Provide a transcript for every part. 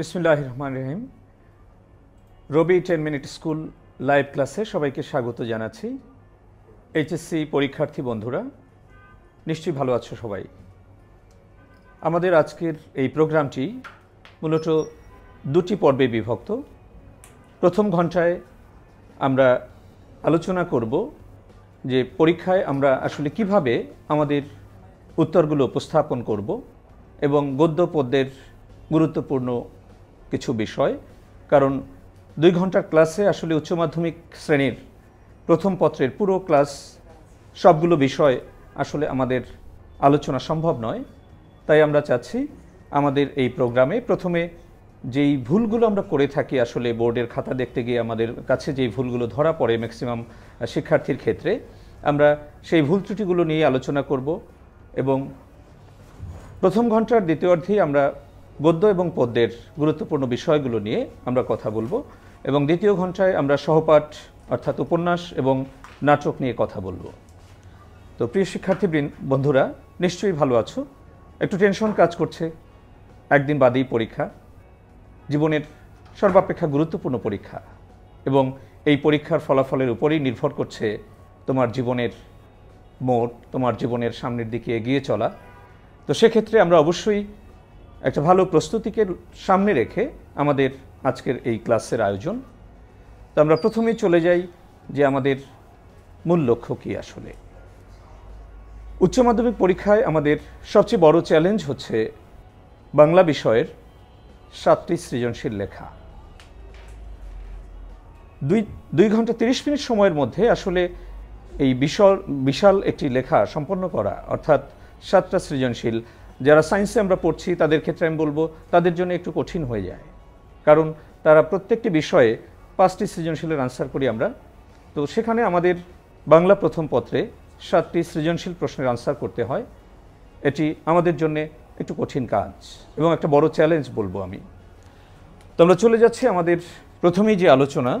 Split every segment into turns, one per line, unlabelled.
বিসমুল্লাহ রহমান রহিম Robi ten minute school live ক্লাসে সবাইকে স্বাগত জানাচ্ছি এইচএসসি পরীক্ষার্থী বন্ধুরা নিশ্চয়ই ভালো আছো সবাই আমাদের আজকের এই প্রোগ্রামটি মূলত দুটি পর্বে বিভক্ত প্রথম ঘন্টায় আমরা আলোচনা করব যে পরীক্ষায় আমরা আসলে কিভাবে আমাদের উত্তরগুলো উপস্থাপন করব এবং গদ্য পদ্যের গুরুত্বপূর্ণ কিছু বিষয় কারণ দুই ঘন্টার ক্লাসে আসলে উচ্চ মাধ্যমিক শ্রেণীর প্রথম পত্রের পুরো ক্লাস সবগুলো বিষয় আসলে আমাদের আলোচনা সম্ভব নয় তাই আমরা চাচ্ছি আমাদের এই প্রোগ্রামে প্রথমে যেই ভুলগুলো আমরা করে থাকি আসলে বোর্ডের খাতা দেখতে গিয়ে আমাদের কাছে যেই ভুলগুলো ধরা পড়ে ম্যাক্সিমাম শিক্ষার্থীর ক্ষেত্রে আমরা সেই ভুল ত্রুটিগুলো নিয়ে আলোচনা করব এবং প্রথম ঘন্টার দ্বিতীয় অর্ধেই আমরা গদ্য এবং পদ্যের গুরুত্বপূর্ণ বিষয়গুলো নিয়ে আমরা কথা বলবো এবং দ্বিতীয় ঘন্টায় আমরা সহপাঠ অর্থাৎ উপন্যাস এবং নাটক নিয়ে কথা বলবো তো প্রিয় শিক্ষার্থী বন্ধুরা নিশ্চয়ই ভালো আছো একটু টেনশন কাজ করছে একদিন বাদেই পরীক্ষা জীবনের সর্বাপেক্ষা গুরুত্বপূর্ণ পরীক্ষা এবং এই পরীক্ষার ফলাফলের উপরেই নির্ভর করছে তোমার জীবনের মোট তোমার জীবনের সামনের দিকে এগিয়ে চলা তো সেক্ষেত্রে আমরা অবশ্যই একটা ভালো প্রস্তুতিকে সামনে রেখে আমাদের আজকের এই ক্লাসের আয়োজন তো আমরা প্রথমে চলে যাই যে আমাদের মূল লক্ষ্য কী আসলে উচ্চ মাধ্যমিক পরীক্ষায় আমাদের সবচেয়ে বড় চ্যালেঞ্জ হচ্ছে বাংলা বিষয়ের সাতটি সৃজনশীল লেখা দুই দুই ঘন্টা তিরিশ মিনিট সময়ের মধ্যে আসলে এই বিশাল বিশাল একটি লেখা সম্পন্ন করা অর্থাৎ সাতটা সৃজনশীল যারা সায়েন্সে আমরা পড়ছি তাদের ক্ষেত্রে আমি বলবো তাদের জন্য একটু কঠিন হয়ে যায় কারণ তারা প্রত্যেকটি বিষয়ে পাঁচটি সৃজনশীলের আনসার করি আমরা তো সেখানে আমাদের বাংলা প্রথম পত্রে সাতটি সৃজনশীল প্রশ্নের আনসার করতে হয় এটি আমাদের জন্য একটু কঠিন কাজ এবং একটা বড় চ্যালেঞ্জ বলবো আমি তো আমরা চলে যাচ্ছি আমাদের প্রথমেই যে আলোচনা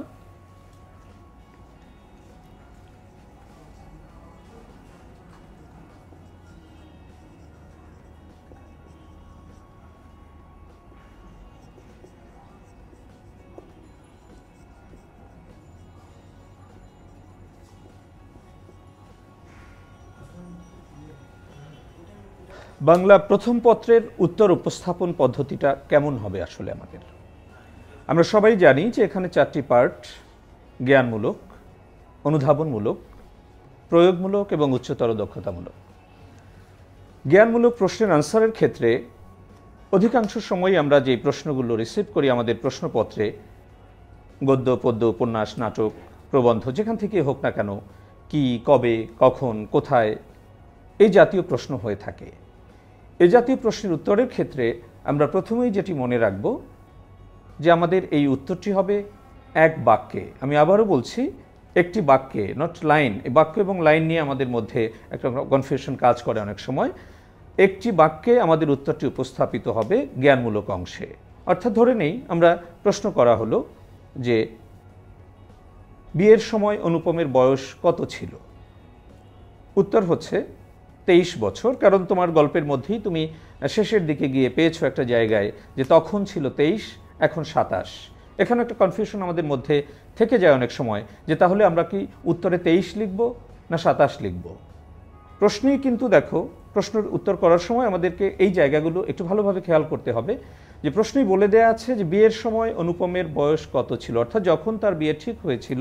বাংলা প্রথম পত্রের উত্তর উপস্থাপন পদ্ধতিটা কেমন হবে আসলে আমাদের আমরা সবাই জানি যে এখানে চারটি পার্ট জ্ঞানমূলক অনুধাবনমূলক প্রয়োগমূলক এবং উচ্চতর দক্ষতামূলক জ্ঞানমূলক প্রশ্নের আনসারের ক্ষেত্রে অধিকাংশ সময় আমরা যে প্রশ্নগুলো রিসিভ করি আমাদের প্রশ্নপত্রে গদ্য পদ্য উপন্যাস নাটক প্রবন্ধ যেখান থেকে হোক না কেন কি কবে কখন কোথায় এই জাতীয় প্রশ্ন হয়ে থাকে এ জাতীয় প্রশ্নের উত্তরের ক্ষেত্রে আমরা প্রথমেই যেটি মনে রাখব যে আমাদের এই উত্তরটি হবে এক বাক্যে আমি আবারও বলছি একটি বাক্যে নট লাইন এই বাক্য এবং লাইন নিয়ে আমাদের মধ্যে একটা কনফিউশন কাজ করে অনেক সময় একটি বাক্যে আমাদের উত্তরটি উপস্থাপিত হবে জ্ঞানমূলক অংশে অর্থাৎ ধরে নেই আমরা প্রশ্ন করা হলো যে বিয়ের সময় অনুপমের বয়স কত ছিল উত্তর হচ্ছে তেইশ বছর কারণ তোমার গল্পের মধ্যেই তুমি শেষের দিকে গিয়ে পেয়েছো একটা জায়গায় যে তখন ছিল তেইশ এখন সাতাশ এখানে একটা কনফিউশন আমাদের মধ্যে থেকে যায় অনেক সময় যে তাহলে আমরা কি উত্তরে তেইশ লিখব না সাতাশ লিখব প্রশ্নেই কিন্তু দেখো প্রশ্নের উত্তর করার সময় আমাদেরকে এই জায়গাগুলো একটু ভালোভাবে খেয়াল করতে হবে যে প্রশ্নই বলে দেয়া আছে যে বিয়ের সময় অনুপমের বয়স কত ছিল অর্থাৎ যখন তার বিয়ে ঠিক হয়েছিল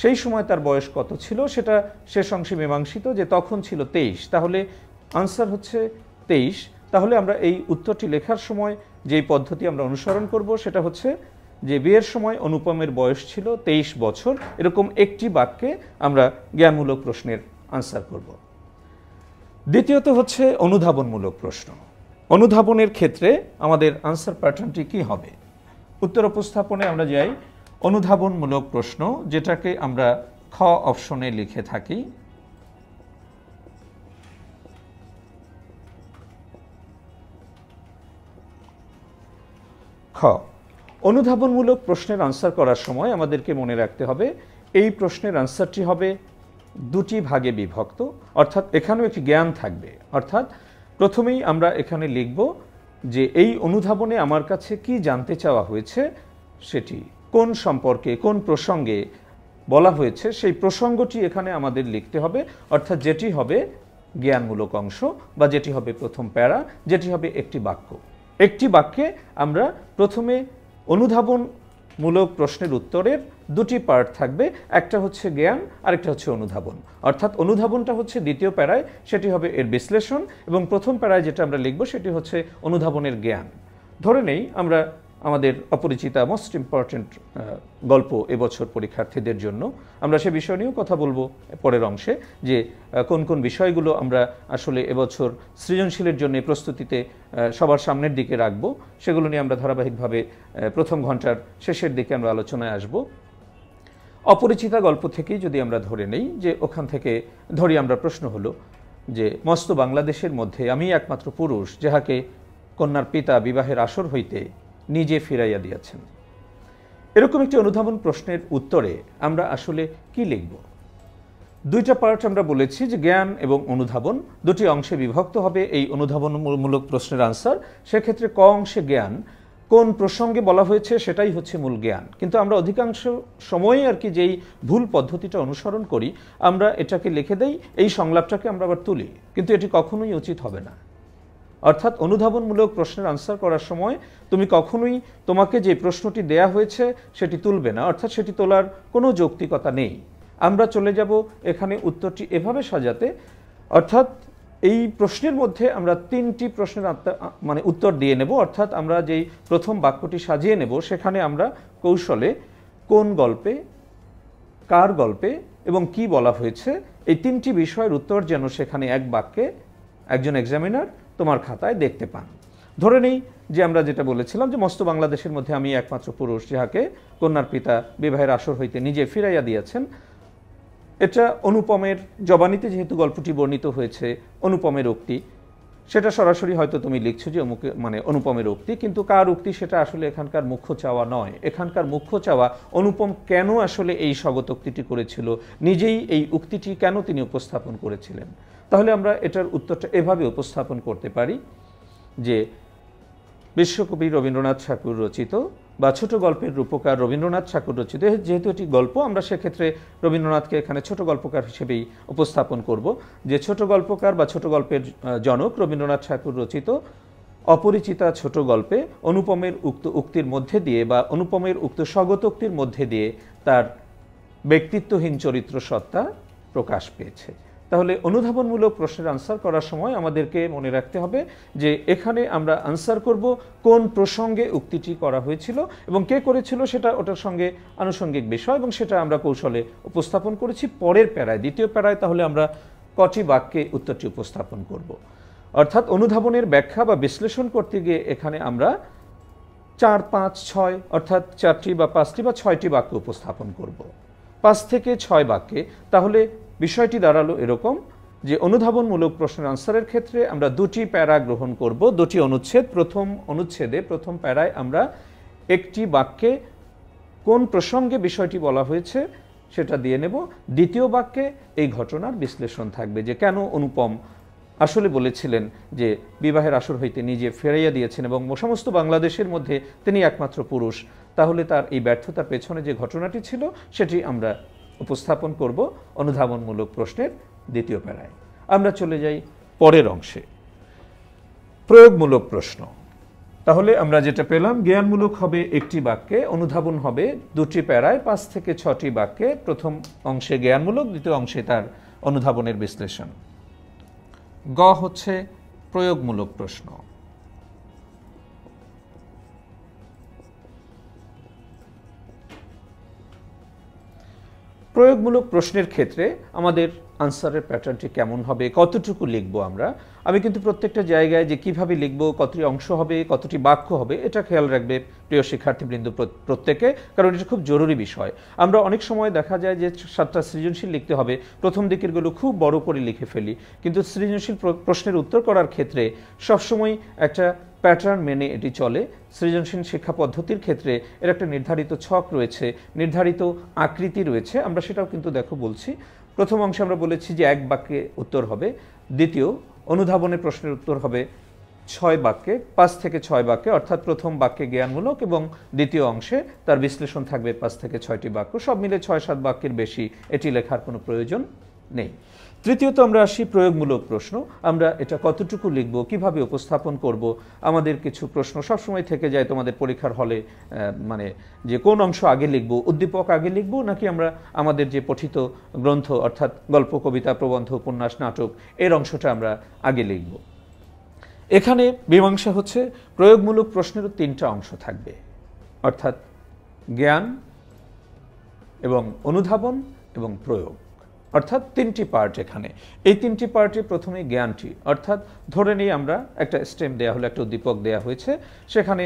সেই সময় তার বয়স কত ছিল সেটা শেষ অংশে মীমাংসিত যে তখন ছিল তেইশ তাহলে আনসার হচ্ছে তেইশ তাহলে আমরা এই উত্তরটি লেখার সময় যেই পদ্ধতি আমরা অনুসরণ করব সেটা হচ্ছে যে বিয়ের সময় অনুপমের বয়স ছিল তেইশ বছর এরকম একটি বাক্যে আমরা জ্ঞানমূলক প্রশ্নের আনসার করব দ্বিতীয়ত হচ্ছে অনুধাবনমূলক প্রশ্ন অনুধাবনের ক্ষেত্রে আমাদের আনসার প্যাটার্নটি কি হবে উত্তর উপস্থাপনে আমরা যাই অনুধাবনমূলক প্রশ্ন যেটাকে আমরা খ অপশনে লিখে থাকি খ অনুধাবনমূলক প্রশ্নের আনসার করার সময় আমাদেরকে মনে রাখতে হবে এই প্রশ্নের আনসারটি হবে দুটি ভাগে বিভক্ত অর্থাৎ এখানেও একটি জ্ঞান থাকবে অর্থাৎ প্রথমেই আমরা এখানে লিখব যে এই অনুধাবনে আমার কাছে কি জানতে চাওয়া হয়েছে সেটি কোন সম্পর্কে কোন প্রসঙ্গে বলা হয়েছে সেই প্রসঙ্গটি এখানে আমাদের লিখতে হবে অর্থাৎ যেটি হবে জ্ঞানমূলক অংশ বা যেটি হবে প্রথম প্যারা যেটি হবে একটি বাক্য একটি বাক্যে আমরা প্রথমে অনুধাবনমূলক প্রশ্নের উত্তরের দুটি পার্ট থাকবে একটা হচ্ছে জ্ঞান আরেকটা হচ্ছে অনুধাবন অর্থাৎ অনুধাবনটা হচ্ছে দ্বিতীয় প্যারায় সেটি হবে এর বিশ্লেষণ এবং প্রথম প্যারায় যেটা আমরা লিখব সেটি হচ্ছে অনুধাবনের জ্ঞান ধরে নেই আমরা আমাদের অপরিচিতা মোস্ট ইম্পর্ট্যান্ট গল্প এবছর পরীক্ষার্থীদের জন্য আমরা সে বিষয় নিয়েও কথা বলবো পরের অংশে যে কোন কোন বিষয়গুলো আমরা আসলে এবছর সৃজনশীলের জন্য প্রস্তুতিতে সবার সামনের দিকে রাখব সেগুলো নিয়ে আমরা ধারাবাহিকভাবে প্রথম ঘন্টার শেষের দিকে আমরা আলোচনায় আসব অপরিচিতা গল্প থেকেই যদি আমরা ধরে নেই যে ওখান থেকে ধরি আমরা প্রশ্ন হলো যে মস্ত বাংলাদেশের মধ্যে আমি একমাত্র পুরুষ যাহাকে কন্যার পিতা বিবাহের আসর হইতে নিজে ফিরাইয়া দিয়াছেন এরকম একটি অনুধাবন প্রশ্নের উত্তরে আমরা আসলে কি লিখব দুইটা পার্ট আমরা বলেছি যে জ্ঞান এবং অনুধাবন দুটি অংশে বিভক্ত হবে এই অনুধাবনমূলক প্রশ্নের আনসার সেক্ষেত্রে ক অংশে জ্ঞান কোন প্রসঙ্গে বলা হয়েছে সেটাই হচ্ছে মূল জ্ঞান কিন্তু আমরা অধিকাংশ সময়ে আর কি যেই ভুল পদ্ধতিটা অনুসরণ করি আমরা এটাকে লিখে দেই এই সংলাপটাকে আমরা আবার তুলি কিন্তু এটি কখনোই উচিত হবে না অর্থাৎ অনুধাবনমূলক প্রশ্নের আনসার করার সময় তুমি কখনোই তোমাকে যে প্রশ্নটি দেয়া হয়েছে সেটি তুলবে না অর্থাৎ সেটি তোলার কোনো যৌক্তিকতা নেই আমরা চলে যাব এখানে উত্তরটি এভাবে সাজাতে অর্থাৎ এই প্রশ্নের মধ্যে আমরা তিনটি প্রশ্নের মানে উত্তর দিয়ে নেব অর্থাৎ আমরা যেই প্রথম বাক্যটি সাজিয়ে নেব সেখানে আমরা কৌশলে কোন গল্পে কার গল্পে এবং কি বলা হয়েছে এই তিনটি বিষয়ের উত্তর যেন সেখানে এক বাক্যে একজন এক্সামিনার তোমার খাতায় দেখতে পান ধরে নেই যে আমরা যেটা বলেছিলাম যে মস্ত বাংলাদেশের মধ্যে আমি একমাত্র পুরুষ যাহাকে কন্যার পিতা বিবাহের আসর হইতে নিজে ফিরাইয়া দিয়েছেন এটা অনুপমের জবানিতে যেহেতু গল্পটি বর্ণিত হয়েছে অনুপমের উক্তি সেটা সরাসরি হয়তো তুমি লিখছো যে অমুকে মানে অনুপমের উক্তি কিন্তু কার উক্তি সেটা আসলে এখানকার মুখ্য চাওয়া নয় এখানকার মুখ্য চাওয়া অনুপম কেন আসলে এই স্বগত উক্তিটি করেছিল নিজেই এই উক্তিটি কেন তিনি উপস্থাপন করেছিলেন তাহলে আমরা এটার উত্তরটা এভাবে উপস্থাপন করতে পারি যে বিশ্বকবি রবীন্দ্রনাথ ঠাকুর রচিত বা ছোট গল্পের রূপকার রবীন্দ্রনাথ ঠাকুর রচিত যেহেতু এটি গল্প আমরা সেক্ষেত্রে রবীন্দ্রনাথকে এখানে ছোট গল্পকার হিসেবেই উপস্থাপন করব যে ছোট গল্পকার বা ছোট গল্পের জনক রবীন্দ্রনাথ ঠাকুর রচিত অপরিচিতা ছোট গল্পে অনুপমের উক্ত উক্তির মধ্যে দিয়ে বা অনুপমের উক্ত স্বগতোক্তির মধ্যে দিয়ে তার ব্যক্তিত্বহীন চরিত্র সত্তা প্রকাশ পেয়েছে তাহলে অনুধাবনমূলক প্রশ্নের আনসার করার সময় আমাদেরকে মনে রাখতে হবে যে এখানে আমরা আনসার করব কোন প্রসঙ্গে উক্তিটি করা হয়েছিল এবং কে করেছিল সেটা ওটার সঙ্গে আনুষঙ্গিক বিষয় এবং সেটা আমরা কৌশলে উপস্থাপন করেছি পরের প্যারায় দ্বিতীয় প্যারায় তাহলে আমরা কটি বাক্যে উত্তরটি উপস্থাপন করব। অর্থাৎ অনুধাবনের ব্যাখ্যা বা বিশ্লেষণ করতে গিয়ে এখানে আমরা চার পাঁচ ছয় অর্থাৎ চারটি বা পাঁচটি বা ছয়টি বাক্য উপস্থাপন করব। পাঁচ থেকে ছয় বাক্যে তাহলে বিষয়টি দাঁড়ালো এরকম যে অনুধাবনমূলক প্রশ্নের আনসারের ক্ষেত্রে আমরা দুটি প্যারা গ্রহণ করব দুটি অনুচ্ছেদ প্রথম অনুচ্ছেদে প্রথম প্যারায় আমরা একটি বাক্যে কোন প্রসঙ্গে বিষয়টি বলা হয়েছে সেটা দিয়ে নেব দ্বিতীয় বাক্যে এই ঘটনার বিশ্লেষণ থাকবে যে কেন অনুপম আসলে বলেছিলেন যে বিবাহের আসর হইতে নিজে ফেরাইয়া দিয়েছেন এবং সমস্ত বাংলাদেশের মধ্যে তিনি একমাত্র পুরুষ তাহলে তার এই ব্যর্থতার পেছনে যে ঘটনাটি ছিল সেটি আমরা উপস্থাপন করব অনুধাবনমূলক প্রশ্নের দ্বিতীয় প্যারায় আমরা চলে যাই পরের অংশে প্রয়োগমূলক প্রশ্ন তাহলে আমরা যেটা পেলাম জ্ঞানমূলক হবে একটি বাক্যে অনুধাবন হবে দুটি প্যারায় পাঁচ থেকে ছটি বাক্যে প্রথম অংশে জ্ঞানমূলক দ্বিতীয় অংশে তার অনুধাবনের বিশ্লেষণ গ হচ্ছে প্রয়োগমূলক প্রশ্ন প্রয়োগমূলক প্রশ্নের ক্ষেত্রে আমাদের আনসারের প্যাটার্নটি কেমন হবে কতটুকু লিখব আমরা আমি কিন্তু প্রত্যেকটা জায়গায় যে কিভাবে লিখব কতটি অংশ হবে কতটি বাক্য হবে এটা খেয়াল রাখবে প্রিয় শিক্ষার্থীবৃন্দ প্রত্যেকে কারণ এটা খুব জরুরি বিষয় আমরা অনেক সময় দেখা যায় যে সাতটা সৃজনশীল লিখতে হবে প্রথম দিকেরগুলো খুব বড় করে লিখে ফেলি কিন্তু সৃজনশীল প্রশ্নের উত্তর করার ক্ষেত্রে সবসময় একটা প্যাটার্ন মেনে এটি চলে সৃজনশীল শিক্ষা পদ্ধতির ক্ষেত্রে এর একটা নির্ধারিত ছক রয়েছে নির্ধারিত আকৃতি রয়েছে আমরা সেটাও কিন্তু দেখো বলছি প্রথম অংশে আমরা বলেছি যে এক বাক্যে উত্তর হবে দ্বিতীয় অনুধাবনে প্রশ্নের উত্তর হবে ছয় বাক্যে পাঁচ থেকে ছয় বাক্যে অর্থাৎ প্রথম বাক্যে জ্ঞানমূলক এবং দ্বিতীয় অংশে তার বিশ্লেষণ থাকবে পাঁচ থেকে ছয়টি বাক্য সব মিলে ছয় সাত বাক্যের বেশি এটি লেখার কোনো প্রয়োজন নেই তৃতীয়ত আমরা আসি প্রয়োগমূলক প্রশ্ন আমরা এটা কতটুকু লিখব কিভাবে উপস্থাপন করব আমাদের কিছু প্রশ্ন সবসময় থেকে যায় তোমাদের পরীক্ষার হলে মানে যে কোন অংশ আগে লিখব উদ্দীপক আগে লিখব নাকি আমরা আমাদের যে পঠিত গ্রন্থ অর্থাৎ গল্প কবিতা প্রবন্ধ উপন্যাস নাটক এর অংশটা আমরা আগে লিখব এখানে মীমাংসা হচ্ছে প্রয়োগমূলক প্রশ্নেরও তিনটা অংশ থাকবে অর্থাৎ জ্ঞান এবং অনুধাবন এবং প্রয়োগ অর্থাৎ তিনটি পার্ট এখানে এই তিনটি পার্টে প্রথমে জ্ঞানটি অর্থাৎ ধরে নিই আমরা একটা স্টেম দেয়া হলো একটা উদ্দীপক দেয়া হয়েছে সেখানে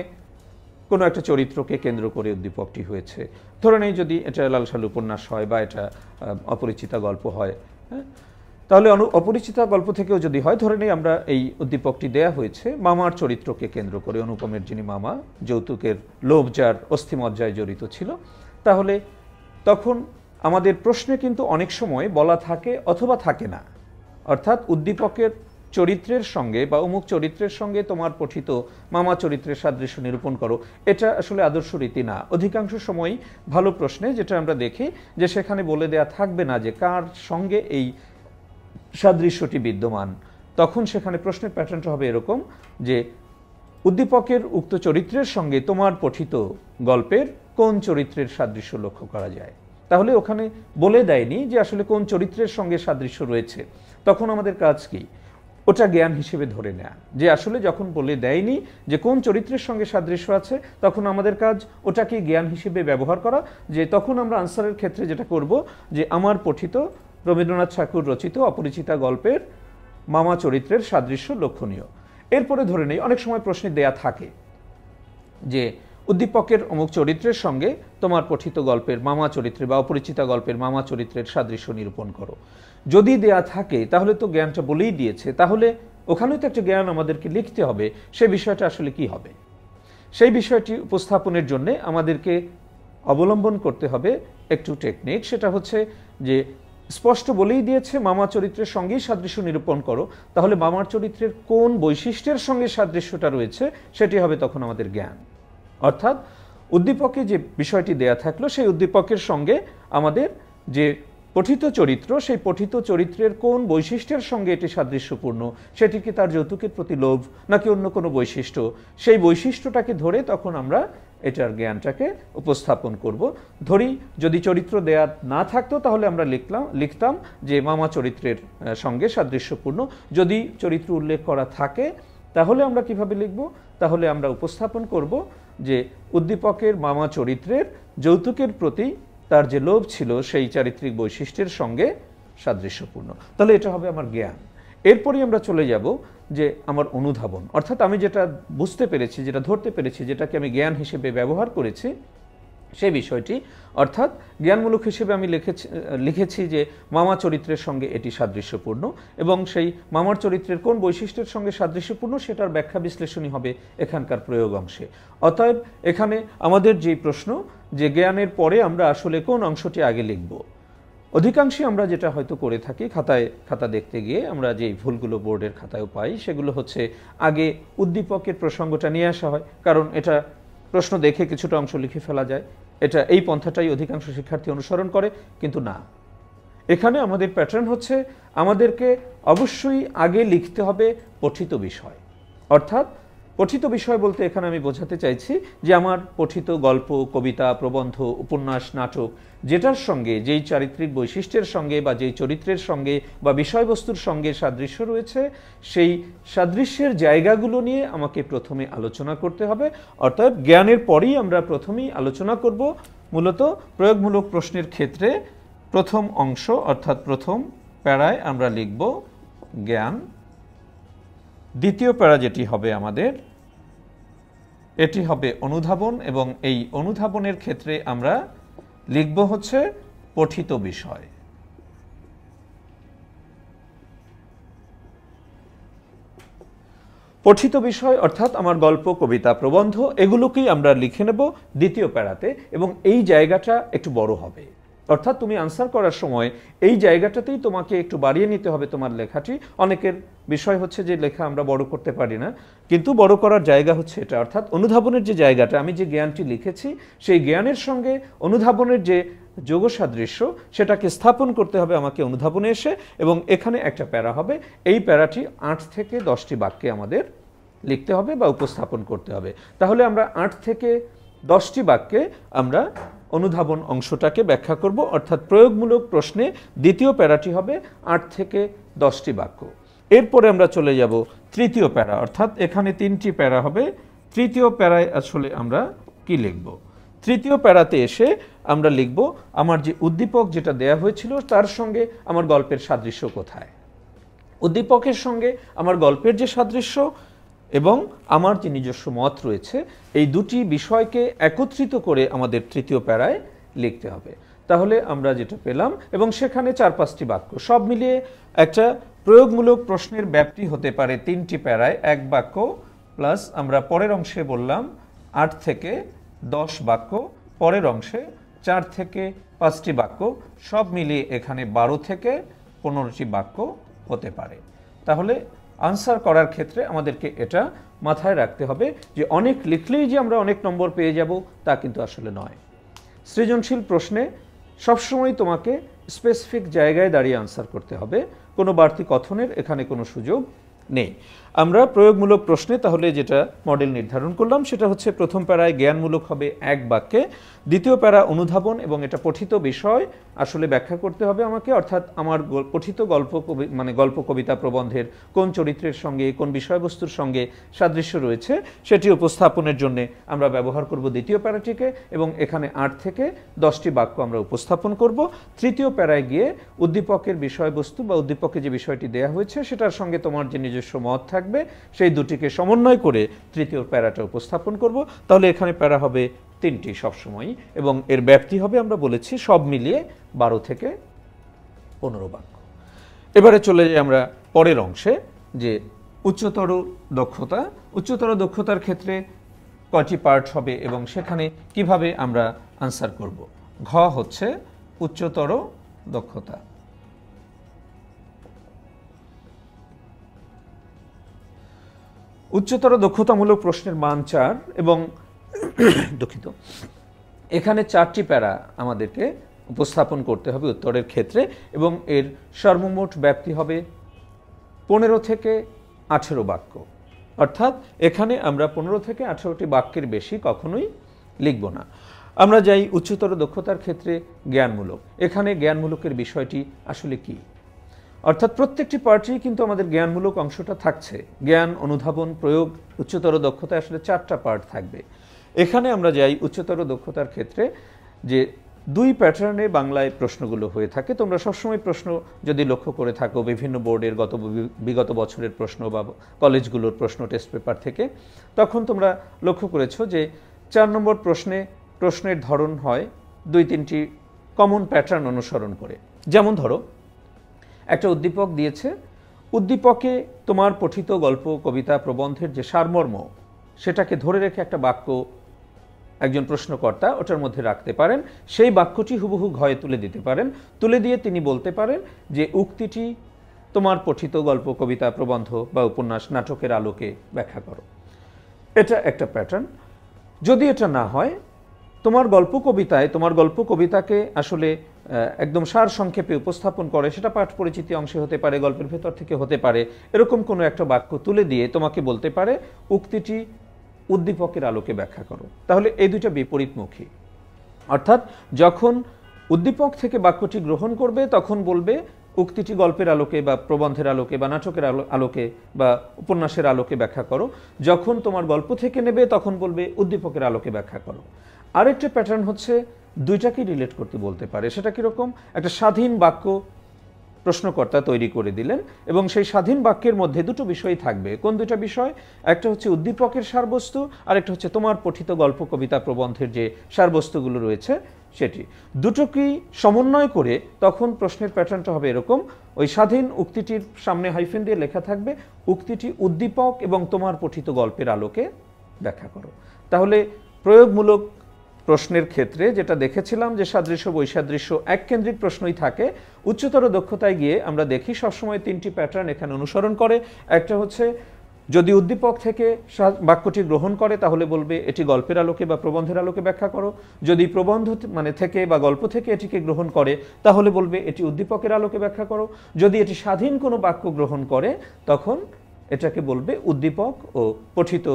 কোনো একটা চরিত্রকে কেন্দ্র করে উদ্দীপকটি হয়েছে ধরে নেই যদি এটা লাল উপন্যাস হয় বা এটা অপরিচিতা গল্প হয় হ্যাঁ তাহলে অনু অপরিচিতা গল্প থেকেও যদি হয় ধরে নেই আমরা এই উদ্দীপকটি দেয়া হয়েছে মামার চরিত্রকে কেন্দ্র করে অনুপমের যিনি মামা যৌতুকের লোভ যার অস্থিমজ্জায় জড়িত ছিল তাহলে তখন আমাদের প্রশ্নে কিন্তু অনেক সময় বলা থাকে অথবা থাকে না অর্থাৎ উদ্দীপকের চরিত্রের সঙ্গে বা অমুক চরিত্রের সঙ্গে তোমার পঠিত মামা চরিত্রের সাদৃশ্য নিরূপণ করো এটা আসলে আদর্শ রীতি না অধিকাংশ সময় ভালো প্রশ্নে যেটা আমরা দেখি যে সেখানে বলে দেয়া থাকবে না যে কার সঙ্গে এই সাদৃশ্যটি বিদ্যমান তখন সেখানে প্রশ্নের প্যাটার্নটা হবে এরকম যে উদ্দীপকের উক্ত চরিত্রের সঙ্গে তোমার পঠিত গল্পের কোন চরিত্রের সাদৃশ্য লক্ষ্য করা যায় তাহলে ওখানে বলে দেয়নি যে আসলে কোন চরিত্রের সঙ্গে সাদৃশ্য রয়েছে তখন আমাদের কাজ কি ওটা জ্ঞান হিসেবে ধরে নেয়া যে আসলে যখন বলে দেয়নি যে কোন চরিত্রের সঙ্গে সাদৃশ্য আছে তখন আমাদের কাজ ওটাকে জ্ঞান হিসেবে ব্যবহার করা যে তখন আমরা আনসারের ক্ষেত্রে যেটা করব যে আমার পঠিত রবীন্দ্রনাথ ঠাকুর রচিত অপরিচিতা গল্পের মামা চরিত্রের সাদৃশ্য লক্ষণীয় এরপরে ধরে নেই অনেক সময় প্রশ্নে দেয়া থাকে যে উদ্দীপকের অমুক চরিত্রের সঙ্গে তোমার পঠিত গল্পের মামা চরিত্রে বা অপরিচিতা গল্পের মামা চরিত্রের সাদৃশ্য নিরূপণ করো যদি দেয়া থাকে তাহলে তো জ্ঞানটা বলেই দিয়েছে তাহলে ওখানেও তো একটা জ্ঞান আমাদেরকে লিখতে হবে সে বিষয়টা আসলে কি হবে সেই বিষয়টি উপস্থাপনের জন্য আমাদেরকে অবলম্বন করতে হবে একটু টেকনিক সেটা হচ্ছে যে স্পষ্ট বলেই দিয়েছে মামা চরিত্রের সঙ্গেই সাদৃশ্য নিরূপণ করো তাহলে মামার চরিত্রের কোন বৈশিষ্ট্যের সঙ্গে সাদৃশ্যটা রয়েছে সেটি হবে তখন আমাদের জ্ঞান অর্থাৎ উদ্দীপকে যে বিষয়টি দেয়া থাকলো সেই উদ্দীপকের সঙ্গে আমাদের যে পঠিত চরিত্র সেই পঠিত চরিত্রের কোন বৈশিষ্ট্যের সঙ্গে এটি সাদৃশ্যপূর্ণ সেটি কি তার যৌতুকের প্রতি লোভ নাকি অন্য কোনো বৈশিষ্ট্য সেই বৈশিষ্ট্যটাকে ধরে তখন আমরা এটার জ্ঞানটাকে উপস্থাপন করব ধরি যদি চরিত্র দেয়া না থাকতো তাহলে আমরা লিখলাম লিখতাম যে মামা চরিত্রের সঙ্গে সাদৃশ্যপূর্ণ যদি চরিত্র উল্লেখ করা থাকে তাহলে আমরা কিভাবে লিখব তাহলে আমরা উপস্থাপন করব যে উদ্দীপকের মামা চরিত্রের যৌতুকের প্রতি তার যে লোভ ছিল সেই চারিত্রিক বৈশিষ্ট্যের সঙ্গে সাদৃশ্যপূর্ণ তাহলে এটা হবে আমার জ্ঞান এরপরই আমরা চলে যাব যে আমার অনুধাবন অর্থাৎ আমি যেটা বুঝতে পেরেছি যেটা ধরতে পেরেছি যেটাকে আমি জ্ঞান হিসেবে ব্যবহার করেছি সে বিষয়টি অর্থাৎ জ্ঞানমূলক হিসেবে আমি লিখেছি লিখেছি যে মামা চরিত্রের সঙ্গে এটি সাদৃশ্যপূর্ণ এবং সেই মামার চরিত্রের কোন বৈশিষ্ট্যের সঙ্গে সাদৃশ্যপূর্ণ সেটার ব্যাখ্যা বিশ্লেষণী হবে এখানকার প্রয়োগ অংশে অতএব এখানে আমাদের যেই প্রশ্ন যে জ্ঞানের পরে আমরা আসলে কোন অংশটি আগে লিখব অধিকাংশই আমরা যেটা হয়তো করে থাকি খাতায় খাতা দেখতে গিয়ে আমরা যেই ভুলগুলো বোর্ডের খাতায়ও পাই সেগুলো হচ্ছে আগে উদ্দীপকের প্রসঙ্গটা নিয়ে আসা হয় কারণ এটা প্রশ্ন দেখে কিছুটা অংশ লিখে ফেলা যায় এটা এই পন্থাটাই অধিকাংশ শিক্ষার্থী অনুসরণ করে কিন্তু না এখানে আমাদের প্যাটার্ন হচ্ছে আমাদেরকে অবশ্যই আগে লিখতে হবে পঠিত বিষয় অর্থাৎ পঠিত বিষয় বলতে এখানে আমি বোঝাতে চাইছি যে আমার পঠিত গল্প কবিতা প্রবন্ধ উপন্যাস নাটক যেটার সঙ্গে যেই চারিত্রিক বৈশিষ্ট্যের সঙ্গে বা যেই চরিত্রের সঙ্গে বা বিষয়বস্তুর সঙ্গে সাদৃশ্য রয়েছে সেই সাদৃশ্যের জায়গাগুলো নিয়ে আমাকে প্রথমে আলোচনা করতে হবে অর্থাৎ জ্ঞানের পরেই আমরা প্রথমেই আলোচনা করব মূলত প্রয়োগমূলক প্রশ্নের ক্ষেত্রে প্রথম অংশ অর্থাৎ প্রথম প্যারায় আমরা লিখব জ্ঞান দ্বিতীয় প্যারা যেটি হবে আমাদের এটি হবে অনুধাবন এবং এই অনুধাবনের ক্ষেত্রে আমরা লিখব হচ্ছে পঠিত বিষয় পঠিত বিষয় অর্থাৎ আমার গল্প কবিতা প্রবন্ধ এগুলোকেই আমরা লিখে নেব দ্বিতীয় প্যারাতে এবং এই জায়গাটা একটু বড় হবে অর্থাৎ তুমি আনসার করার সময় এই জায়গাটাতেই তোমাকে একটু বাড়িয়ে নিতে হবে তোমার লেখাটি অনেকের বিষয় হচ্ছে যে লেখা আমরা বড় করতে পারি না কিন্তু বড় করার জায়গা হচ্ছে এটা অর্থাৎ অনুধাবনের যে জায়গাটা আমি যে জ্ঞানটি লিখেছি সেই জ্ঞানের সঙ্গে অনুধাবনের যে যোগসাদৃশ্য সেটাকে স্থাপন করতে হবে আমাকে অনুধাবনে এসে এবং এখানে একটা প্যারা হবে এই প্যারাটি আট থেকে দশটি বাক্যে আমাদের লিখতে হবে বা উপস্থাপন করতে হবে তাহলে আমরা আট থেকে দশটি বাক্যে আমরা অনুধাবন অংশটাকে ব্যাখ্যা করব অর্থাৎ প্রয়োগমূলক প্রশ্নে দ্বিতীয় প্যারাটি হবে আট থেকে দশটি বাক্য এরপরে আমরা চলে যাব তৃতীয় প্যারা অর্থাৎ এখানে তিনটি প্যারা হবে তৃতীয় প্যারায় আসলে আমরা কি লিখব তৃতীয় প্যারাতে এসে আমরা লিখব আমার যে উদ্দীপক যেটা দেয়া হয়েছিল তার সঙ্গে আমার গল্পের সাদৃশ্য কোথায় উদ্দীপকের সঙ্গে আমার গল্পের যে সাদৃশ্য এবং আমার যে নিজস্ব মত রয়েছে এই দুটি বিষয়কে একত্রিত করে আমাদের তৃতীয় প্যারায় লিখতে হবে তাহলে আমরা যেটা পেলাম এবং সেখানে চার পাঁচটি বাক্য সব মিলিয়ে একটা প্রয়োগমূলক প্রশ্নের ব্যাপ্তি হতে পারে তিনটি প্যারায় এক বাক্য প্লাস আমরা পরের অংশে বললাম আট থেকে দশ বাক্য পরের অংশে চার থেকে পাঁচটি বাক্য সব মিলিয়ে এখানে বারো থেকে পনেরোটি বাক্য হতে পারে তাহলে আনসার করার ক্ষেত্রে আমাদেরকে এটা মাথায় রাখতে হবে যে অনেক লিখলেই যে আমরা অনেক নম্বর পেয়ে যাব তা কিন্তু আসলে নয় সৃজনশীল প্রশ্নে সবসময় তোমাকে স্পেসিফিক জায়গায় দাঁড়িয়ে আনসার করতে হবে কোনো বাড়তি কথনের এখানে কোনো সুযোগ নেই আমরা প্রয়োগমূলক প্রশ্নে তাহলে যেটা মডেল নির্ধারণ করলাম সেটা হচ্ছে প্রথম প্যারায় জ্ঞানমূলক হবে এক বাক্যে দ্বিতীয় প্যারা অনুধাবন এবং এটা পঠিত বিষয় আসলে ব্যাখ্যা করতে হবে আমাকে অর্থাৎ আমার পঠিত গল্প কবি মানে গল্প কবিতা প্রবন্ধের কোন চরিত্রের সঙ্গে কোন বিষয়বস্তুর সঙ্গে সাদৃশ্য রয়েছে সেটি উপস্থাপনের জন্যে আমরা ব্যবহার করব দ্বিতীয় প্যারাটিকে এবং এখানে আট থেকে দশটি বাক্য আমরা উপস্থাপন করব তৃতীয় প্যারায় গিয়ে উদ্দীপকের বিষয়বস্তু বা উদ্দীপকে যে বিষয়টি দেয়া হয়েছে সেটার সঙ্গে তোমার যে নিজস্ব মত থাকে থাকবে সেই দুটিকে সমন্বয় করে তৃতীয় প্যারাটা উপস্থাপন করব তাহলে এখানে প্যারা হবে তিনটি সবসময়ই এবং এর ব্যাপ্তি হবে আমরা বলেছি সব মিলিয়ে বারো থেকে পনেরো বাক্য এবারে চলে যাই আমরা পরের অংশে যে উচ্চতর দক্ষতা উচ্চতর দক্ষতার ক্ষেত্রে কয়টি পার্ট হবে এবং সেখানে কিভাবে আমরা আনসার করব ঘ হচ্ছে উচ্চতর দক্ষতা উচ্চতর দক্ষতামূলক প্রশ্নের মান চার এবং দুঃখিত এখানে চারটি প্যারা আমাদেরকে উপস্থাপন করতে হবে উত্তরের ক্ষেত্রে এবং এর সর্বমোট ব্যাপ্তি হবে পনেরো থেকে আঠেরো বাক্য অর্থাৎ এখানে আমরা পনেরো থেকে আঠেরোটি বাক্যের বেশি কখনোই লিখব না আমরা যাই উচ্চতর দক্ষতার ক্ষেত্রে জ্ঞানমূলক এখানে জ্ঞানমূলকের বিষয়টি আসলে কী অর্থাৎ প্রত্যেকটি পার্টি কিন্তু আমাদের জ্ঞানমূলক অংশটা থাকছে জ্ঞান অনুধাবন প্রয়োগ উচ্চতর দক্ষতা আসলে চারটা পার্ট থাকবে এখানে আমরা যাই উচ্চতর দক্ষতার ক্ষেত্রে যে দুই প্যাটার্নে বাংলায় প্রশ্নগুলো হয়ে থাকে তোমরা সবসময় প্রশ্ন যদি লক্ষ্য করে থাকো বিভিন্ন বোর্ডের গত বিগত বছরের প্রশ্ন বা কলেজগুলোর প্রশ্ন টেস্ট পেপার থেকে তখন তোমরা লক্ষ্য করেছো যে চার নম্বর প্রশ্নে প্রশ্নের ধরন হয় দুই তিনটি কমন প্যাটার্ন অনুসরণ করে যেমন ধরো একটা উদ্দীপক দিয়েছে উদ্দীপকে তোমার পঠিত গল্প কবিতা প্রবন্ধের যে সারমর্ম সেটাকে ধরে রেখে একটা বাক্য একজন প্রশ্নকর্তা ওটার মধ্যে রাখতে পারেন সেই বাক্যটি হুবহু ঘয়ে তুলে দিতে পারেন তুলে দিয়ে তিনি বলতে পারেন যে উক্তিটি তোমার পঠিত গল্প কবিতা প্রবন্ধ বা উপন্যাস নাটকের আলোকে ব্যাখ্যা করো এটা একটা প্যাটার্ন যদি এটা না হয় তোমার গল্প কবিতায় তোমার গল্প কবিতাকে আসলে একদম সার সংক্ষেপে উপস্থাপন করে সেটা পাঠ পরিচিতি অংশে হতে পারে গল্পের ভেতর থেকে হতে পারে এরকম কোনো একটা বাক্য তুলে দিয়ে তোমাকে বলতে পারে উক্তিটি উদ্দীপকের আলোকে ব্যাখ্যা করো তাহলে এই দুইটা বিপরীতমুখী অর্থাৎ যখন উদ্দীপক থেকে বাক্যটি গ্রহণ করবে তখন বলবে উক্তিটি গল্পের আলোকে বা প্রবন্ধের আলোকে বা নাটকের আলোকে বা উপন্যাসের আলোকে ব্যাখ্যা করো যখন তোমার গল্প থেকে নেবে তখন বলবে উদ্দীপকের আলোকে ব্যাখ্যা করো আরেকটা প্যাটার্ন হচ্ছে দুইটাকেই রিলেট করতে বলতে পারে সেটা কীরকম একটা স্বাধীন বাক্য প্রশ্নকর্তা তৈরি করে দিলেন এবং সেই স্বাধীন বাক্যের মধ্যে দুটো বিষয় থাকবে কোন দুটো বিষয় একটা হচ্ছে উদ্দীপকের সারবস্তু আর একটা হচ্ছে তোমার পঠিত গল্প কবিতা প্রবন্ধের যে সারবস্তুগুলো রয়েছে সেটি দুটো কি সমন্বয় করে তখন প্রশ্নের প্যাটার্নটা হবে এরকম ওই স্বাধীন উক্তিটির সামনে হাইফেন দিয়ে লেখা থাকবে উক্তিটি উদ্দীপক এবং তোমার পঠিত গল্পের আলোকে ব্যাখ্যা করো তাহলে প্রয়োগমূলক প্রশ্নের ক্ষেত্রে যেটা দেখেছিলাম যে সাদৃশ্য বৈসাদৃশ্য এককেন্দ্রিক প্রশ্নই থাকে উচ্চতর দক্ষতায় গিয়ে আমরা দেখি সবসময় তিনটি প্যাটার্ন এখানে অনুসরণ করে একটা হচ্ছে যদি উদ্দীপক থেকে বাক্যটি গ্রহণ করে তাহলে বলবে এটি গল্পের আলোকে বা প্রবন্ধের আলোকে ব্যাখ্যা করো যদি প্রবন্ধ মানে থেকে বা গল্প থেকে এটিকে গ্রহণ করে তাহলে বলবে এটি উদ্দীপকের আলোকে ব্যাখ্যা করো যদি এটি স্বাধীন কোনো বাক্য গ্রহণ করে তখন এটাকে বলবে উদ্দীপক ও পঠিত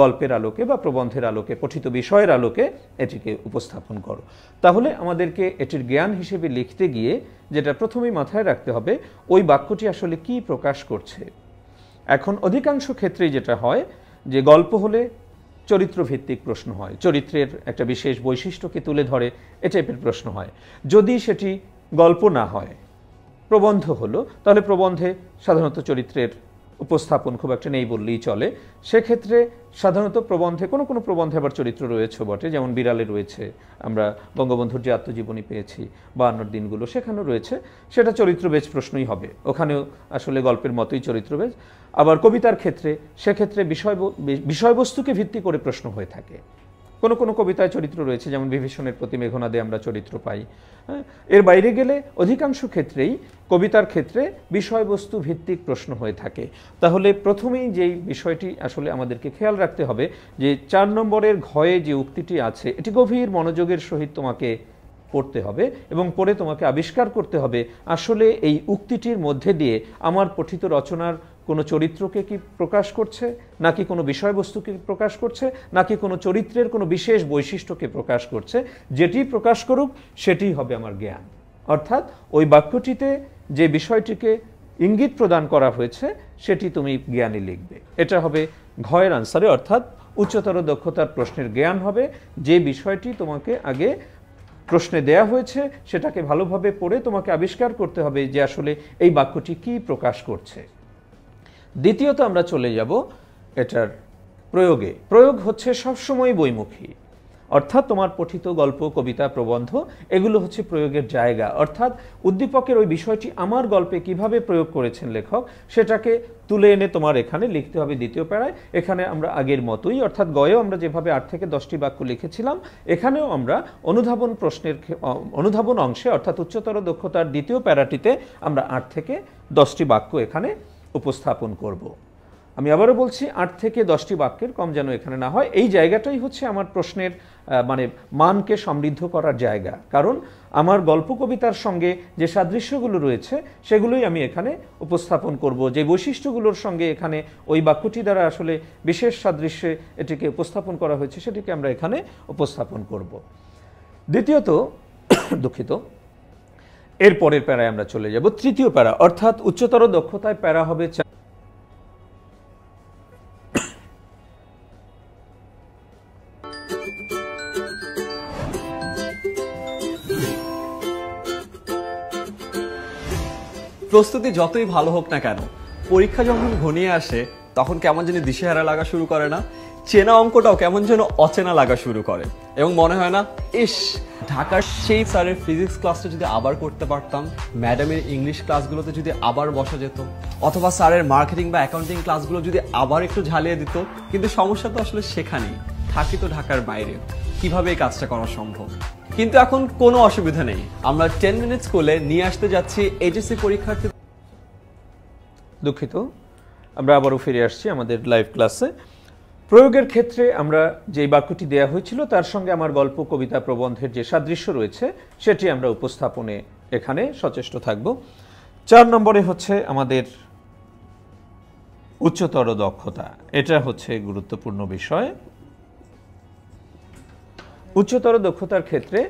গল্পের আলোকে বা প্রবন্ধের আলোকে পঠিত বিষয়ের আলোকে এটিকে উপস্থাপন করো তাহলে আমাদেরকে এটির জ্ঞান হিসেবে লিখতে গিয়ে যেটা প্রথমেই মাথায় রাখতে হবে ওই বাক্যটি আসলে কি প্রকাশ করছে এখন অধিকাংশ ক্ষেত্রেই যেটা হয় যে গল্প হলে চরিত্রভিত্তিক প্রশ্ন হয় চরিত্রের একটা বিশেষ বৈশিষ্ট্যকে তুলে ধরে এ টাইপের প্রশ্ন হয় যদি সেটি গল্প না হয় প্রবন্ধ হলো তাহলে প্রবন্ধে সাধারণত চরিত্রের উপস্থাপন খুব একটা নেই বললেই চলে সেক্ষেত্রে সাধারণত প্রবন্ধে কোনো কোনো প্রবন্ধে আবার চরিত্র রয়েছে বটে যেমন বিড়ালে রয়েছে আমরা বঙ্গবন্ধুর যে আত্মজীবনী পেয়েছি বায়ান্নর দিনগুলো সেখানেও রয়েছে সেটা চরিত্রবেজ প্রশ্নই হবে ওখানেও আসলে গল্পের মতোই চরিত্রবেজ আবার কবিতার ক্ষেত্রে সেক্ষেত্রে বিষয় বিষয়বস্তুকে ভিত্তি করে প্রশ্ন হয়ে থাকে কোনো কোনো কবিতায় চরিত্র রয়েছে যেমন বিভীষণের প্রতি মেঘনাদে আমরা চরিত্র পাই হ্যাঁ, এর বাইরে গেলে অধিকাংশ ক্ষেত্রেই কবিতার ক্ষেত্রে বিষয়বস্তু ভিত্তিক প্রশ্ন হয়ে থাকে তাহলে প্রথমেই যেই বিষয়টি আসলে আমাদেরকে খেয়াল রাখতে হবে যে চার নম্বরের ঘয়ে যে উক্তিটি আছে এটি গভীর মনোযোগের সহিত তোমাকে পড়তে হবে এবং পড়ে তোমাকে আবিষ্কার করতে হবে আসলে এই উক্তিটির মধ্যে দিয়ে আমার পঠিত রচনার কোনো চরিত্রকে কি প্রকাশ করছে নাকি কোনো বিষয়বস্তুকে প্রকাশ করছে নাকি কোনো চরিত্রের কোনো বিশেষ বৈশিষ্ট্যকে প্রকাশ করছে যেটি প্রকাশ করুক সেটি হবে আমার জ্ঞান অর্থাৎ ওই বাক্যটিতে যে বিষয়টিকে ইঙ্গিত প্রদান করা হয়েছে সেটি তুমি জ্ঞানে লিখবে এটা হবে ঘয়ের আনসারে অর্থাৎ উচ্চতর দক্ষতার প্রশ্নের জ্ঞান হবে যে বিষয়টি তোমাকে আগে প্রশ্নে দেয়া হয়েছে সেটাকে ভালোভাবে পড়ে তোমাকে আবিষ্কার করতে হবে যে আসলে এই বাক্যটি কি প্রকাশ করছে দ্বিতীয়ত আমরা চলে যাব এটার প্রয়োগে প্রয়োগ হচ্ছে সবসময় বইমুখী অর্থাৎ তোমার পঠিত গল্প কবিতা প্রবন্ধ এগুলো হচ্ছে প্রয়োগের জায়গা অর্থাৎ উদ্দীপকের ওই বিষয়টি আমার গল্পে কিভাবে প্রয়োগ করেছেন লেখক সেটাকে তুলে এনে তোমার এখানে লিখতে হবে দ্বিতীয় প্যারায় এখানে আমরা আগের মতোই অর্থাৎ গয়েও আমরা যেভাবে আট থেকে দশটি বাক্য লিখেছিলাম এখানেও আমরা অনুধাবন প্রশ্নের অনুধাবন অংশে অর্থাৎ উচ্চতর দক্ষতার দ্বিতীয় প্যারাটিতে আমরা আট থেকে দশটি বাক্য এখানে উপস্থাপন করব। আমি আবারও বলছি আট থেকে দশটি বাক্যের কম যেন এখানে না হয় এই জায়গাটাই হচ্ছে আমার প্রশ্নের মানে মানকে সমৃদ্ধ করার জায়গা কারণ আমার গল্প কবিতার সঙ্গে যে সাদৃশ্যগুলো রয়েছে সেগুলোই আমি এখানে উপস্থাপন করব যে বৈশিষ্ট্যগুলোর সঙ্গে এখানে ওই বাক্যটি দ্বারা আসলে বিশেষ সাদৃশ্যে এটিকে উপস্থাপন করা হয়েছে সেটিকে আমরা এখানে উপস্থাপন করব দ্বিতীয়ত দুঃখিত এর পরের প্যারায় আমরা চলে যাব তৃতীয় প্যারা অর্থাৎ উচ্চতর দক্ষতায় প্যারা হবে
প্রস্তুতি যতই ভালো হোক না কেন পরীক্ষা যখন ঘনিয়ে আসে তখন কেমন জানি দিশেহারা লাগা শুরু করে না চেনা অঙ্কটাও কেমন যেন অচেনা লাগা শুরু করে এবং মনে হয় না ইস ঢাকার সেই স্যারের ফিজিক্স ক্লাসটা যদি আবার করতে পারতাম ম্যাডামের ইংলিশ ক্লাসগুলোতে যদি আবার বসা যেত অথবা স্যারের মার্কেটিং বা অ্যাকাউন্টিং ক্লাসগুলো যদি আবার একটু ঝালিয়ে দিত কিন্তু সমস্যা তো আসলে সেখানেই থাকি তো ঢাকার বাইরে কিভাবে এই কাজটা করা সম্ভব কিন্তু এখন কোনো অসুবিধা নেই আমরা টেন মিনিট স্কুলে নিয়ে আসতে যাচ্ছি এইচএসসি পরীক্ষার্থী
দুঃখিত আমরা আবারও ফিরে আসছি আমাদের লাইভ ক্লাসে প্রয়োগের ক্ষেত্রে আমরা যে বাক্যটি দেয়া হয়েছিল তার সঙ্গে আমার গল্প কবিতা প্রবন্ধের যে সাদৃশ্য রয়েছে সেটি আমরা উপস্থাপনে এখানে সচেষ্ট থাকব চার নম্বরে হচ্ছে আমাদের উচ্চতর দক্ষতা এটা হচ্ছে গুরুত্বপূর্ণ বিষয় উচ্চতর দক্ষতার ক্ষেত্রে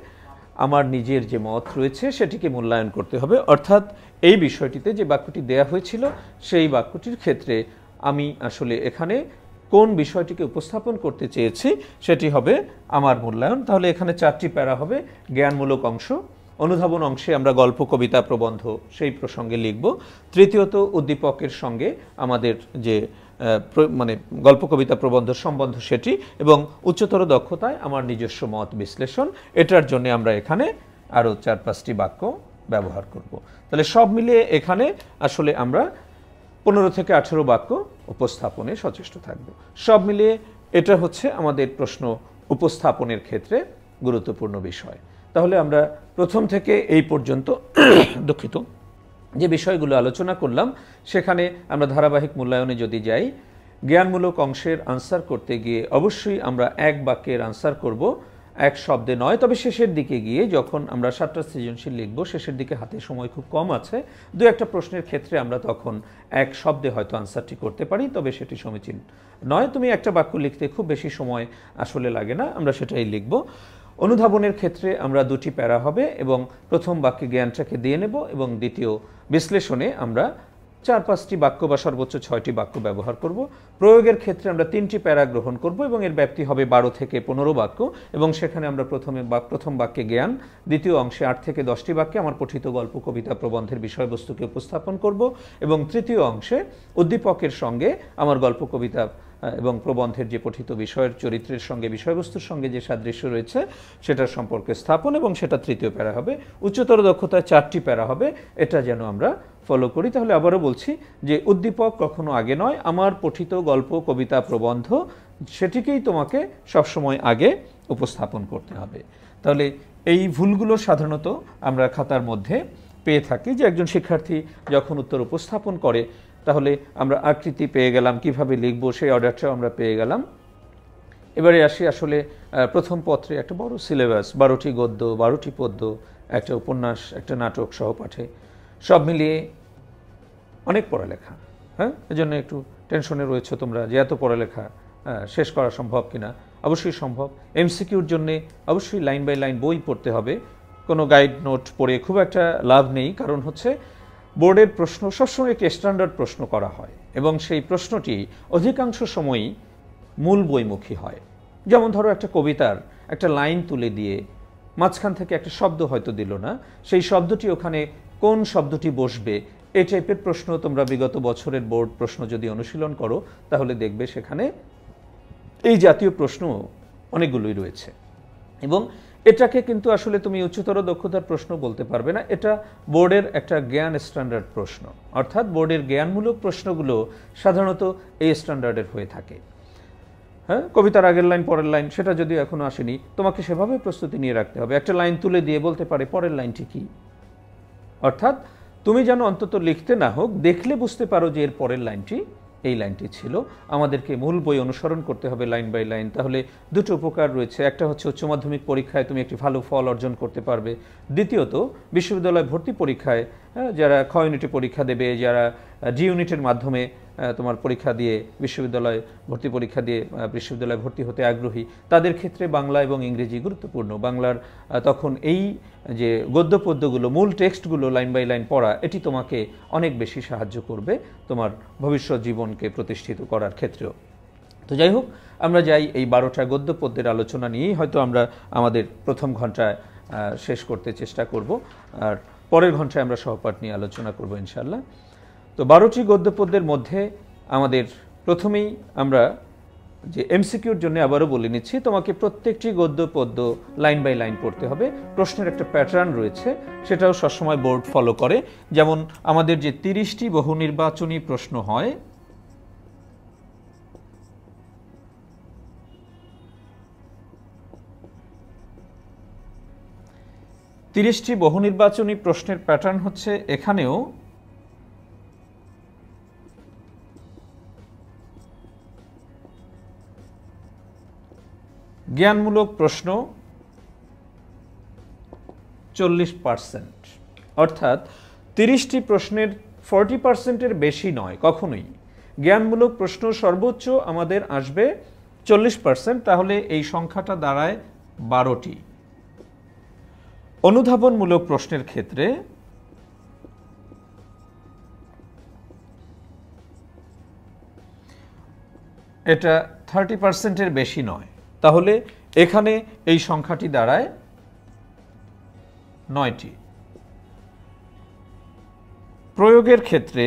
আমার নিজের যে মত রয়েছে সেটিকে মূল্যায়ন করতে হবে অর্থাৎ এই বিষয়টিতে যে বাক্যটি দেয়া হয়েছিল সেই বাক্যটির ক্ষেত্রে আমি আসলে এখানে কোন বিষয়টিকে উপস্থাপন করতে চেয়েছি সেটি হবে আমার মূল্যায়ন তাহলে এখানে চারটি প্যারা হবে জ্ঞানমূলক অংশ অনুধাবন অংশে আমরা গল্প কবিতা প্রবন্ধ সেই প্রসঙ্গে লিখব তৃতীয়ত উদ্দীপকের সঙ্গে আমাদের যে মানে গল্প কবিতা প্রবন্ধ সম্বন্ধ সেটি এবং উচ্চতর দক্ষতায় আমার নিজস্ব মত বিশ্লেষণ এটার জন্য আমরা এখানে আরও চার পাঁচটি বাক্য ব্যবহার করব তাহলে সব মিলিয়ে এখানে আসলে আমরা পনেরো থেকে আঠেরো বাক্য উপস্থাপনে সচেষ্ট থাকব সব মিলিয়ে এটা হচ্ছে আমাদের প্রশ্ন উপস্থাপনের ক্ষেত্রে গুরুত্বপূর্ণ বিষয় তাহলে আমরা প্রথম থেকে এই পর্যন্ত দুঃখিত যে বিষয়গুলো আলোচনা করলাম সেখানে আমরা ধারাবাহিক মূল্যায়নে যদি যাই জ্ঞানমূলক অংশের আনসার করতে গিয়ে অবশ্যই আমরা এক বাক্যের আনসার করব এক শব্দে নয় তবে শেষের দিকে গিয়ে যখন আমরা সাতটা সৃজনশীল লিখব শেষের দিকে হাতে সময় খুব কম আছে দু একটা প্রশ্নের ক্ষেত্রে আমরা তখন এক শব্দে হয়তো আনসারটি করতে পারি তবে সেটি সমীচীন নয় তুমি একটা বাক্য লিখতে খুব বেশি সময় আসলে লাগে না আমরা সেটাই লিখব অনুধাবনের ক্ষেত্রে আমরা দুটি প্যারা হবে এবং প্রথম বাক্যে জ্ঞানটাকে দিয়ে নেব এবং দ্বিতীয় বিশ্লেষণে আমরা চার পাঁচটি বাক্য বা সর্বোচ্চ ছয়টি বাক্য ব্যবহার করব প্রয়োগের ক্ষেত্রে আমরা তিনটি প্যারা গ্রহণ করব এবং এর ব্যাপ্তি হবে বারো থেকে পনেরো বাক্য এবং সেখানে আমরা প্রথমে প্রথম বাক্যে জ্ঞান দ্বিতীয় অংশে আট থেকে দশটি বাক্যে আমার পঠিত গল্প কবিতা প্রবন্ধের বিষয়বস্তুকে উপস্থাপন করব এবং তৃতীয় অংশে উদ্দীপকের সঙ্গে আমার গল্প কবিতা এবং প্রবন্ধের যে পঠিত বিষয়ের চরিত্রের সঙ্গে বিষয়বস্তুর সঙ্গে যে সাদৃশ্য রয়েছে সেটার সম্পর্কে স্থাপন এবং সেটা তৃতীয় প্যারা হবে উচ্চতর দক্ষতায় চারটি প্যারা হবে এটা যেন আমরা ফলো করি তাহলে আবারও বলছি যে উদ্দীপক কখনো আগে নয় আমার পঠিত গল্প কবিতা প্রবন্ধ সেটিকেই তোমাকে সবসময় আগে উপস্থাপন করতে হবে তাহলে এই ভুলগুলো সাধারণত আমরা খাতার মধ্যে পেয়ে থাকি যে একজন শিক্ষার্থী যখন উত্তর উপস্থাপন করে তাহলে আমরা আকৃতি পেয়ে গেলাম কিভাবে লিখব সেই অর্ডারটাও আমরা পেয়ে গেলাম এবারে আসি আসলে প্রথম পত্রে একটা বড় সিলেবাস বারোটি গদ্য বারোটি পদ্য একটা উপন্যাস একটা নাটক সহপাঠে সব মিলিয়ে অনেক পড়ালেখা হ্যাঁ জন্য একটু টেনশনে রয়েছে তোমরা যে এত পড়ালেখা শেষ করা সম্ভব কিনা অবশ্যই সম্ভব এমসিকিউর জন্যে অবশ্যই লাইন বাই লাইন বই পড়তে হবে কোনো গাইড নোট পড়ে খুব একটা লাভ নেই কারণ হচ্ছে বোর্ডের প্রশ্ন সবসময় একটি স্ট্যান্ডার্ড প্রশ্ন করা হয় এবং সেই প্রশ্নটি অধিকাংশ সময়ই মূল বইমুখী হয় যেমন ধরো একটা কবিতার একটা লাইন তুলে দিয়ে মাঝখান থেকে একটা শব্দ হয়তো দিল না সেই শব্দটি ওখানে কোন শব্দটি বসবে এই টাইপের প্রশ্ন তোমরা বিগত বছরের বোর্ড প্রশ্ন যদি অনুশীলন করো তাহলে দেখবে সেখানে এই জাতীয় প্রশ্ন অনেকগুলোই রয়েছে এবং এটাকে কিন্তু আসলে তুমি উচ্চতর দক্ষতার প্রশ্ন বলতে পারবে না এটা বোর্ডের একটা জ্ঞান স্ট্যান্ডার্ড প্রশ্ন অর্থাৎ বোর্ডের জ্ঞানমূলক প্রশ্নগুলো সাধারণত এই স্ট্যান্ডার্ডের হয়ে থাকে হ্যাঁ কবিতার আগের লাইন পরের লাইন সেটা যদি এখনও আসেনি তোমাকে সেভাবে প্রস্তুতি নিয়ে রাখতে হবে একটা লাইন তুলে দিয়ে বলতে পারে পরের লাইনটি কী অর্থাৎ তুমি যেন অন্তত লিখতে না হোক দেখলে বুঝতে পারো যে এর পরের লাইনটি এই লাইনটি ছিল আমাদেরকে মূল বই অনুসরণ করতে হবে লাইন বাই লাইন তাহলে দুটো উপকার রয়েছে একটা হচ্ছে উচ্চ মাধ্যমিক পরীক্ষায় তুমি একটি ভালো ফল অর্জন করতে পারবে দ্বিতীয়ত বিশ্ববিদ্যালয় ভর্তি পরীক্ষায় হ্যাঁ, যারা কমিউনিটি পরীক্ষা দেবে যারা জি ইউনিটের মাধ্যমে তোমার পরীক্ষা দিয়ে বিশ্ববিদ্যালয়ে ভর্তি পরীক্ষা দিয়ে বিশ্ববিদ্যালয়ে ভর্তি হতে আগ্রহী তাদের ক্ষেত্রে বাংলা এবং ইংরেজি গুরুত্বপূর্ণ বাংলার তখন এই যে গদ্য পদ্যগুলো মূল টেক্সটগুলো লাইন বাই লাইন পড়া এটি তোমাকে অনেক বেশি সাহায্য করবে তোমার ভবিষ্যৎ জীবনকে প্রতিষ্ঠিত করার ক্ষেত্রেও তো যাই হোক আমরা যাই এই বারোটা গদ্য পদ্যের আলোচনা নিয়েই হয়তো আমরা আমাদের প্রথম ঘন্টায় শেষ করতে চেষ্টা করব আর পরের ঘন্টায় আমরা সহপাঠ নিয়ে আলোচনা করব ইনশাল্লাহ তো বারোটি গদ্যপদ্যের মধ্যে আমাদের প্রথমেই আমরা যে এমসিকিউর জন্য আবারও বলে নিচ্ছি তোমাকে প্রত্যেকটি গদ্য পদ্য লাইন বাই লাইন পড়তে হবে প্রশ্নের একটা প্যাটার্ন রয়েছে সেটাও সবসময় বোর্ড ফলো করে যেমন আমাদের যে তিরিশটি বহু নির্বাচনী প্রশ্ন হয় তিরিশটি বহু নির্বাচনী প্রশ্নের প্যাটার্ন হচ্ছে এখানেও জ্ঞানমূলক প্রশ্ন চল্লিশ পার্সেন্ট অর্থাৎ তিরিশটি প্রশ্নের ফর্টি পার্সেন্টের বেশি নয় কখনোই জ্ঞানমূলক প্রশ্ন সর্বোচ্চ আমাদের আসবে চল্লিশ পার্সেন্ট তাহলে এই সংখ্যাটা দাঁড়ায় বারোটি অনুধাবনমূলক প্রশ্নের ক্ষেত্রে এটা থার্টি পার্সেন্টের বেশি নয় তাহলে এখানে এই সংখ্যাটি দাঁড়ায় নয়টি প্রয়োগের ক্ষেত্রে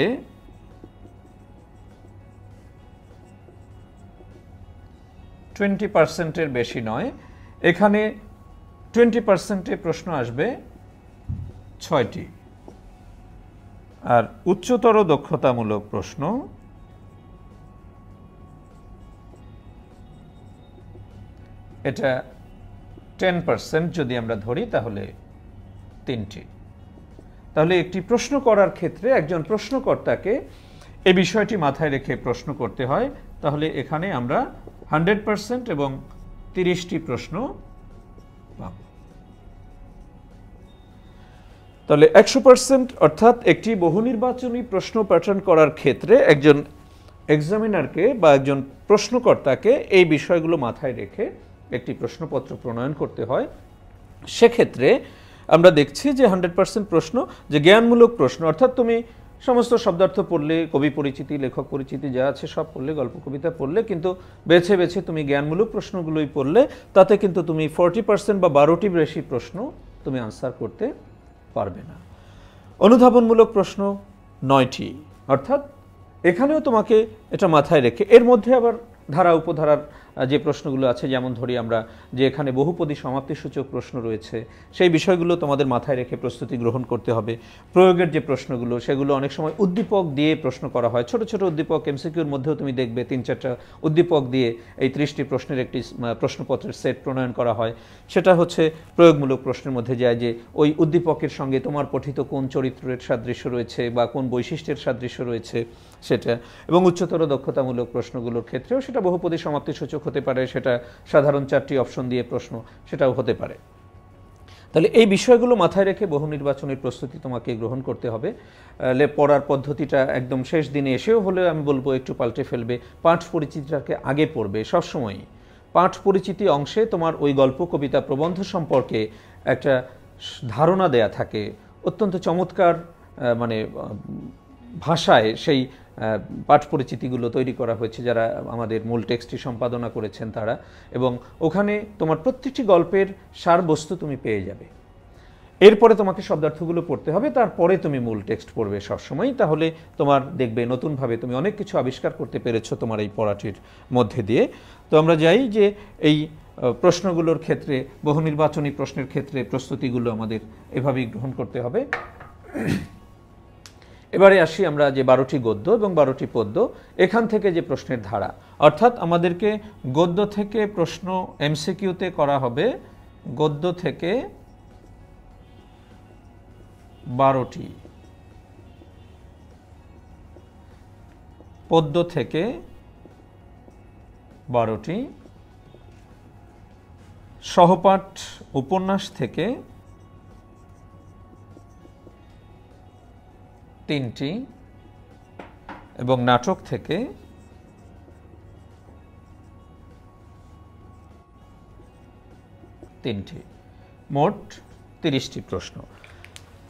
টোয়েন্টি পার্সেন্টের বেশি নয় এখানে টোয়েন্টি পার্সেন্টে প্রশ্ন আসবে ছয়টি আর উচ্চতর দক্ষতামূলক প্রশ্ন এটা টেন পার্সেন্ট যদি আমরা ধরি তাহলে তিনটি তাহলে একটি প্রশ্ন করার ক্ষেত্রে একজন প্রশ্নকর্তাকে এ বিষয়টি মাথায় রেখে প্রশ্ন করতে হয় তাহলে এখানে আমরা হান্ড্রেড পারসেন্ট এবং তিরিশটি প্রশ্ন পাব তাহলে একশো পারসেন্ট অর্থাৎ একটি বহুনির্বাচনী প্রশ্ন প্যাটার্ন করার ক্ষেত্রে একজন এক্সামিনারকে বা একজন প্রশ্নকর্তাকে এই বিষয়গুলো মাথায় রেখে একটি প্রশ্নপত্র প্রণয়ন করতে হয় সেক্ষেত্রে আমরা দেখছি যে হান্ড্রেড পার্সেন্ট প্রশ্ন যে জ্ঞানমূলক প্রশ্ন অর্থাৎ তুমি সমস্ত শব্দার্থ পড়লে কবি পরিচিতি লেখক পরিচিতি যা আছে সব পড়লে গল্প কবিতা পড়লে কিন্তু বেছে বেছে তুমি জ্ঞানমূলক প্রশ্নগুলোই পড়লে তাতে কিন্তু তুমি ফর্টি পার্সেন্ট বা বারোটি বেশি প্রশ্ন তুমি আনসার করতে পারবে না অনুধাবনমূলক প্রশ্ন নয়টি অর্থাৎ এখানেও তোমাকে এটা মাথায় রেখে এর মধ্যে আবার ধারা উপধারার যে প্রশ্নগুলো আছে যেমন ধরি আমরা যে এখানে বহুপদী সমাপ্তিসূচক প্রশ্ন রয়েছে সেই বিষয়গুলো তোমাদের মাথায় রেখে প্রস্তুতি গ্রহণ করতে হবে প্রয়োগের যে প্রশ্নগুলো সেগুলো অনেক সময় উদ্দীপক দিয়ে প্রশ্ন করা হয় ছোট ছোট উদ্দীপক এমসিকিউর মধ্যেও তুমি দেখবে তিন চারটা উদ্দীপক দিয়ে এই ত্রিশটি প্রশ্নের একটি প্রশ্নপত্রের সেট প্রণয়ন করা হয় সেটা হচ্ছে প্রয়োগমূলক প্রশ্নের মধ্যে যায় যে ওই উদ্দীপকের সঙ্গে তোমার পঠিত কোন চরিত্রের সাদৃশ্য রয়েছে বা কোন বৈশিষ্ট্যের সাদৃশ্য রয়েছে সেটা এবং উচ্চতর দক্ষতামূলক প্রশ্নগুলোর ক্ষেত্রেও সেটা বহুপদী সমাপ্তি সূচক হতে পারে সেটা সাধারণ চারটি অপশন দিয়ে প্রশ্ন সেটাও হতে পারে তাহলে এই বিষয়গুলো মাথায় রেখে বহু নির্বাচনের প্রস্তুতি তোমাকে গ্রহণ করতে হবে পড়ার পদ্ধতিটা একদম শেষ দিনে এসেও হলেও আমি বলবো একটু পাল্টে ফেলবে পাঠ পরিচিতিটাকে আগে পড়বে সবসময়ই পাঠ পরিচিতি অংশে তোমার ওই গল্প কবিতা প্রবন্ধ সম্পর্কে একটা ধারণা দেয়া থাকে অত্যন্ত চমৎকার মানে ভাষায় সেই পাঠ পরিচিতিগুলো তৈরি করা হয়েছে যারা আমাদের মূল টেক্সটটি সম্পাদনা করেছেন তারা এবং ওখানে তোমার প্রত্যেকটি গল্পের সারবস্তু তুমি পেয়ে যাবে এরপরে তোমাকে শব্দার্থগুলো পড়তে হবে তারপরে তুমি মূল টেক্সট পড়বে সবসময় তাহলে তোমার দেখবে নতুনভাবে তুমি অনেক কিছু আবিষ্কার করতে পেরেছো তোমার এই পড়াটির মধ্যে দিয়ে তো আমরা যাই যে এই প্রশ্নগুলোর ক্ষেত্রে বহু নির্বাচনী প্রশ্নের ক্ষেত্রে প্রস্তুতিগুলো আমাদের এভাবেই গ্রহণ করতে হবে এবারে আসি আমরা যে বারোটি গদ্য এবং বারোটি পদ্য এখান থেকে যে প্রশ্নের ধারা অর্থাৎ আমাদেরকে গদ্য থেকে প্রশ্ন এমসিকিউতে করা হবে গদ্য থেকে বারোটি পদ্য থেকে বারোটি সহপাঠ উপন্যাস থেকে তিনটি এবং নাটক থেকে তিনটি মোট তিরিশটি প্রশ্ন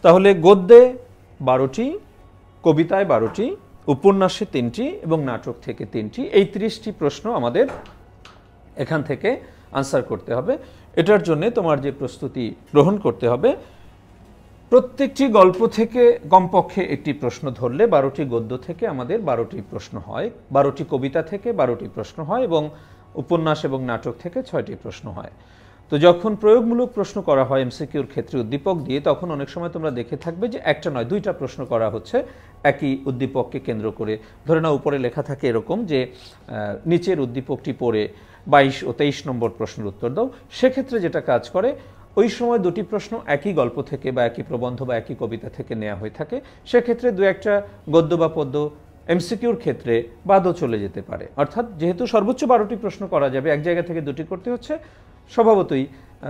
তাহলে গদ্যে বারোটি কবিতায় বারোটি উপন্যাসে তিনটি এবং নাটক থেকে তিনটি এই তিরিশটি প্রশ্ন আমাদের এখান থেকে আনসার করতে হবে এটার জন্যে তোমার যে প্রস্তুতি গ্রহণ করতে হবে প্রত্যেকটি গল্প থেকে কমপক্ষে একটি প্রশ্ন ধরলে বারোটি গদ্য থেকে আমাদের বারোটি প্রশ্ন হয় বারোটি কবিতা থেকে বারোটি প্রশ্ন হয় এবং উপন্যাস এবং নাটক থেকে ছয়টি প্রশ্ন হয় তো যখন প্রয়োগমূলক প্রশ্ন করা হয় এমসিকিউর ক্ষেত্রে উদ্দীপক দিয়ে তখন অনেক সময় তোমরা দেখে থাকবে যে একটা নয় দুইটা প্রশ্ন করা হচ্ছে একই উদ্দীপককে কেন্দ্র করে ধরে নাও উপরে লেখা থাকে এরকম যে নিচের উদ্দীপকটি পড়ে বাইশ ও তেইশ নম্বর প্রশ্নের উত্তর দাও সেক্ষেত্রে যেটা কাজ করে ওই সময় দুটি প্রশ্ন একই গল্প থেকে বা একই প্রবন্ধ বা একই কবিতা থেকে নেওয়া হয়ে থাকে সেক্ষেত্রে দু একটা গদ্য বা পদ্য এমসিকিউর ক্ষেত্রে বাদও চলে যেতে পারে অর্থাৎ যেহেতু সর্বোচ্চ বারোটি প্রশ্ন করা যাবে এক জায়গা থেকে দুটি করতে হচ্ছে স্বভাবতই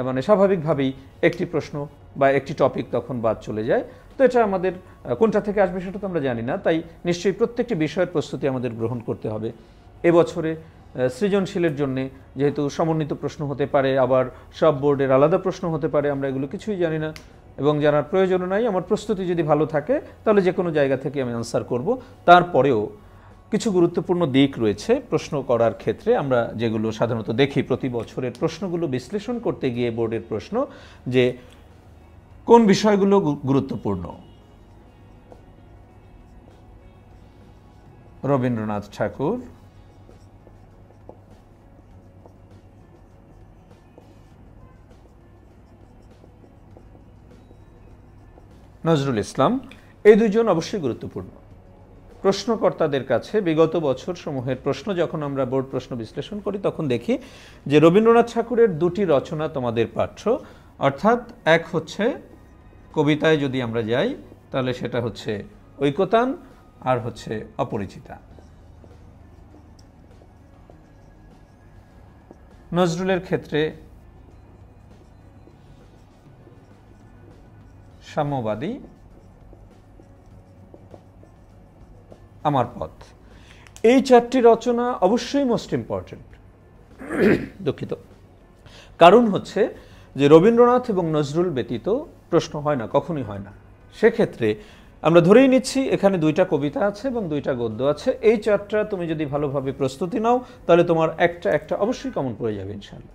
মানে স্বাভাবিকভাবেই একটি প্রশ্ন বা একটি টপিক তখন বাদ চলে যায় তো এটা আমাদের কোনটা থেকে আসবে সেটা তো আমরা জানি না তাই নিশ্চয়ই প্রত্যেকটি বিষয়ের প্রস্তুতি আমাদের গ্রহণ করতে হবে এবছরে সৃজনশীলের জন্যে যেহেতু সমন্বিত প্রশ্ন হতে পারে আবার সব বোর্ডের আলাদা প্রশ্ন হতে পারে আমরা এগুলো কিছুই জানি না এবং জানার প্রয়োজন নাই আমার প্রস্তুতি যদি ভালো থাকে তাহলে যে কোনো জায়গা থেকে আমি অ্যান্সার করব তারপরেও কিছু গুরুত্বপূর্ণ দিক রয়েছে প্রশ্ন করার ক্ষেত্রে আমরা যেগুলো সাধারণত দেখি প্রতি বছরের প্রশ্নগুলো বিশ্লেষণ করতে গিয়ে বোর্ডের প্রশ্ন যে কোন বিষয়গুলো গুরুত্বপূর্ণ রবীন্দ্রনাথ ঠাকুর নজরুল ইসলাম এই দুজন অবশ্যই গুরুত্বপূর্ণ প্রশ্নকর্তাদের কাছে বিগত বছর সমূহের প্রশ্ন যখন আমরা বোর্ড প্রশ্ন বিশ্লেষণ করি তখন দেখি যে রবীন্দ্রনাথ ঠাকুরের দুটি রচনা তোমাদের পাঠ্য অর্থাৎ এক হচ্ছে কবিতায় যদি আমরা যাই তাহলে সেটা হচ্ছে ঐকতান আর হচ্ছে অপরিচিতা নজরুলের ক্ষেত্রে সাম্যবাদী আমার পথ এই চারটি রচনা অবশ্যই মোস্ট ইম্পর্টেন্ট দুঃখিত কারণ হচ্ছে যে রবীন্দ্রনাথ এবং নজরুল ব্যতীত প্রশ্ন হয় না কখনই হয় না সেক্ষেত্রে আমরা ধরেই নিচ্ছি এখানে দুইটা কবিতা আছে এবং দুইটা গদ্য আছে এই চারটা তুমি যদি ভালোভাবে প্রস্তুতি নাও তাহলে তোমার একটা একটা অবশ্যই কমন পড়ে যাবে ইনশাল্লাহ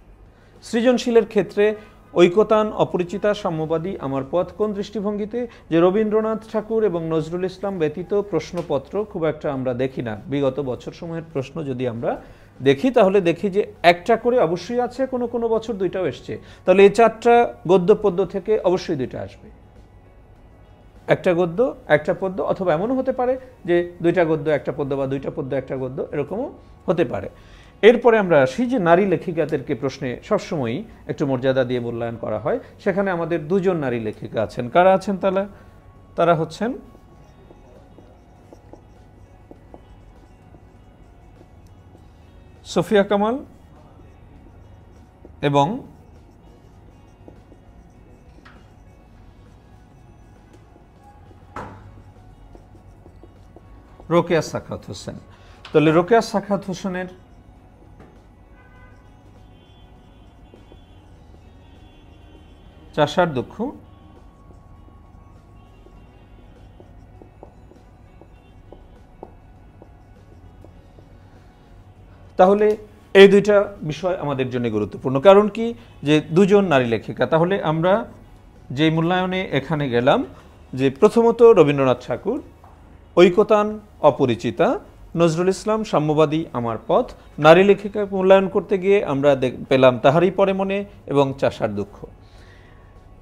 সৃজনশীলের ক্ষেত্রে ঐকতান অপরিচিতা সাম্যবাদী আমার পথ কোন দৃষ্টিভঙ্গিতে যে রবীন্দ্রনাথ ঠাকুর এবং নজরুল ইসলাম ব্যতীত প্রশ্নপত্র খুব একটা আমরা দেখি না বিগত বছর সময়ের প্রশ্ন যদি আমরা দেখি তাহলে দেখি যে একটা করে অবশ্যই আছে কোনো কোনো বছর দুইটাও এসছে তাহলে এই চারটা গদ্য পদ্য থেকে অবশ্যই দুইটা আসবে একটা গদ্য একটা পদ্য অথবা এমনও হতে পারে যে দুইটা গদ্য একটা পদ্য বা দুইটা পদ্য একটা গদ্য এরকমও হতে পারে এরপরে আমরা আসি যে নারী লেখিকাদেরকে প্রশ্নে সবসময়ই একটু মর্যাদা দিয়ে মূল্যায়ন করা হয় সেখানে আমাদের দুজন নারী লেখিকা আছেন কারা আছেন তাহলে তারা হচ্ছেন সোফিয়া কামাল এবং রোকেয়া সাক্ষাৎ হোসেন তাহলে রোকেয়া সাখাত হোসেনের চাষার দুঃখ তাহলে এই দুইটা বিষয় আমাদের জন্য গুরুত্বপূর্ণ কারণ কি যে দুজন নারী লেখিকা তাহলে আমরা যে মূল্যায়নে এখানে গেলাম যে প্রথমত রবীন্দ্রনাথ ঠাকুর ঐকতান অপরিচিতা নজরুল ইসলাম সাম্যবাদী আমার পথ নারী লেখিকা মূল্যায়ন করতে গিয়ে আমরা পেলাম তাহারই পরে মনে এবং চাষার দুঃখ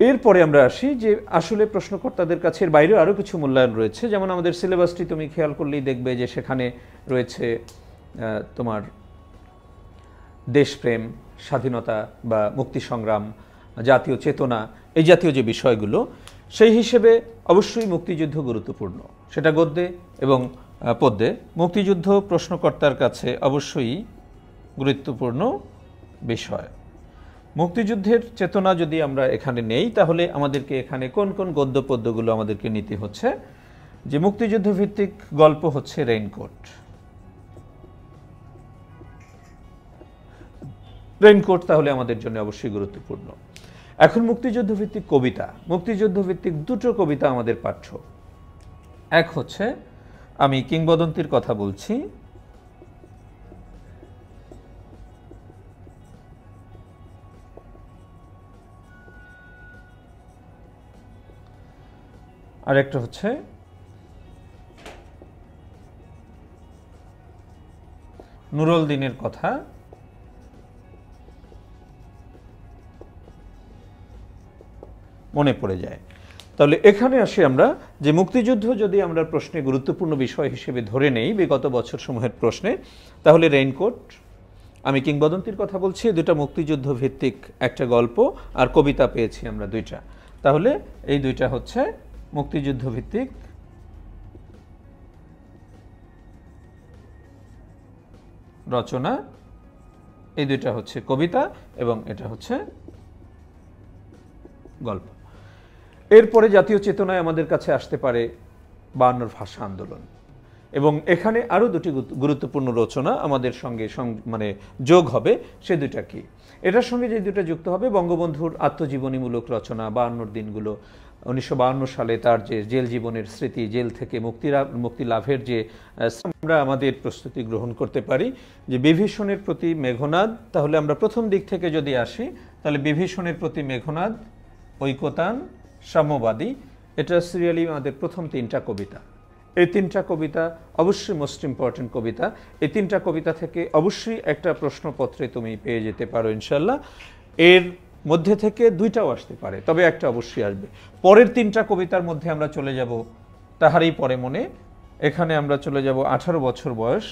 এরপরে আমরা আসি যে আসলে প্রশ্নকর্তাদের কাছে বাইরেও আরও কিছু মূল্যায়ন রয়েছে যেমন আমাদের সিলেবাসটি তুমি খেয়াল করলেই দেখবে যে সেখানে রয়েছে তোমার দেশপ্রেম স্বাধীনতা বা মুক্তি সংগ্রাম জাতীয় চেতনা এই জাতীয় যে বিষয়গুলো সেই হিসেবে অবশ্যই মুক্তিযুদ্ধ গুরুত্বপূর্ণ সেটা গদ্যে এবং পদ্যে মুক্তিযুদ্ধ প্রশ্নকর্তার কাছে অবশ্যই গুরুত্বপূর্ণ বিষয় মুক্তিযুদ্ধের চেতনা যদি আমরা এখানে নেই তাহলে আমাদেরকে এখানে কোন কোন গদ্য পদ্যগুলো আমাদেরকে নিতে হচ্ছে যে মুক্তিযুদ্ধ ভিত্তিক গল্প হচ্ছে রেইনকোট রেইনকোট তাহলে আমাদের জন্য অবশ্যই গুরুত্বপূর্ণ এখন মুক্তিযুদ্ধ ভিত্তিক কবিতা মুক্তিযুদ্ধ ভিত্তিক দুটো কবিতা আমাদের পাঠ্য এক হচ্ছে আমি কিংবদন্তির কথা বলছি আর একটা হচ্ছে নুরুল দিনের কথা মনে পড়ে যায় তাহলে এখানে আসি আমরা যে মুক্তিযুদ্ধ যদি আমরা প্রশ্নে গুরুত্বপূর্ণ বিষয় হিসেবে ধরে নেই বিগত বছর সমূহের প্রশ্নে তাহলে রেইনকোট আমি কিংবদন্তির কথা বলছি দুটা মুক্তিযুদ্ধ ভিত্তিক একটা গল্প আর কবিতা পেয়েছি আমরা দুইটা তাহলে এই দুইটা হচ্ছে মুক্তিযুদ্ধ ভিত্তিক রচনা এই দুইটা হচ্ছে কবিতা এবং এটা হচ্ছে গল্প এরপরে জাতীয় চেতনায় আমাদের কাছে আসতে পারে বায়ান্নর ভাষা আন্দোলন এবং এখানে আরও দুটি গুরুত্বপূর্ণ রচনা আমাদের সঙ্গে মানে যোগ হবে সে দুইটা কি এটার সঙ্গে যে দুটা যুক্ত হবে বঙ্গবন্ধুর আত্মজীবনীমূলক রচনা বায়ান্নর দিনগুলো উনিশশো সালে তার যে জেল জীবনের স্মৃতি জেল থেকে মুক্তি মুক্তি লাভের যে আমরা আমাদের প্রস্তুতি গ্রহণ করতে পারি যে বিভীষণের প্রতি মেঘনাদ তাহলে আমরা প্রথম দিক থেকে যদি আসি তাহলে বিভীষণের প্রতি মেঘনাদ ঐকতান সাম্যবাদী এটা সিরিয়ালি আমাদের প্রথম তিনটা কবিতা এই তিনটা কবিতা অবশ্যই মোস্ট ইম্পর্টেন্ট কবিতা এই তিনটা কবিতা থেকে অবশ্যই একটা প্রশ্নপত্রে তুমি পেয়ে যেতে পারো ইনশাল্লাহ এর মধ্যে থেকে দুইটাও আসতে পারে তবে একটা অবশ্যই আসবে পরের তিনটা কবিতার মধ্যে আমরা চলে যাব তাহারই পরে মনে এখানে আমরা চলে যাব আঠারো বছর বয়স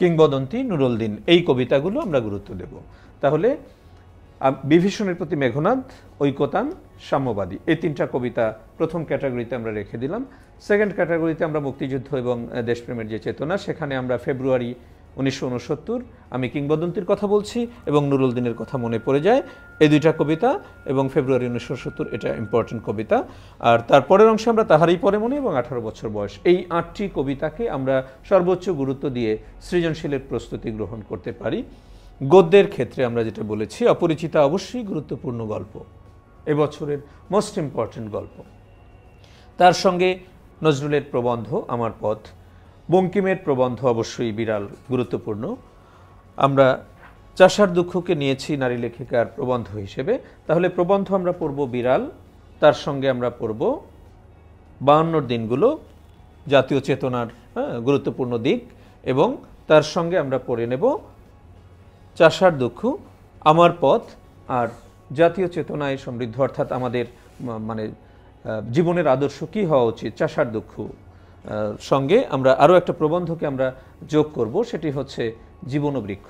কিংবদন্তি নুরুল দিন এই কবিতাগুলো আমরা গুরুত্ব দেব তাহলে বিভীষণের প্রতি মেঘনাদ ঐকতান সাম্যবাদী এই তিনটা কবিতা প্রথম ক্যাটাগরিতে আমরা রেখে দিলাম সেকেন্ড ক্যাটাগরিতে আমরা মুক্তিযুদ্ধ এবং দেশপ্রেমের যে চেতনা সেখানে আমরা ফেব্রুয়ারি উনিশশো আমি কিংবদন্তির কথা বলছি এবং নুরুল দিনের কথা মনে পড়ে যায় এই দুইটা কবিতা এবং ফেব্রুয়ারি উনিশশো এটা ইম্পর্টেন্ট কবিতা আর তারপরের অংশে আমরা তাহারই পরে মনে এবং আঠারো বছর বয়স এই আটটি কবিতাকে আমরা সর্বোচ্চ গুরুত্ব দিয়ে সৃজনশীলের প্রস্তুতি গ্রহণ করতে পারি গদ্যের ক্ষেত্রে আমরা যেটা বলেছি অপরিচিতা অবশ্যই গুরুত্বপূর্ণ গল্প এবছরের মোস্ট ইম্পর্টেন্ট গল্প তার সঙ্গে নজরুলের প্রবন্ধ আমার পথ বঙ্কিমের প্রবন্ধ অবশ্যই বিরাল গুরুত্বপূর্ণ আমরা চাষার দুঃখকে নিয়েছি নারী লেখিকার প্রবন্ধ হিসেবে তাহলে প্রবন্ধ আমরা পড়ব বিরাল তার সঙ্গে আমরা পড়ব বায়ান্নর দিনগুলো জাতীয় চেতনার হ্যাঁ, গুরুত্বপূর্ণ দিক এবং তার সঙ্গে আমরা পড়ে নেব চাষার দুঃখ আমার পথ আর জাতীয় চেতনায় সমৃদ্ধ অর্থাৎ আমাদের মানে জীবনের আদর্শ কি হওয়া উচিত চাষার দুঃখ সঙ্গে আমরা আরও একটা প্রবন্ধকে আমরা যোগ করব সেটি হচ্ছে বৃক্ষ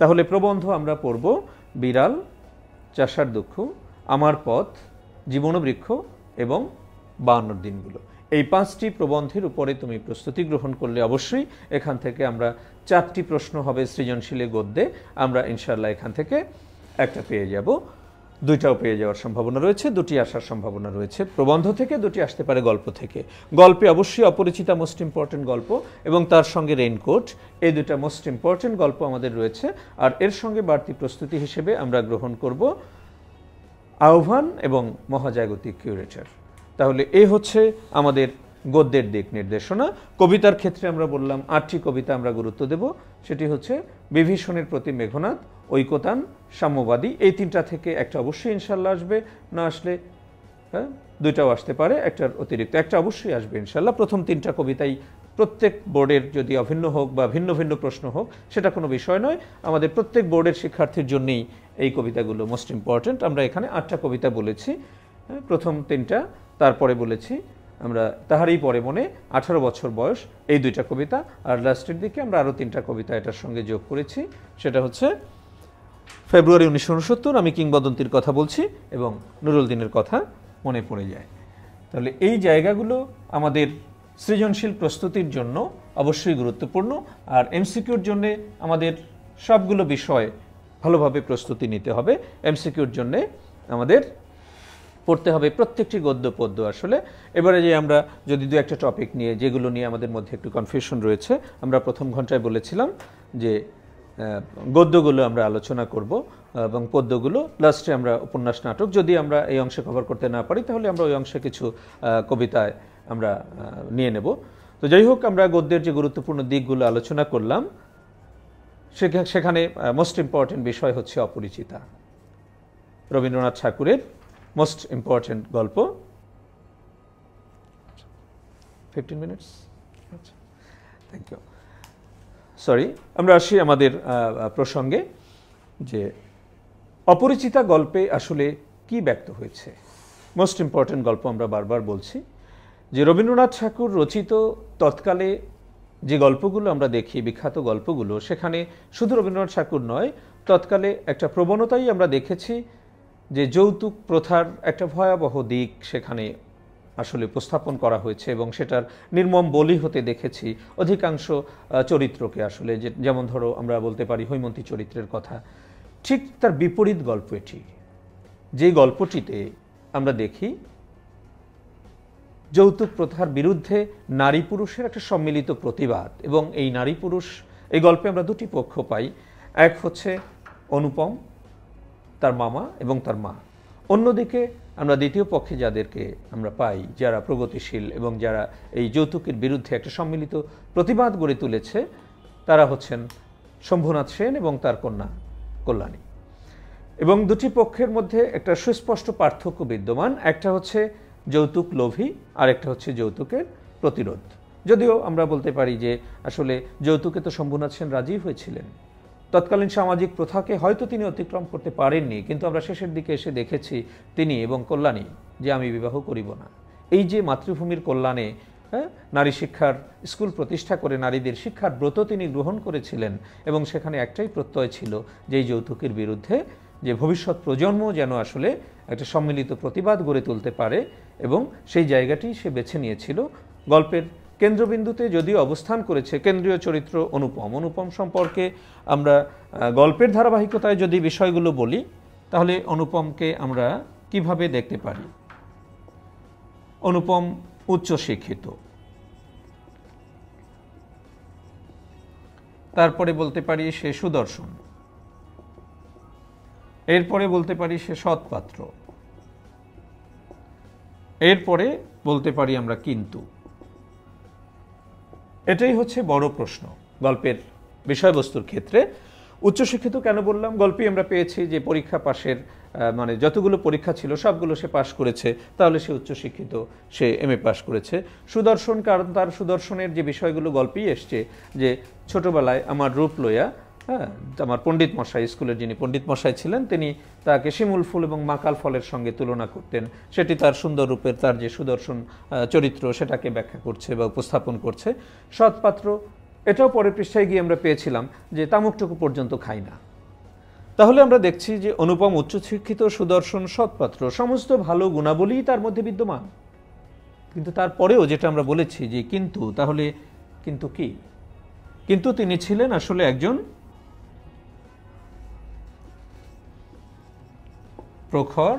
তাহলে প্রবন্ধ আমরা পড়ব বিড়াল চাষার দুঃখ আমার পথ বৃক্ষ এবং বায়ান্নর দিনগুলো এই পাঁচটি প্রবন্ধের উপরে তুমি প্রস্তুতি গ্রহণ করলে অবশ্যই এখান থেকে আমরা চারটি প্রশ্ন হবে সৃজনশীলে গদ্যে আমরা ইনশাল্লাহ এখান থেকে একটা পেয়ে যাব দুইটাও পেয়ে যাওয়ার সম্ভাবনা রয়েছে দুটি আসার সম্ভাবনা রয়েছে প্রবন্ধ থেকে দুটি আসতে পারে গল্প থেকে গল্পে অবশ্যই অপরিচিতা মোস্ট ইম্পর্টেন্ট গল্প এবং তার সঙ্গে রেইনকোট এই দুটা মোস্ট ইম্পর্টেন্ট গল্প আমাদের রয়েছে আর এর সঙ্গে বাড়তি প্রস্তুতি হিসেবে আমরা গ্রহণ করব আহ্বান এবং মহাজাগতিক কিউরেটার তাহলে এ হচ্ছে আমাদের গদ্যের দিক নির্দেশনা কবিতার ক্ষেত্রে আমরা বললাম আটটি কবিতা আমরা গুরুত্ব দেব সেটি হচ্ছে বিভীষণের প্রতি মেঘনাথ ঐকতান সাম্যবাদী এই তিনটা থেকে একটা অবশ্যই ইনশাল্লাহ আসবে না আসলে হ্যাঁ দুইটাও আসতে পারে একটার অতিরিক্ত একটা অবশ্যই আসবে ইনশাল্লাহ প্রথম তিনটা কবিতাই প্রত্যেক বোর্ডের যদি অভিন্ন হোক বা ভিন্ন ভিন্ন প্রশ্ন হোক সেটা কোনো বিষয় নয় আমাদের প্রত্যেক বোর্ডের শিক্ষার্থীর জন্যেই এই কবিতাগুলো মোস্ট ইম্পর্ট্যান্ট আমরা এখানে আটটা কবিতা বলেছি হ্যাঁ, প্রথম তিনটা তারপরে বলেছি আমরা তাহারই পরে মনে আঠারো বছর বয়স এই দুইটা কবিতা আর লাস্টের দিকে আমরা আরও তিনটা কবিতা এটার সঙ্গে যোগ করেছি সেটা হচ্ছে ফেব্রুয়ারি উনিশশো উনসত্তর আমি কিংবদন্তির কথা বলছি এবং নুরুল দিনের কথা মনে পড়ে যায় তাহলে এই জায়গাগুলো আমাদের সৃজনশীল প্রস্তুতির জন্য অবশ্যই গুরুত্বপূর্ণ আর এমসিকিউর জন্যে আমাদের সবগুলো বিষয় ভালোভাবে প্রস্তুতি নিতে হবে এমসিকিউর জন্যে আমাদের পড়তে হবে প্রত্যেকটি গদ্য পদ্য আসলে এবারে যে আমরা যদি দু একটা টপিক নিয়ে যেগুলো নিয়ে আমাদের মধ্যে একটু কনফিউশন রয়েছে আমরা প্রথম ঘন্টায় বলেছিলাম যে গদ্যগুলো আমরা আলোচনা করব এবং পদ্যগুলো লাস্টে আমরা উপন্যাস নাটক যদি আমরা এই অংশে কভার করতে না পারি তাহলে আমরা ওই অংশে কিছু কবিতায় আমরা নিয়ে নেব তো যাই হোক আমরা গদ্যের যে গুরুত্বপূর্ণ দিকগুলো আলোচনা করলাম সেখানে মোস্ট ইম্পর্টেন্ট বিষয় হচ্ছে অপরিচিতা রবীন্দ্রনাথ ঠাকুরের মোস্ট ইম্পর্টেন্ট গল্প ফিফটিন মিনিটস আচ্ছা থ্যাংক ইউ সরি আমরা আসি আমাদের প্রসঙ্গে যে অপরিচিতা গল্পে আসলে কি ব্যক্ত হয়েছে মোস্ট ইম্পর্টেন্ট গল্প আমরা বারবার বলছি যে রবীন্দ্রনাথ ঠাকুর রচিত তৎকালে যে গল্পগুলো আমরা দেখি বিখ্যাত গল্পগুলো সেখানে শুধু রবীন্দ্রনাথ ঠাকুর নয় তৎকালে একটা প্রবণতাই আমরা দেখেছি যে যৌতুক প্রথার একটা ভয়াবহ দিক সেখানে আসলে উপস্থাপন করা হয়েছে এবং সেটার নির্মম বলি হতে দেখেছি অধিকাংশ চরিত্রকে আসলে যে যেমন ধরো আমরা বলতে পারি হৈমন্তী চরিত্রের কথা ঠিক তার বিপরীত গল্প এটি যে গল্পটিতে আমরা দেখি যৌতুক প্রথার বিরুদ্ধে নারী পুরুষের একটা সম্মিলিত প্রতিবাদ এবং এই নারী পুরুষ এই গল্পে আমরা দুটি পক্ষ পাই এক হচ্ছে অনুপম তার মামা এবং তার মা অন্যদিকে আমরা দ্বিতীয় পক্ষে যাদেরকে আমরা পাই যারা প্রগতিশীল এবং যারা এই যৌতুকের বিরুদ্ধে একটা সম্মিলিত প্রতিবাদ গড়ে তুলেছে তারা হচ্ছেন শম্ভুনাথ সেন এবং তার কন্যা কল্যাণী এবং দুটি পক্ষের মধ্যে একটা সুস্পষ্ট পার্থক্য বিদ্যমান একটা হচ্ছে যৌতুক লোভী আর একটা হচ্ছে যৌতুকের প্রতিরোধ যদিও আমরা বলতে পারি যে আসলে যৌতুকে তো শম্ভুনাথ সেন রাজি হয়েছিলেন তৎকালীন সামাজিক প্রথাকে হয়তো তিনি অতিক্রম করতে পারেননি কিন্তু আমরা শেষের দিকে এসে দেখেছি তিনি এবং কল্যাণী যে আমি বিবাহ করিব না এই যে মাতৃভূমির কল্যাণে হ্যাঁ, নারী শিক্ষার স্কুল প্রতিষ্ঠা করে নারীদের শিক্ষার ব্রত তিনি গ্রহণ করেছিলেন এবং সেখানে একটাই প্রত্যয় ছিল যে যৌতুকের বিরুদ্ধে যে ভবিষ্যৎ প্রজন্ম যেন আসলে একটা সম্মিলিত প্রতিবাদ গড়ে তুলতে পারে এবং সেই জায়গাটি সে বেছে নিয়েছিল গল্পের কেন্দ্রবিন্দুতে যদিও অবস্থান করেছে কেন্দ্রীয় চরিত্র অনুপম অনুপম সম্পর্কে আমরা গল্পের ধারাবাহিকতায় যদি বিষয়গুলো বলি তাহলে অনুপমকে আমরা কিভাবে দেখতে পারি অনুপম উচ্চশিক্ষিত তারপরে বলতে পারি সে সুদর্শন এরপরে বলতে পারি সে সৎপাত্র এরপরে বলতে পারি আমরা কিন্তু এটাই হচ্ছে বড় প্রশ্ন গল্পের বিষয়বস্তুর ক্ষেত্রে উচ্চশিক্ষিত কেন বললাম গল্পে আমরা পেয়েছি যে পরীক্ষা পাশের মানে যতগুলো পরীক্ষা ছিল সবগুলো সে পাশ করেছে তাহলে সে উচ্চশিক্ষিত সে এম এ পাশ করেছে সুদর্শন কারণ তার সুদর্শনের যে বিষয়গুলো গল্পেই এসছে যে ছোটবেলায় আমার রূপ লইয়া হ্যাঁ আমার পণ্ডিত মশাই স্কুলের যিনি পণ্ডিত মশাই ছিলেন তিনি তাকে শিমুল ফুল এবং মাকাল ফলের সঙ্গে তুলনা করতেন সেটি তার সুন্দর রূপের তার যে সুদর্শন চরিত্র সেটাকে ব্যাখ্যা করছে বা উপস্থাপন করছে সৎপাত্র এটাও পরের পৃষ্ঠায় গিয়ে আমরা পেয়েছিলাম যে তামুকটুকু পর্যন্ত খাই না তাহলে আমরা দেখছি যে অনুপম উচ্চশিক্ষিত সুদর্শন সৎপাত্র সমস্ত ভালো গুণাবলীই তার মধ্যে বিদ্যমান কিন্তু তারপরেও যেটা আমরা বলেছি যে কিন্তু তাহলে কিন্তু কি কিন্তু তিনি ছিলেন আসলে একজন প্রখর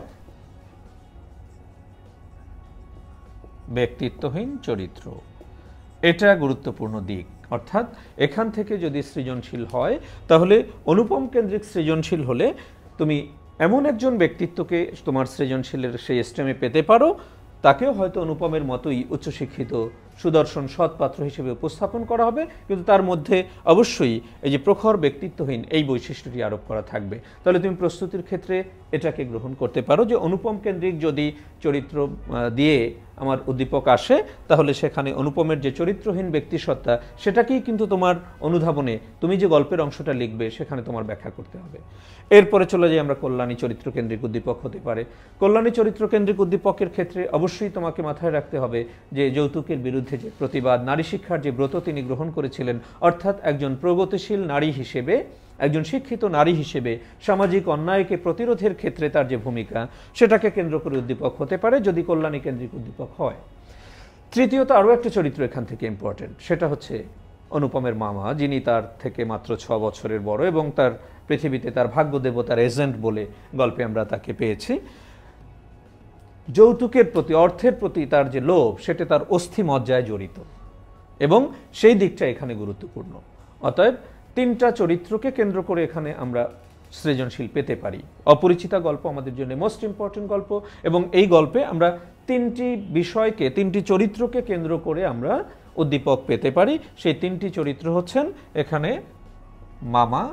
ব্যক্তিত্বহীন চরিত্র এটা গুরুত্বপূর্ণ দিক অর্থাৎ এখান থেকে যদি সৃজনশীল হয় তাহলে অনুপম কেন্দ্রিক সৃজনশীল হলে তুমি এমন একজন ব্যক্তিত্বকে তোমার সৃজনশীলের সেই স্টেমে পেতে পারো তাকেও হয়তো অনুপমের মতোই উচ্চশিক্ষিত সুদর্শন সৎপাত্র হিসেবে উপস্থাপন করা হবে কিন্তু তার মধ্যে অবশ্যই এই যে প্রখর ব্যক্তিত্বহীন এই বৈশিষ্ট্যটি আরোপ করা থাকবে তাহলে তুমি প্রস্তুতির ক্ষেত্রে এটাকে গ্রহণ করতে পারো যে অনুপম কেন্দ্রিক যদি চরিত্র দিয়ে আমার উদ্দীপক আসে তাহলে সেখানে অনুপমের যে চরিত্রহীন ব্যক্তিসত্তা সেটাকেই কিন্তু তোমার অনুধাবনে তুমি যে গল্পের অংশটা লিখবে সেখানে তোমার ব্যাখ্যা করতে হবে এরপরে চলে যাই আমরা কল্যাণী চরিত্রকেন্দ্রিক উদ্দীপক হতে পারে কল্যাণী চরিত্রকেন্দ্রিক উদ্দীপকের ক্ষেত্রে অবশ্যই তোমাকে মাথায় রাখতে হবে যে যৌতুকের বিরুদ্ধে যে প্রতিবাদ নারী শিক্ষার যে ব্রত তিনি গ্রহণ করেছিলেন অর্থাৎ একজন প্রগতিশীল নারী হিসেবে একজন শিক্ষিত নারী হিসেবে সামাজিক অন্যায়কে প্রতিরোধের ক্ষেত্রে তার যে ভূমিকা সেটাকে কেন্দ্র করে উদ্দীপক হতে পারে যদি কল্যাণী কেন্দ্রিক উদ্দীপক হয় তৃতীয়ত আরও একটা চরিত্র এখান থেকে ইম্পর্টেন্ট সেটা হচ্ছে অনুপমের মামা যিনি তার থেকে মাত্র ছ বছরের বড় এবং তার পৃথিবীতে তার ভাগ্য দেবতার এজেন্ট বলে গল্পে আমরা তাকে পেয়েছি যৌতুকের প্রতি অর্থের প্রতি তার যে লোভ সেটা তার অস্থি মজ্জায় জড়িত এবং সেই দিকটা এখানে গুরুত্বপূর্ণ অতএব তিনটা চরিত্রকে কেন্দ্র করে এখানে আমরা সৃজনশীল পেতে পারি অপরিচিতা গল্প আমাদের জন্য মোস্ট ইম্পর্টেন্ট গল্প এবং এই গল্পে আমরা তিনটি বিষয়কে তিনটি চরিত্রকে কেন্দ্র করে আমরা উদ্দীপক পেতে পারি সেই তিনটি চরিত্র হচ্ছেন এখানে মামা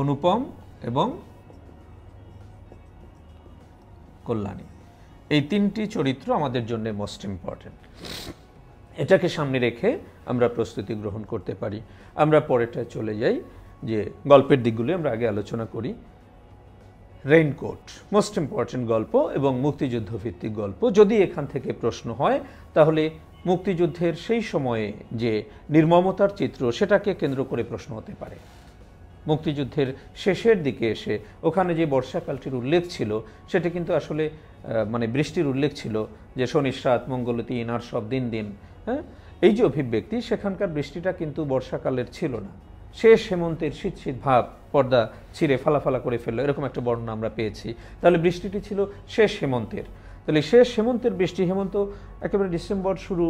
অনুপম এবং কল্যাণী এই তিনটি চরিত্র আমাদের জন্য মোস্ট ইম্পর্টেন্ট এটাকে সামনে রেখে আমরা প্রস্তুতি গ্রহণ করতে পারি আমরা পরেরটায় চলে যাই যে গল্পের দিকগুলি আমরা আগে আলোচনা করি রেইনকোট মোস্ট ইম্পর্টেন্ট গল্প এবং মুক্তিযুদ্ধ ভিত্তিক গল্প যদি এখান থেকে প্রশ্ন হয় তাহলে মুক্তিযুদ্ধের সেই সময়ে যে নির্মমতার চিত্র সেটাকে কেন্দ্র করে প্রশ্ন হতে পারে মুক্তিযুদ্ধের শেষের দিকে এসে ওখানে যে বর্ষাকালটির উল্লেখ ছিল সেটা কিন্তু আসলে মানে বৃষ্টির উল্লেখ ছিল যে শনি সাত মঙ্গলতি ইনার সব দিন দিন হ্যাঁ এই যে অভিব্যক্তি সেখানকার বৃষ্টিটা কিন্তু বর্ষাকালের ছিল না শেষ হেমন্তের শীত শীত ভাব পর্দা ছিঁড়ে ফালাফালা করে ফেললো এরকম একটা বর্ণনা আমরা পেয়েছি তাহলে বৃষ্টিটি ছিল শেষ হেমন্তের তাহলে শেষ হেমন্তের বৃষ্টি হেমন্ত একেবারে ডিসেম্বর শুরু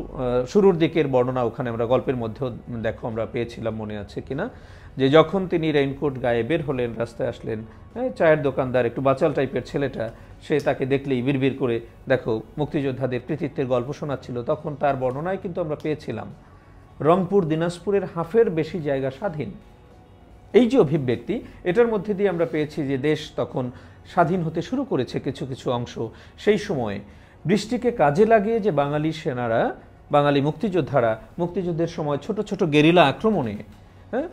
শুরুর দিকের বর্ণনা ওখানে আমরা গল্পের মধ্যেও দেখো আমরা পেয়েছিলাম মনে আছে কিনা যে যখন তিনি রেইনকোট গায়ে বের হলেন রাস্তায় আসলেন হ্যাঁ, চায়ের দোকানদার একটু বাচাল টাইপের ছেলেটা সে তাকে দেখলেই বিড়বির করে দেখো মুক্তিযোদ্ধাদের কৃতিত্বের গল্প শোনাচ্ছিল তখন তার বর্ণনায় কিন্তু আমরা পেয়েছিলাম রংপুর দিনাজপুরের হাফের বেশি জায়গা স্বাধীন এই যে অভিব্যক্তি এটার মধ্যে দিয়ে আমরা পেয়েছি যে দেশ তখন স্বাধীন হতে শুরু করেছে কিছু কিছু অংশ সেই সময়ে বৃষ্টিকে কাজে লাগিয়ে যে বাঙালি সেনারা বাঙালি মুক্তিযোদ্ধারা মুক্তিযুদ্ধের সময় ছোট ছোট গেরিলা আক্রমণে হ্যাঁ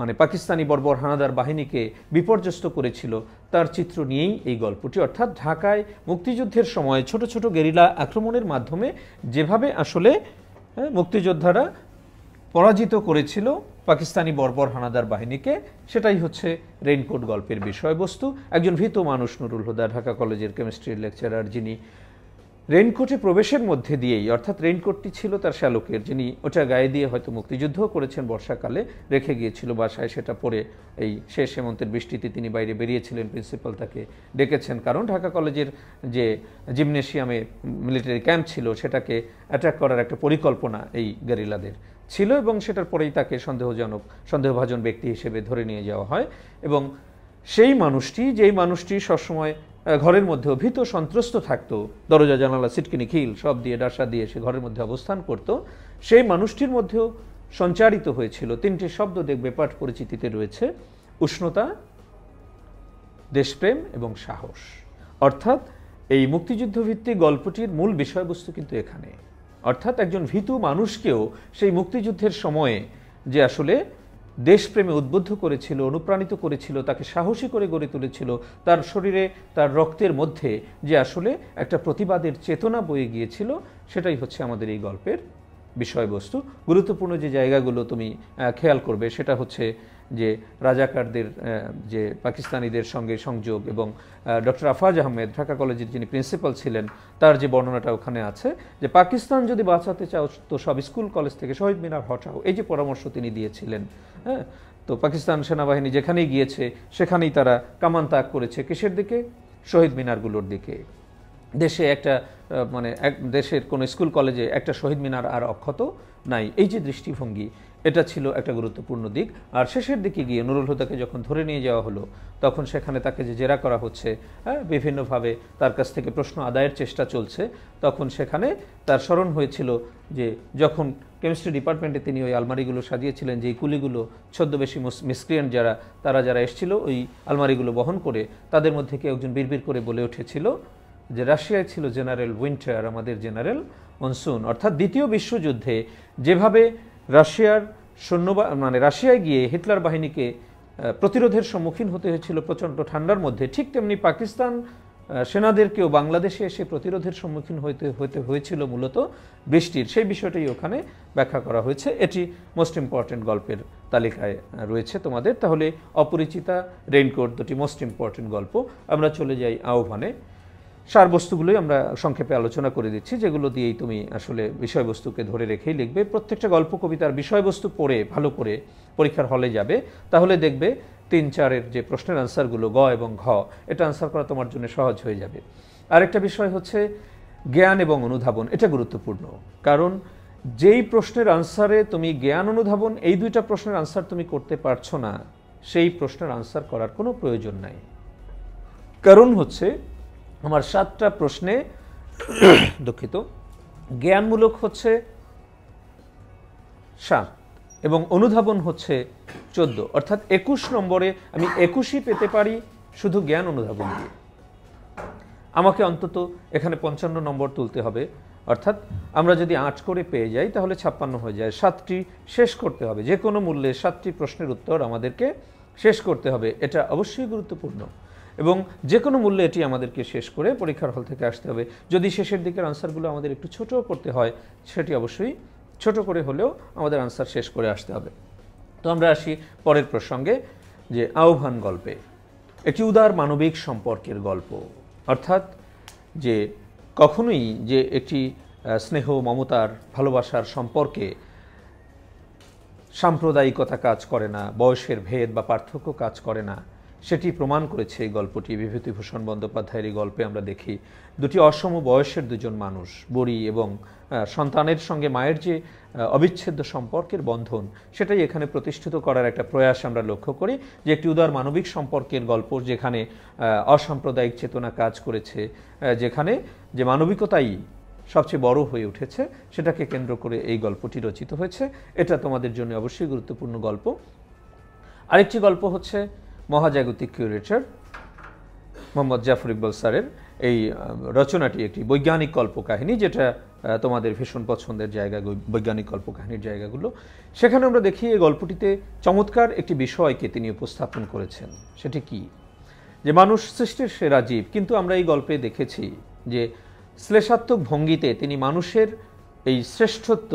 মানে পাকিস্তানি বর্বর হানাদার বাহিনীকে বিপর্যস্ত করেছিল তার চিত্র নিয়েই এই গল্পটি অর্থাৎ ঢাকায় মুক্তিযুদ্ধের সময় ছোট ছোট গেরিলা আক্রমণের মাধ্যমে যেভাবে আসলে মুক্তিযোদ্ধারা পরাজিত করেছিল পাকিস্তানি বর্বর হানাদার বাহিনীকে সেটাই হচ্ছে রেইনকোট গল্পের বিষয়বস্তু একজন ভীত মানুষ নুরুল হুদা ঢাকা কলেজের কেমিস্ট্রির লেকচারার যিনি রেনকোটে প্রবেশের মধ্যে দিয়েই অর্থাৎ রেনকোটটি ছিল তার শ্যালকের যিনি ওটা গায়ে দিয়ে হয়তো মুক্তিযুদ্ধও করেছেন বর্ষাকালে রেখে গিয়েছিল বাসায় সেটা পরে এই শেষ হেমন্তের বৃষ্টিতে তিনি বাইরে বেরিয়েছিলেন প্রিন্সিপাল তাকে ডেকেছেন কারণ ঢাকা কলেজের যে জিমনেশিয়ামে মিলিটারি ক্যাম্প ছিল সেটাকে অ্যাটাক করার একটা পরিকল্পনা এই গেরিলাদের ছিল এবং সেটার পরেই তাকে সন্দেহজনক সন্দেহভাজন ব্যক্তি হিসেবে ধরে নিয়ে যাওয়া হয় এবং সেই মানুষটি যেই মানুষটি সবসময় ঘরের মধ্যেও ভীত সন্ত্রস্ত থাকতো দরজা জানালা সিটকিনি খিল সব দিয়ে ডাসা দিয়ে সে ঘরের মধ্যে অবস্থান করত সেই মানুষটির মধ্যেও সঞ্চারিত হয়েছিল তিনটি শব্দ দেখবে পাঠ পরিচিতিতে রয়েছে উষ্ণতা দেশপ্রেম এবং সাহস অর্থাৎ এই মুক্তিযুদ্ধভিত্তিক গল্পটির মূল বিষয়বস্তু কিন্তু এখানে অর্থাৎ একজন ভীতু মানুষকেও সেই মুক্তিযুদ্ধের সময়ে যে আসলে দেশপ্রেমে উদ্বুদ্ধ করেছিল অনুপ্রাণিত করেছিল তাকে সাহসী করে গড়ে তুলেছিল তার শরীরে তার রক্তের মধ্যে যে আসলে একটা প্রতিবাদের চেতনা বয়ে গিয়েছিল সেটাই হচ্ছে আমাদের এই গল্পের বিষয়বস্তু গুরুত্বপূর্ণ যে জায়গাগুলো তুমি খেয়াল করবে সেটা হচ্ছে যে রাজাকারদের যে পাকিস্তানিদের সঙ্গে সংযোগ এবং ডক্টর আফাজ আহমেদ ঢাকা কলেজের যিনি প্রিন্সিপাল ছিলেন তার যে বর্ণনাটা ওখানে আছে যে পাকিস্তান যদি বাঁচাতে চাও তো সব স্কুল কলেজ থেকে শহীদ মিনার হটাও এই যে পরামর্শ তিনি দিয়েছিলেন হ্যাঁ তো পাকিস্তান সেনাবাহিনী যেখানেই গিয়েছে সেখানেই তারা কামান তাক করেছে কিসের দিকে শহীদ মিনারগুলোর দিকে দেশে একটা মানে এক দেশের কোনো স্কুল কলেজে একটা শহীদ মিনার আর অক্ষত নাই এই যে দৃষ্টিভঙ্গি এটা ছিল একটা গুরুত্বপূর্ণ দিক আর শেষের দিকে গিয়ে নুরুল হুদাকে যখন ধরে নিয়ে যাওয়া হলো তখন সেখানে তাকে যে জেরা করা হচ্ছে হ্যাঁ, বিভিন্নভাবে তার কাছ থেকে প্রশ্ন আদায়ের চেষ্টা চলছে তখন সেখানে তার স্মরণ হয়েছিল যে যখন কেমিস্ট্রি ডিপার্টমেন্টে তিনি ওই আলমারিগুলো সাজিয়েছিলেন যে কুলিগুলো ছদ্মবেশী মিসক্রিয়েন্ট যারা তারা যারা এসেছিল ওই আলমারিগুলো বহন করে তাদের মধ্যে কেউ একজন বিড়বিড় করে বলে উঠেছিল যে রাশিয়ায় ছিল জেনারেল উইন্টার আমাদের জেনারেল মনসুন অর্থাৎ দ্বিতীয় বিশ্বযুদ্ধে যেভাবে রাশিয়ার সৈন্য মানে রাশিয়ায় গিয়ে হিটলার বাহিনীকে প্রতিরোধের সম্মুখীন হতে হয়েছিল প্রচণ্ড ঠান্ডার মধ্যে ঠিক তেমনি পাকিস্তান সেনাদেরকেও বাংলাদেশে এসে প্রতিরোধের সম্মুখীন হইতে হতে হয়েছিল মূলত বৃষ্টির সেই বিষয়টি ওখানে ব্যাখ্যা করা হয়েছে এটি মোস্ট ইম্পর্টেন্ট গল্পের তালিকায় রয়েছে তোমাদের তাহলে অপরিচিতা রেইনকোট দুটি মোস্ট ইম্পর্টেন্ট গল্প আমরা চলে যাই আহ্বানে সার বস্তুগুলোই আমরা সংক্ষেপে আলোচনা করে দিচ্ছি যেগুলো দিয়েই তুমি আসলে বিষয়বস্তুকে ধরে রেখেই লিখবে প্রত্যেকটা গল্প কবিতার বিষয়বস্তু পড়ে ভালো করে পরীক্ষার হলে যাবে তাহলে দেখবে তিন চারের যে প্রশ্নের আনসারগুলো গ এবং ঘ এটা আনসার করা তোমার জন্য সহজ হয়ে যাবে আরেকটা বিষয় হচ্ছে জ্ঞান এবং অনুধাবন এটা গুরুত্বপূর্ণ কারণ যেই প্রশ্নের আনসারে তুমি জ্ঞান অনুধাবন এই দুইটা প্রশ্নের আনসার তুমি করতে পারছো না সেই প্রশ্নের আনসার করার কোনো প্রয়োজন নাই কারণ হচ্ছে আমার সাতটা প্রশ্নে দুঃখিত জ্ঞানমূলক হচ্ছে সাত এবং অনুধাবন হচ্ছে চোদ্দ অর্থাৎ একুশ নম্বরে আমি একুশই পেতে পারি শুধু জ্ঞান অনুধাবন দিয়ে আমাকে অন্তত এখানে পঞ্চান্ন নম্বর তুলতে হবে অর্থাৎ আমরা যদি আট করে পেয়ে যাই তাহলে ছাপ্পান্ন হয়ে যায় সাতটি শেষ করতে হবে যে কোনো মূল্যে সাতটি প্রশ্নের উত্তর আমাদেরকে শেষ করতে হবে এটা অবশ্যই গুরুত্বপূর্ণ এবং যে কোনো মূল্যে এটি আমাদেরকে শেষ করে পরীক্ষার হল থেকে আসতে হবে যদি শেষের দিকের আনসারগুলো আমাদের একটু ছোট করতে হয় সেটি অবশ্যই ছোট করে হলেও আমাদের আনসার শেষ করে আসতে হবে তো আমরা আসি পরের প্রসঙ্গে যে আহ্বান গল্পে একটি উদার মানবিক সম্পর্কের গল্প অর্থাৎ যে কখনোই যে একটি স্নেহ মমতার ভালোবাসার সম্পর্কে সাম্প্রদায়িকতা কাজ করে না বয়সের ভেদ বা পার্থক্য কাজ করে না সেটি প্রমাণ করেছে এই গল্পটি বিভূতিভূষণ বন্দ্যোপাধ্যায়ের এই গল্পে আমরা দেখি দুটি অসম বয়সের দুজন মানুষ বড়ি এবং সন্তানের সঙ্গে মায়ের যে অবিচ্ছেদ্য সম্পর্কের বন্ধন সেটাই এখানে প্রতিষ্ঠিত করার একটা প্রয়াস আমরা লক্ষ্য করি যে একটি উদার মানবিক সম্পর্কের গল্প যেখানে অসাম্প্রদায়িক চেতনা কাজ করেছে যেখানে যে মানবিকতাই সবচেয়ে বড় হয়ে উঠেছে সেটাকে কেন্দ্র করে এই গল্পটি রচিত হয়েছে এটা তোমাদের জন্য অবশ্যই গুরুত্বপূর্ণ গল্প আরেকটি গল্প হচ্ছে মহাজাগতিক কিউরেটর মোহাম্মদ জাফর ইকবাল স্যারের এই রচনাটি একটি বৈজ্ঞানিক কল্পকাহিনী যেটা তোমাদের ভীষণ পছন্দের জায়গা বৈজ্ঞানিক কল্পকাহিনীর জায়গাগুলো সেখানে আমরা দেখি এই গল্পটিতে চমৎকার একটি বিষয়কে তিনি উপস্থাপন করেছেন সেটি কি যে মানুষ সৃষ্টির সেরা জীব কিন্তু আমরা এই গল্পে দেখেছি যে শ্লেষাত্মক ভঙ্গিতে তিনি মানুষের এই শ্রেষ্ঠত্ব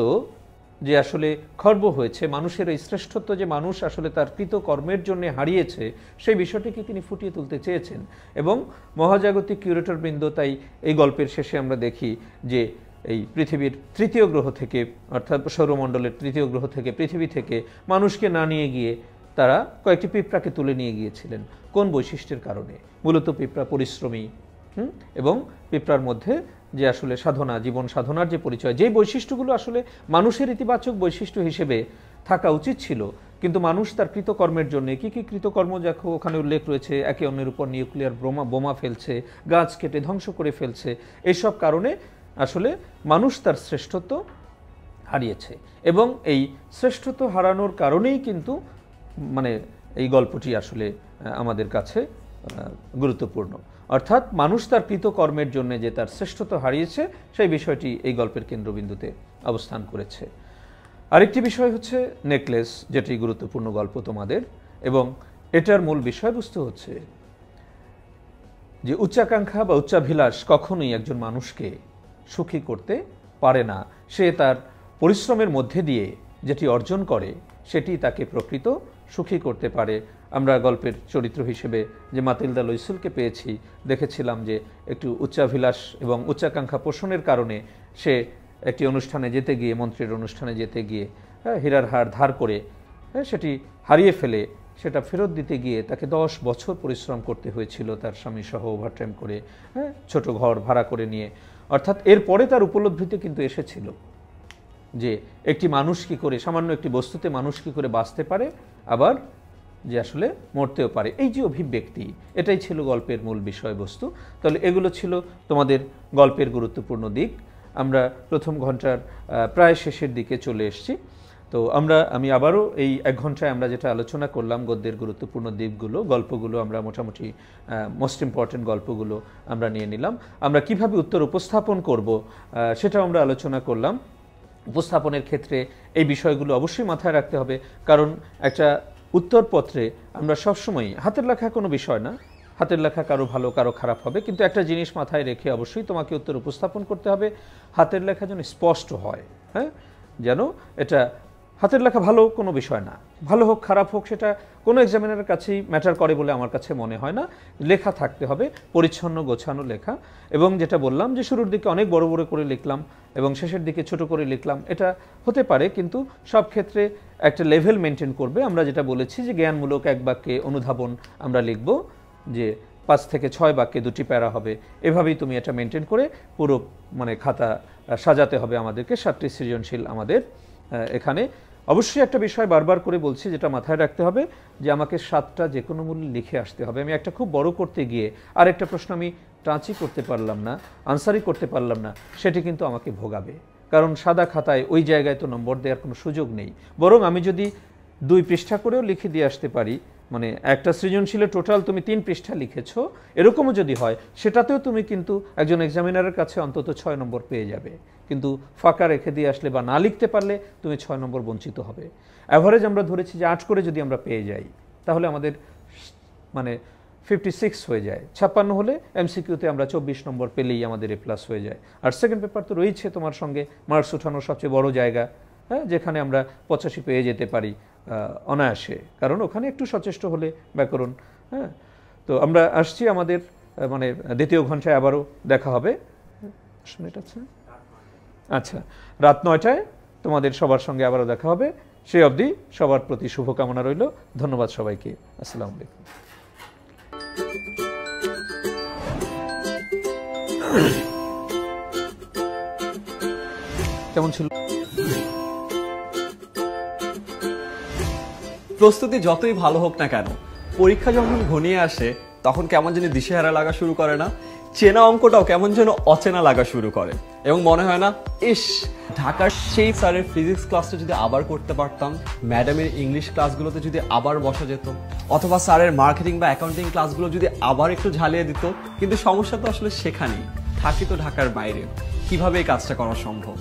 যে আসলে খর্ব হয়েছে মানুষের এই শ্রেষ্ঠত্ব যে মানুষ আসলে তার কৃত কর্মের জন্য হারিয়েছে সেই বিষয়টিকে তিনি ফুটিয়ে তুলতে চেয়েছেন এবং মহাজাগতিক কিউরেটরবৃন্দ তাই এই গল্পের শেষে আমরা দেখি যে এই পৃথিবীর তৃতীয় গ্রহ থেকে অর্থাৎ সৌরমণ্ডলের তৃতীয় গ্রহ থেকে পৃথিবী থেকে মানুষকে না নিয়ে গিয়ে তারা কয়েকটি পিঁপড়াকে তুলে নিয়ে গিয়েছিলেন কোন বৈশিষ্ট্যের কারণে মূলত পিঁপড়া পরিশ্রমী এবং পিঁপড়ার মধ্যে যে আসলে সাধনা জীবন সাধনার যে পরিচয় যে বৈশিষ্ট্যগুলো আসলে মানুষের ইতিবাচক বৈশিষ্ট্য হিসেবে থাকা উচিত ছিল কিন্তু মানুষ তার কৃতকর্মের জন্য কি কি কৃতকর্ম দেখো ওখানে উল্লেখ রয়েছে একে অন্যের উপর নিউক্লিয়ার বোমা বোমা ফেলছে গাছ কেটে ধ্বংস করে ফেলছে এইসব কারণে আসলে মানুষ তার শ্রেষ্ঠত্ব হারিয়েছে এবং এই শ্রেষ্ঠত্ব হারানোর কারণেই কিন্তু মানে এই গল্পটি আসলে আমাদের কাছে গুরুত্বপূর্ণ অর্থাৎ মানুষ তার কৃতকর্মের জন্য যে তার শ্রেষ্ঠত্ব হারিয়েছে সেই বিষয়টি এই গল্পের কেন্দ্রবিন্দুতে অবস্থান করেছে আরেকটি বিষয় হচ্ছে নেকলেস যেটি গুরুত্বপূর্ণ গল্প তোমাদের এবং এটার মূল বিষয়বস্তু হচ্ছে যে উচ্চাকাঙ্ক্ষা বা উচ্চাভিলাষ কখনোই একজন মানুষকে সুখী করতে পারে না সে তার পরিশ্রমের মধ্যে দিয়ে যেটি অর্জন করে সেটি তাকে প্রকৃত সুখী করতে পারে আমরা গল্পের চরিত্র হিসেবে যে মাতিলদা লৈসুলকে পেয়েছি দেখেছিলাম যে একটু উচ্চাভিলাষ এবং উচ্চাকাঙ্ক্ষা পোষণের কারণে সে একটি অনুষ্ঠানে যেতে গিয়ে মন্ত্রীর অনুষ্ঠানে যেতে গিয়ে হ্যাঁ হীরার হার ধার করে হ্যাঁ সেটি হারিয়ে ফেলে সেটা ফেরত দিতে গিয়ে তাকে দশ বছর পরিশ্রম করতে হয়েছিল তার স্বামী সহ ওভারটাইম করে হ্যাঁ ছোট ঘর ভাড়া করে নিয়ে অর্থাৎ এরপরে তার উপলব্ধিতে কিন্তু এসেছিল যে একটি মানুষ কি করে সামান্য একটি বস্তুতে মানুষ কি করে বাঁচতে পারে আবার যে আসলে মরতেও পারে এই যে অভিব্যক্তি এটাই ছিল গল্পের মূল বিষয়বস্তু তাহলে এগুলো ছিল তোমাদের গল্পের গুরুত্বপূর্ণ দিক আমরা প্রথম ঘন্টার প্রায় শেষের দিকে চলে এসছি তো আমরা আমি আবারও এই এক ঘন্টায় আমরা যেটা আলোচনা করলাম গদ্যের গুরুত্বপূর্ণ দ্বীপগুলো গল্পগুলো আমরা মোটামুটি মোস্ট ইম্পর্টেন্ট গল্পগুলো আমরা নিয়ে নিলাম আমরা কিভাবে উত্তর উপস্থাপন করব সেটাও আমরা আলোচনা করলাম উপস্থাপনের ক্ষেত্রে এই বিষয়গুলো অবশ্যই মাথায় রাখতে হবে কারণ একটা উত্তরপত্রে আমরা সবসময় হাতের লেখা কোনো বিষয় না হাতের লেখা কারো ভালো কারো খারাপ হবে কিন্তু একটা জিনিস মাথায় রেখে অবশ্যই তোমাকে উত্তর উপস্থাপন করতে হবে হাতের লেখা যেন স্পষ্ট হয় হ্যাঁ যেন এটা হাতের লেখা ভালো কোনো বিষয় না ভালো হোক খারাপ হোক সেটা কোনো এক্সামিনারের কাছেই ম্যাটার করে বলে আমার কাছে মনে হয় না লেখা থাকতে হবে পরিচ্ছন্ন গোছানো লেখা এবং যেটা বললাম যে শুরুর দিকে অনেক বড় বড় করে লিখলাম এবং শেষের দিকে ছোট করে লিখলাম এটা হতে পারে কিন্তু সব ক্ষেত্রে একটা লেভেল মেনটেন করবে আমরা যেটা বলেছি যে জ্ঞানমূলক এক বাক্যে অনুধাবন আমরা লিখব যে পাঁচ থেকে ছয় বাক্যে দুটি প্যারা হবে এভাবেই তুমি এটা মেনটেন করে পুরো মানে খাতা সাজাতে হবে আমাদেরকে সাতটি সৃজনশীল আমাদের এখানে অবশ্যই একটা বিষয় বারবার করে বলছি যেটা মাথায় রাখতে হবে যে আমাকে সাতটা যে কোনো মূল্যে লিখে আসতে হবে আমি একটা খুব বড় করতে গিয়ে আর একটা প্রশ্ন আমি টাঁচই করতে পারলাম না আনসারই করতে পারলাম না সেটি কিন্তু আমাকে ভোগাবে কারণ সাদা খাতায় ওই জায়গায় তো নম্বর দেওয়ার কোনো সুযোগ নেই বরং আমি যদি দুই পৃষ্ঠা করেও লিখে দিয়ে আসতে পারি মানে একটা সৃজনশীলে টোটাল তুমি তিন পৃষ্ঠা লিখেছ এরকমও যদি হয় সেটাতেও তুমি কিন্তু একজন এক্সামিনারের কাছে অন্তত ছয় নম্বর পেয়ে যাবে কিন্তু ফাঁকা রেখে দিয়ে আসলে বা না লিখতে পারলে তুমি ছয় নম্বর বঞ্চিত হবে অ্যাভারেজ আমরা ধরেছি যে আট করে যদি আমরা পেয়ে যাই তাহলে আমাদের মানে ফিফটি সিক্স হয়ে যায় ছাপ্পান্ন হলে এমসিকিউতে আমরা চব্বিশ নম্বর পেলেই আমাদের এ প্লাস হয়ে যায় আর সেকেন্ড পেপার তো রয়েছে তোমার সঙ্গে মার্কস উঠানোর সবচেয়ে বড় জায়গা হ্যাঁ যেখানে আমরা পঁচাশি পেয়ে যেতে পারি অনায়াসে কারণ ওখানে একটু সচেষ্ট হলে ব্যাকরণ হ্যাঁ তো আমরা আসছি আমাদের মানে দ্বিতীয় ঘন্টায় আবারও দেখা হবে আচ্ছা।, আচ্ছা রাত নয়টায় তোমাদের সবার সঙ্গে আবারও দেখা হবে সে অবধি সবার প্রতি শুভকামনা রইল ধন্যবাদ সবাইকে আসসালামু আলাইকুম
কেমন ছিল প্রস্তুতি যতই ভালো হোক না কেন পরীক্ষা যখন ঘনিয়ে আসে তখন কেমন যেন দিশেহারা লাগা শুরু করে না চেনা অঙ্কটাও কেমন যেন অচেনা লাগা শুরু করে এবং মনে হয় না ইস ঢাকার সেই স্যারের ফিজিক্স ক্লাসটা যদি আবার করতে পারতাম ম্যাডামের ইংলিশ ক্লাসগুলোতে যদি আবার বসা যেত অথবা স্যারের মার্কেটিং বা অ্যাকাউন্টিং ক্লাসগুলো যদি আবার একটু ঝালিয়ে দিত কিন্তু সমস্যা তো আসলে সেখানেই থাকি তো ঢাকার বাইরে কিভাবে এই কাজটা করা সম্ভব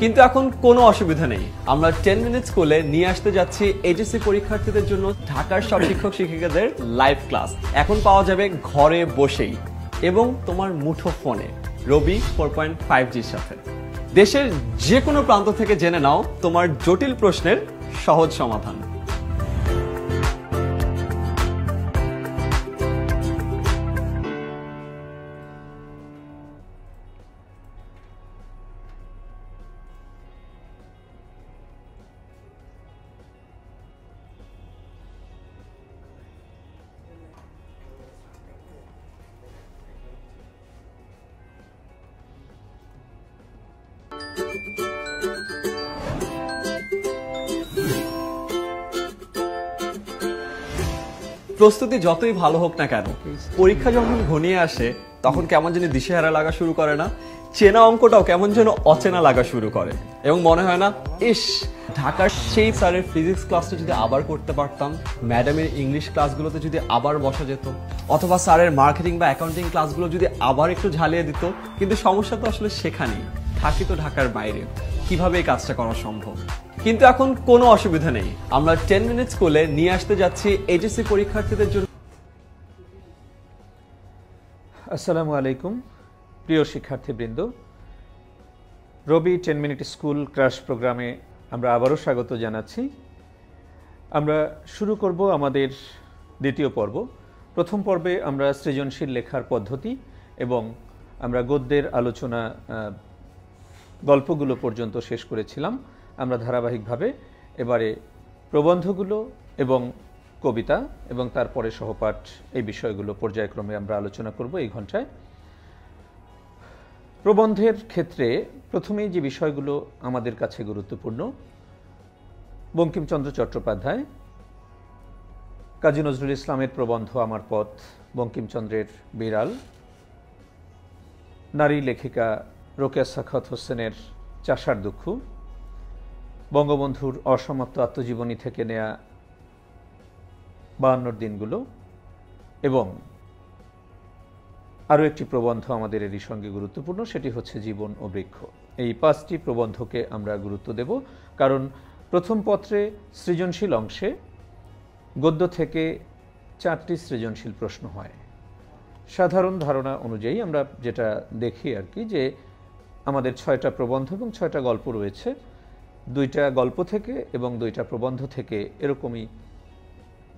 কিন্তু এখন কোনো অসুবিধা নেই আমরা টেন মিনিট স্কুলে নিয়ে আসতে যাচ্ছি এইচএসসি পরীক্ষার্থীদের জন্য ঢাকার সব শিক্ষক শিক্ষিকাদের লাইভ ক্লাস এখন পাওয়া যাবে ঘরে বসেই এবং তোমার মুঠো ফোনে রবি ফোর পয়েন্ট ফাইভ জির সাথে দেশের যে কোনো প্রান্ত থেকে জেনে নাও তোমার জটিল প্রশ্নের সহজ সমাধান প্রস্তুতি যতই ভালো হোক না কেন পরীক্ষা যখন ঘনিয়ে আসে তখন কেমন যেন দিশেহারা লাগা শুরু করে না চেনা অঙ্কটাও কেমন যেন অচেনা লাগা শুরু করে এবং মনে হয় না ইস ঢাকার সেই স্যারের ফিজিক্স ক্লাসটা যদি আবার করতে পারতাম ম্যাডামের ইংলিশ ক্লাসগুলোতে যদি আবার বসা যেত অথবা স্যারের মার্কেটিং বা অ্যাকাউন্টিং ক্লাসগুলো যদি আবার একটু ঝালিয়ে দিত কিন্তু সমস্যা তো আসলে সেখানেই থাকি তো ঢাকার বাইরে কিভাবে এই কাজটা করা সম্ভব কিন্তু এখন কোনো অসুবিধা নেই আমরা টেন মিনিট স্কুলে নিয়ে আসতে যাচ্ছি এইচএসসি পরীক্ষার্থীদের জন্য
আসসালামু আলাইকুম প্রিয় শিক্ষার্থীবৃন্দ Robi ten minute school crash প্রোগ্রামে আমরা আবারও স্বাগত জানাচ্ছি আমরা শুরু করব আমাদের দ্বিতীয় পর্ব প্রথম পর্বে আমরা সৃজনশীল লেখার পদ্ধতি এবং আমরা গদ্যের আলোচনা গল্পগুলো পর্যন্ত শেষ করেছিলাম আমরা ধারাবাহিকভাবে এবারে প্রবন্ধগুলো এবং কবিতা এবং তারপরে সহপাঠ এই বিষয়গুলো পর্যায়ক্রমে আমরা আলোচনা করব এই ঘন্টায় প্রবন্ধের ক্ষেত্রে প্রথমেই যে বিষয়গুলো আমাদের কাছে গুরুত্বপূর্ণ বঙ্কিমচন্দ্র চট্টোপাধ্যায় কাজী নজরুল ইসলামের প্রবন্ধ আমার পথ বঙ্কিমচন্দ্রের বিড়াল নারী লেখিকা রোকেয়া সাখাত হোসেনের চাষার দুঃখ বঙ্গবন্ধুর অসমাপ্ত আত্মজীবনী থেকে নেয়া বাহান্নর দিনগুলো এবং আরও একটি প্রবন্ধ আমাদের এরই সঙ্গে গুরুত্বপূর্ণ সেটি হচ্ছে জীবন ও বৃক্ষ এই পাঁচটি প্রবন্ধকে আমরা গুরুত্ব দেব কারণ প্রথম পত্রে সৃজনশীল অংশে গদ্য থেকে চারটি সৃজনশীল প্রশ্ন হয় সাধারণ ধারণা অনুযায়ী আমরা যেটা দেখি আর কি যে আমাদের ছয়টা প্রবন্ধ এবং ছয়টা গল্প রয়েছে দুইটা গল্প থেকে এবং দুইটা প্রবন্ধ থেকে এরকমই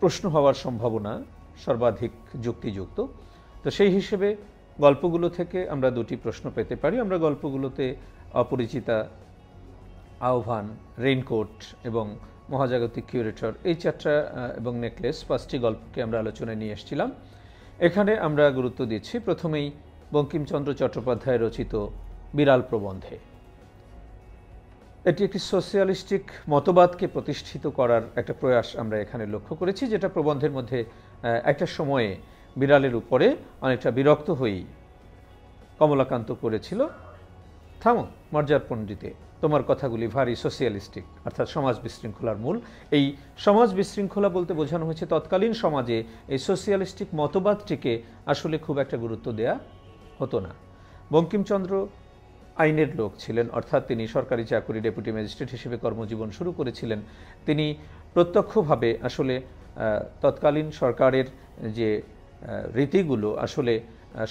প্রশ্ন হওয়ার সম্ভাবনা সর্বাধিক যুক্তিযুক্ত তো সেই হিসেবে গল্পগুলো থেকে আমরা দুটি প্রশ্ন পেতে পারি আমরা গল্পগুলোতে অপরিচিতা আহ্বান রেইনকোট এবং মহাজাগতিক কিউরেটর এই চারটা এবং নেকলেস পাঁচটি গল্পকে আমরা আলোচনায় নিয়ে এসেছিলাম এখানে আমরা গুরুত্ব দিচ্ছি প্রথমেই বঙ্কিমচন্দ্র চট্টোপাধ্যায় রচিত বিড়াল প্রবন্ধে এটি একটি সোশিয়ালিস্টিক মতবাদকে প্রতিষ্ঠিত করার একটা প্রয়াস আমরা এখানে লক্ষ্য করেছি যেটা প্রবন্ধের মধ্যে একটা সময়ে বিড়ালের উপরে অনেকটা বিরক্ত হয়েই কমলাকান্ত করেছিল থামো মর্যার পণ্ডিতে তোমার কথাগুলি ভারী সোশিয়ালিস্টিক অর্থাৎ সমাজ বিশৃঙ্খলার মূল এই সমাজ বিশৃঙ্খলা বলতে বোঝানো হয়েছে তৎকালীন সমাজে এই সোশিয়ালিস্টিক মতবাদটিকে আসলে খুব একটা গুরুত্ব দেয়া হতো না বঙ্কিমচন্দ্র আইনের লোক ছিলেন অর্থাৎ তিনি সরকারি চাকুরি ডেপুটি ম্যাজিস্ট্রেট হিসেবে কর্মজীবন শুরু করেছিলেন তিনি প্রত্যক্ষভাবে আসলে তৎকালীন সরকারের যে রীতিগুলো আসলে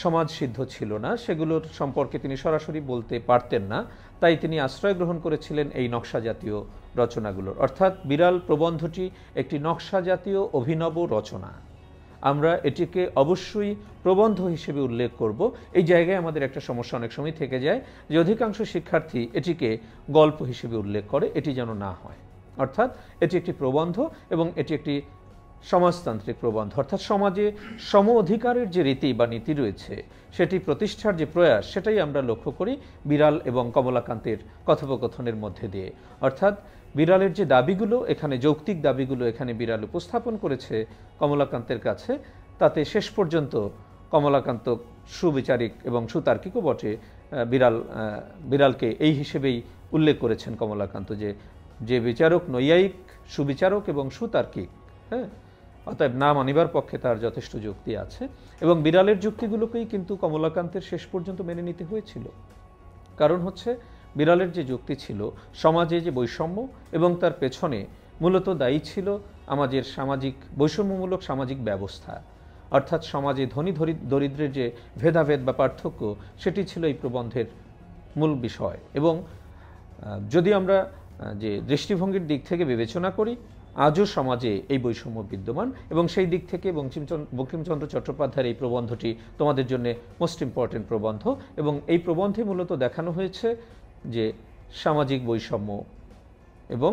সমাজ সিদ্ধ ছিল না সেগুলোর সম্পর্কে তিনি সরাসরি বলতে পারতেন না তাই তিনি আশ্রয় গ্রহণ করেছিলেন এই নকশা জাতীয় রচনাগুলোর অর্থাৎ বিরাল প্রবন্ধটি একটি নকশা জাতীয় অভিনব রচনা আমরা এটিকে অবশ্যই প্রবন্ধ হিসেবে উল্লেখ করব এই জায়গায় আমাদের একটা সমস্যা অনেক সময় থেকে যায় যে অধিকাংশ শিক্ষার্থী এটিকে গল্প হিসেবে উল্লেখ করে এটি যেন না হয় অর্থাৎ এটি একটি প্রবন্ধ এবং এটি একটি সমাজতান্ত্রিক প্রবন্ধ অর্থাৎ সমাজে সম অধিকারের যে রীতি বা নীতি রয়েছে সেটি প্রতিষ্ঠার যে প্রয়াস সেটাই আমরা লক্ষ্য করি বিড়াল এবং কমলাকান্তের কথোপকথনের মধ্যে দিয়ে অর্থাৎ বিড়ালের যে দাবিগুলো এখানে যৌক্তিক দাবিগুলো এখানে বিড়াল উপস্থাপন করেছে কমলাকান্তের কাছে তাতে শেষ পর্যন্ত কমলাকান্ত সুবিচারিক এবং সুতার্কিকও বটে বিড়াল বিড়ালকে এই হিসেবেই উল্লেখ করেছেন কমলাকান্ত যে যে বিচারক নৈয়ায়িক সুবিচারক এবং সুতার্কিক হ্যাঁ অতএব নাম আনিবার পক্ষে তার যথেষ্ট যুক্তি আছে এবং বিড়ালের যুক্তিগুলোকেই কিন্তু কমলাকান্তের শেষ পর্যন্ত মেনে নিতে হয়েছিল কারণ হচ্ছে বিড়ালের যে যুক্তি ছিল সমাজে যে বৈষম্য এবং তার পেছনে মূলত দায়ী ছিল আমাদের সামাজিক বৈষম্যমূলক সামাজিক ব্যবস্থা অর্থাৎ সমাজে ধনী দরিদ্রের যে ভেদাভেদ বা পার্থক্য সেটি ছিল এই প্রবন্ধের মূল বিষয় এবং যদি আমরা যে দৃষ্টিভঙ্গির দিক থেকে বিবেচনা করি আজও সমাজে এই বৈষম্য বিদ্যমান এবং সেই দিক থেকে বঙ্কিমচন্দ্র বঙ্কিমচন্দ্র চট্টোপাধ্যায়ের এই প্রবন্ধটি তোমাদের জন্য মোস্ট ইম্পর্টেন্ট প্রবন্ধ এবং এই প্রবন্ধে মূলত দেখানো হয়েছে যে সামাজিক বৈষম্য এবং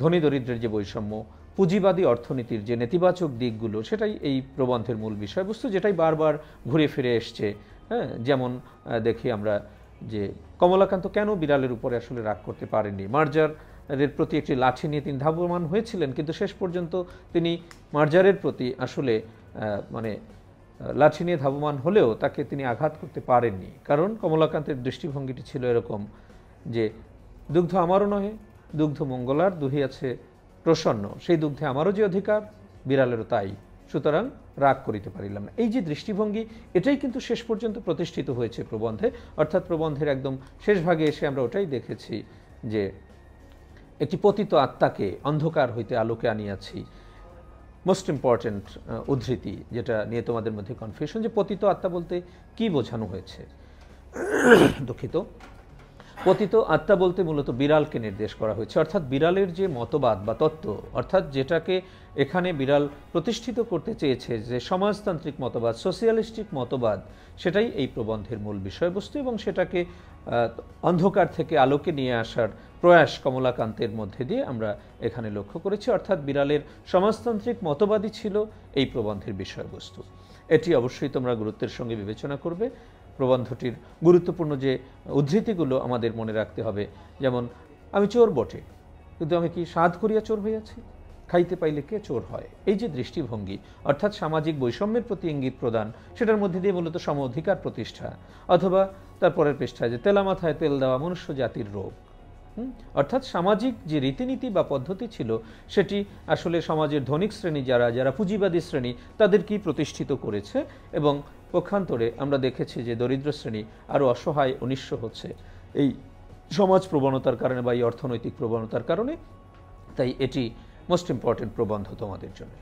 ধনী দরিদ্রের যে বৈষম্য পুঁজিবাদী অর্থনীতির যে নেতিবাচক দিকগুলো সেটাই এই প্রবন্ধের মূল বিষয়বস্তু যেটাই বারবার ঘুরে ফিরে এসছে হ্যাঁ যেমন দেখি আমরা যে কমলাকান্ত কেন বিড়ালের উপরে আসলে রাগ করতে পারেননি মার্জারের প্রতি একটি লাঠি নিয়ে তিনি ধাবমান হয়েছিলেন কিন্তু শেষ পর্যন্ত তিনি মার্জারের প্রতি আসলে মানে লাঠি নিয়ে ধাবমান হলেও তাকে তিনি আঘাত করতে পারেননি কারণ কমলাকান্তের দৃষ্টিভঙ্গিটি ছিল এরকম যে দুগ্ধ আমারও নহে দুগ্ধ মঙ্গলার আছে প্রসন্ন সেই দুগ্ধে আমারও যে অধিকার বিড়ালেরও তাই সুতরাং রাগ করিতে পারিলাম না এই যে দৃষ্টিভঙ্গি এটাই কিন্তু শেষ পর্যন্ত প্রতিষ্ঠিত হয়েছে প্রবন্ধে অর্থাৎ প্রবন্ধের একদম শেষ ভাগে এসে আমরা ওটাই দেখেছি যে একটি পতিত আত্মাকে অন্ধকার হইতে আলোকে আনিয়াছি মোস্ট ইম্পর্ট্যান্ট উদ্ধৃতি যেটা নিয়ে তোমাদের মধ্যে কনফিউশন যে পতিত আত্মা বলতে কি বোঝানো হয়েছে দুঃখিত পতিত আত্মা বলতে মূলত বিড়ালকে নির্দেশ করা হয়েছে অর্থাৎ বিড়ালের যে মতবাদ বা তত্ত্ব অর্থাৎ যেটাকে এখানে বিড়াল প্রতিষ্ঠিত করতে চেয়েছে যে সমাজতান্ত্রিক মতবাদ সোশিয়ালিস্টিক মতবাদ সেটাই এই প্রবন্ধের মূল বিষয়বস্তু এবং সেটাকে অন্ধকার থেকে আলোকে নিয়ে আসার প্রয়াস কমলাকান্তের মধ্যে দিয়ে আমরা এখানে লক্ষ্য করেছি অর্থাৎ বিড়ালের সমাজতান্ত্রিক মতবাদই ছিল এই প্রবন্ধের বিষয়বস্তু এটি অবশ্যই তোমরা গুরুত্বের সঙ্গে বিবেচনা করবে প্রবন্ধটির গুরুত্বপূর্ণ যে উদ্ধৃতিগুলো আমাদের মনে রাখতে হবে যেমন আমি চোর বটে কিন্তু আমি কি সাধ করিয়া চোর হইয়াছি খাইতে পাইলে কে চোর হয় এই যে দৃষ্টিভঙ্গি অর্থাৎ সামাজিক বৈষম্যের প্রতি ইঙ্গিত প্রদান সেটার মধ্যে দিয়ে মূলত সম অধিকার প্রতিষ্ঠা অথবা তারপরের পৃষ্ঠায় যে তেলা মাথায় তেল দেওয়া মনুষ্য জাতির রোগ অর্থাৎ সামাজিক যে রীতিনীতি বা পদ্ধতি ছিল সেটি আসলে সমাজের ধনিক শ্রেণী যারা যারা পুঁজিবাদী শ্রেণী তাদেরকেই প্রতিষ্ঠিত করেছে এবং পক্ষান্তরে আমরা দেখেছি যে দরিদ্র শ্রেণী আরও অসহায় অনিশ্চ হচ্ছে এই সমাজ প্রবণতার কারণে বা এই অর্থনৈতিক প্রবণতার কারণে তাই এটি মোস্ট ইম্পর্টেন্ট প্রবন্ধ তোমাদের জন্য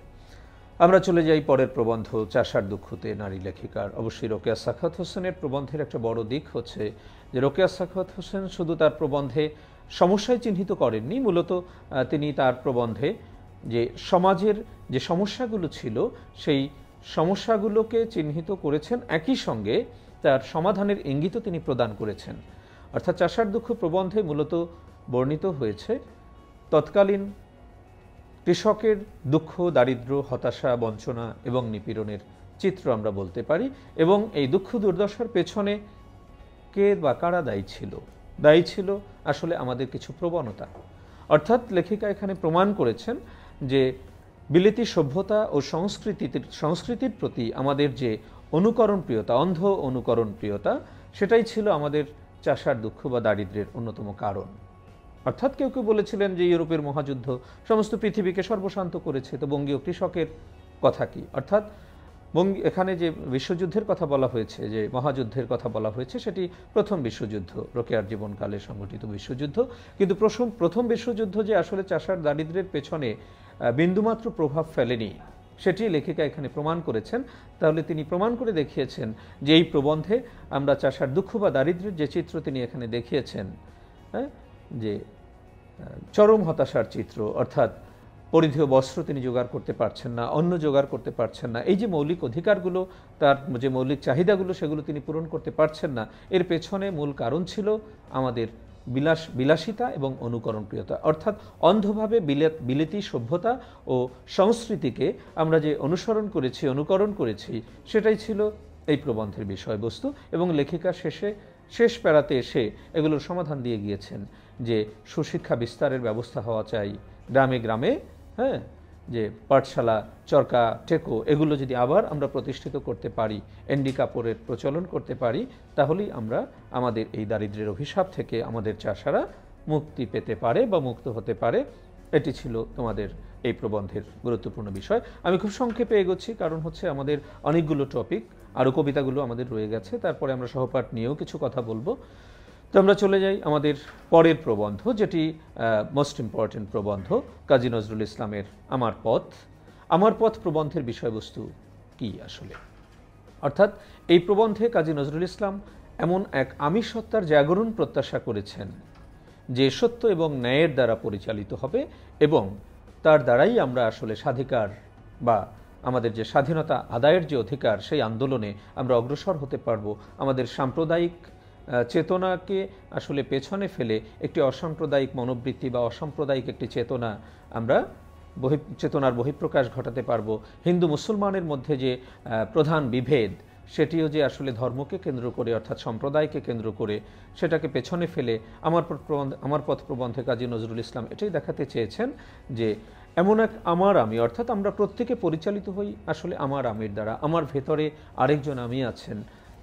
আমরা চলে যাই পরের প্রবন্ধ চাষার দুঃখতে নারী লেখিকার অবশ্যই রোকেয়া সাখাত হোসেনের প্রবন্ধের একটা বড় দিক হচ্ছে যে রোকেয়া সাখাত হোসেন শুধু তার প্রবন্ধে সমস্যায় চিহ্নিত করেননি মূলত তিনি তার প্রবন্ধে যে সমাজের যে সমস্যাগুলো ছিল সেই সমস্যাগুলোকে চিহ্নিত করেছেন একই সঙ্গে তার সমাধানের ইঙ্গিতও তিনি প্রদান করেছেন অর্থাৎ চাষার দুঃখ প্রবন্ধে মূলত বর্ণিত হয়েছে তৎকালীন কৃষকের দুঃখ দারিদ্র হতাশা বঞ্চনা এবং নিপীড়নের চিত্র আমরা বলতে পারি এবং এই দুঃখ দুর্দশার পেছনে কে বা কারা দায়ী ছিল দায়ী ছিল আসলে আমাদের কিছু প্রবণতা অর্থাৎ লেখিকা এখানে প্রমাণ করেছেন যে বিলেতি সভ্যতা ও সংস্কৃতির সংস্কৃতির প্রতি আমাদের যে অনুকরণ প্রিয়তা অন্ধ অনুকরণ প্রিয়তা সেটাই ছিল আমাদের চাষার দুঃখ বা দারিদ্রের অন্যতম কারণ অর্থাৎ কেউ কেউ বলেছিলেন যে ইউরোপের মহাযুদ্ধ সমস্ত পৃথিবীকে সর্বশান্ত করেছে তো বঙ্গীয় কৃষকের কথা কি অর্থাৎ বঙ্গি এখানে যে বিশ্বযুদ্ধের কথা বলা হয়েছে যে মহাযুদ্ধের কথা বলা হয়েছে সেটি প্রথম বিশ্বযুদ্ধ রোকেয়ার জীবনকালে সংগঠিত বিশ্বযুদ্ধ কিন্তু প্রথম প্রথম বিশ্বযুদ্ধ যে আসলে চাষার দারিদ্রের পেছনে বিন্দুমাত্র প্রভাব ফেলেনি সেটি লেখিকা এখানে প্রমাণ করেছেন তাহলে তিনি প্রমাণ করে দেখিয়েছেন যে এই প্রবন্ধে আমরা চাষার দুঃখ বা দারিদ্রের যে চিত্র তিনি এখানে দেখিয়েছেন হ্যাঁ যে চরম হতাশার চিত্র অর্থাৎ পরিধেয় বস্ত্র তিনি জোগাড় করতে পারছেন না অন্য জোগাড় করতে পারছেন না এই যে মৌলিক অধিকারগুলো তার যে মৌলিক চাহিদাগুলো সেগুলো তিনি পূরণ করতে পারছেন না এর পেছনে মূল কারণ ছিল আমাদের বিলাস বিলাসিতা এবং অনুকরণপ্রিয়তা অর্থাৎ অন্ধভাবে বিলেতি সভ্যতা ও সংস্কৃতিকে আমরা যে অনুসরণ করেছি অনুকরণ করেছি সেটাই ছিল এই প্রবন্ধের বিষয়বস্তু এবং লেখিকা শেষে শেষ পেড়াতে এসে এগুলোর সমাধান দিয়ে গিয়েছেন যে সুশিক্ষা বিস্তারের ব্যবস্থা হওয়া চাই গ্রামে গ্রামে হ্যাঁ যে পাঠশালা চরকা টেকো এগুলো যদি আবার আমরা প্রতিষ্ঠিত করতে পারি এন্ডি কাপড়ের প্রচলন করতে পারি তাহলেই আমরা আমাদের এই দারিদ্রের অভিশাপ থেকে আমাদের চাষারা মুক্তি পেতে পারে বা মুক্ত হতে পারে এটি ছিল তোমাদের এই প্রবন্ধের গুরুত্বপূর্ণ বিষয় আমি খুব সংক্ষেপে এগোচ্ছি কারণ হচ্ছে আমাদের অনেকগুলো টপিক আরও কবিতাগুলো আমাদের রয়ে গেছে তারপরে আমরা সহপাঠ নিয়েও কিছু কথা বলবো তো আমরা চলে যাই আমাদের পরের প্রবন্ধ যেটি মোস্ট ইম্পর্টেন্ট প্রবন্ধ কাজী নজরুল ইসলামের আমার পথ আমার পথ প্রবন্ধের বিষয়বস্তু কি আসলে অর্থাৎ এই প্রবন্ধে কাজী নজরুল ইসলাম এমন এক আমি সত্তার জাগরণ প্রত্যাশা করেছেন যে সত্য এবং ন্যায়ের দ্বারা পরিচালিত হবে এবং তার দ্বারাই আমরা আসলে স্বাধিকার বা আমাদের যে স্বাধীনতা আদায়ের যে অধিকার সেই আন্দোলনে আমরা অগ্রসর হতে পারব আমাদের সাম্প্রদায়িক চেতনাকে আসলে পেছনে ফেলে একটি অসাম্প্রদায়িক মনোবৃত্তি বা অসাম্প্রদায়িক একটি চেতনা আমরা বহি চেতনার বহিঃপ্রকাশ ঘটাতে পারব হিন্দু মুসলমানের মধ্যে যে প্রধান বিভেদ সেটিও যে আসলে ধর্মকে কেন্দ্র করে অর্থাৎ সম্প্রদায়কে কেন্দ্র করে সেটাকে পেছনে ফেলে আমার প্রবন্ধ আমার পথ প্রবন্ধে কাজী নজরুল ইসলাম এটাই দেখাতে চেয়েছেন যে এমন এক আমার আমি অর্থাৎ আমরা প্রত্যেকে পরিচালিত হই আসলে আমার আমির দ্বারা আমার ভেতরে আরেকজন আমি আছেন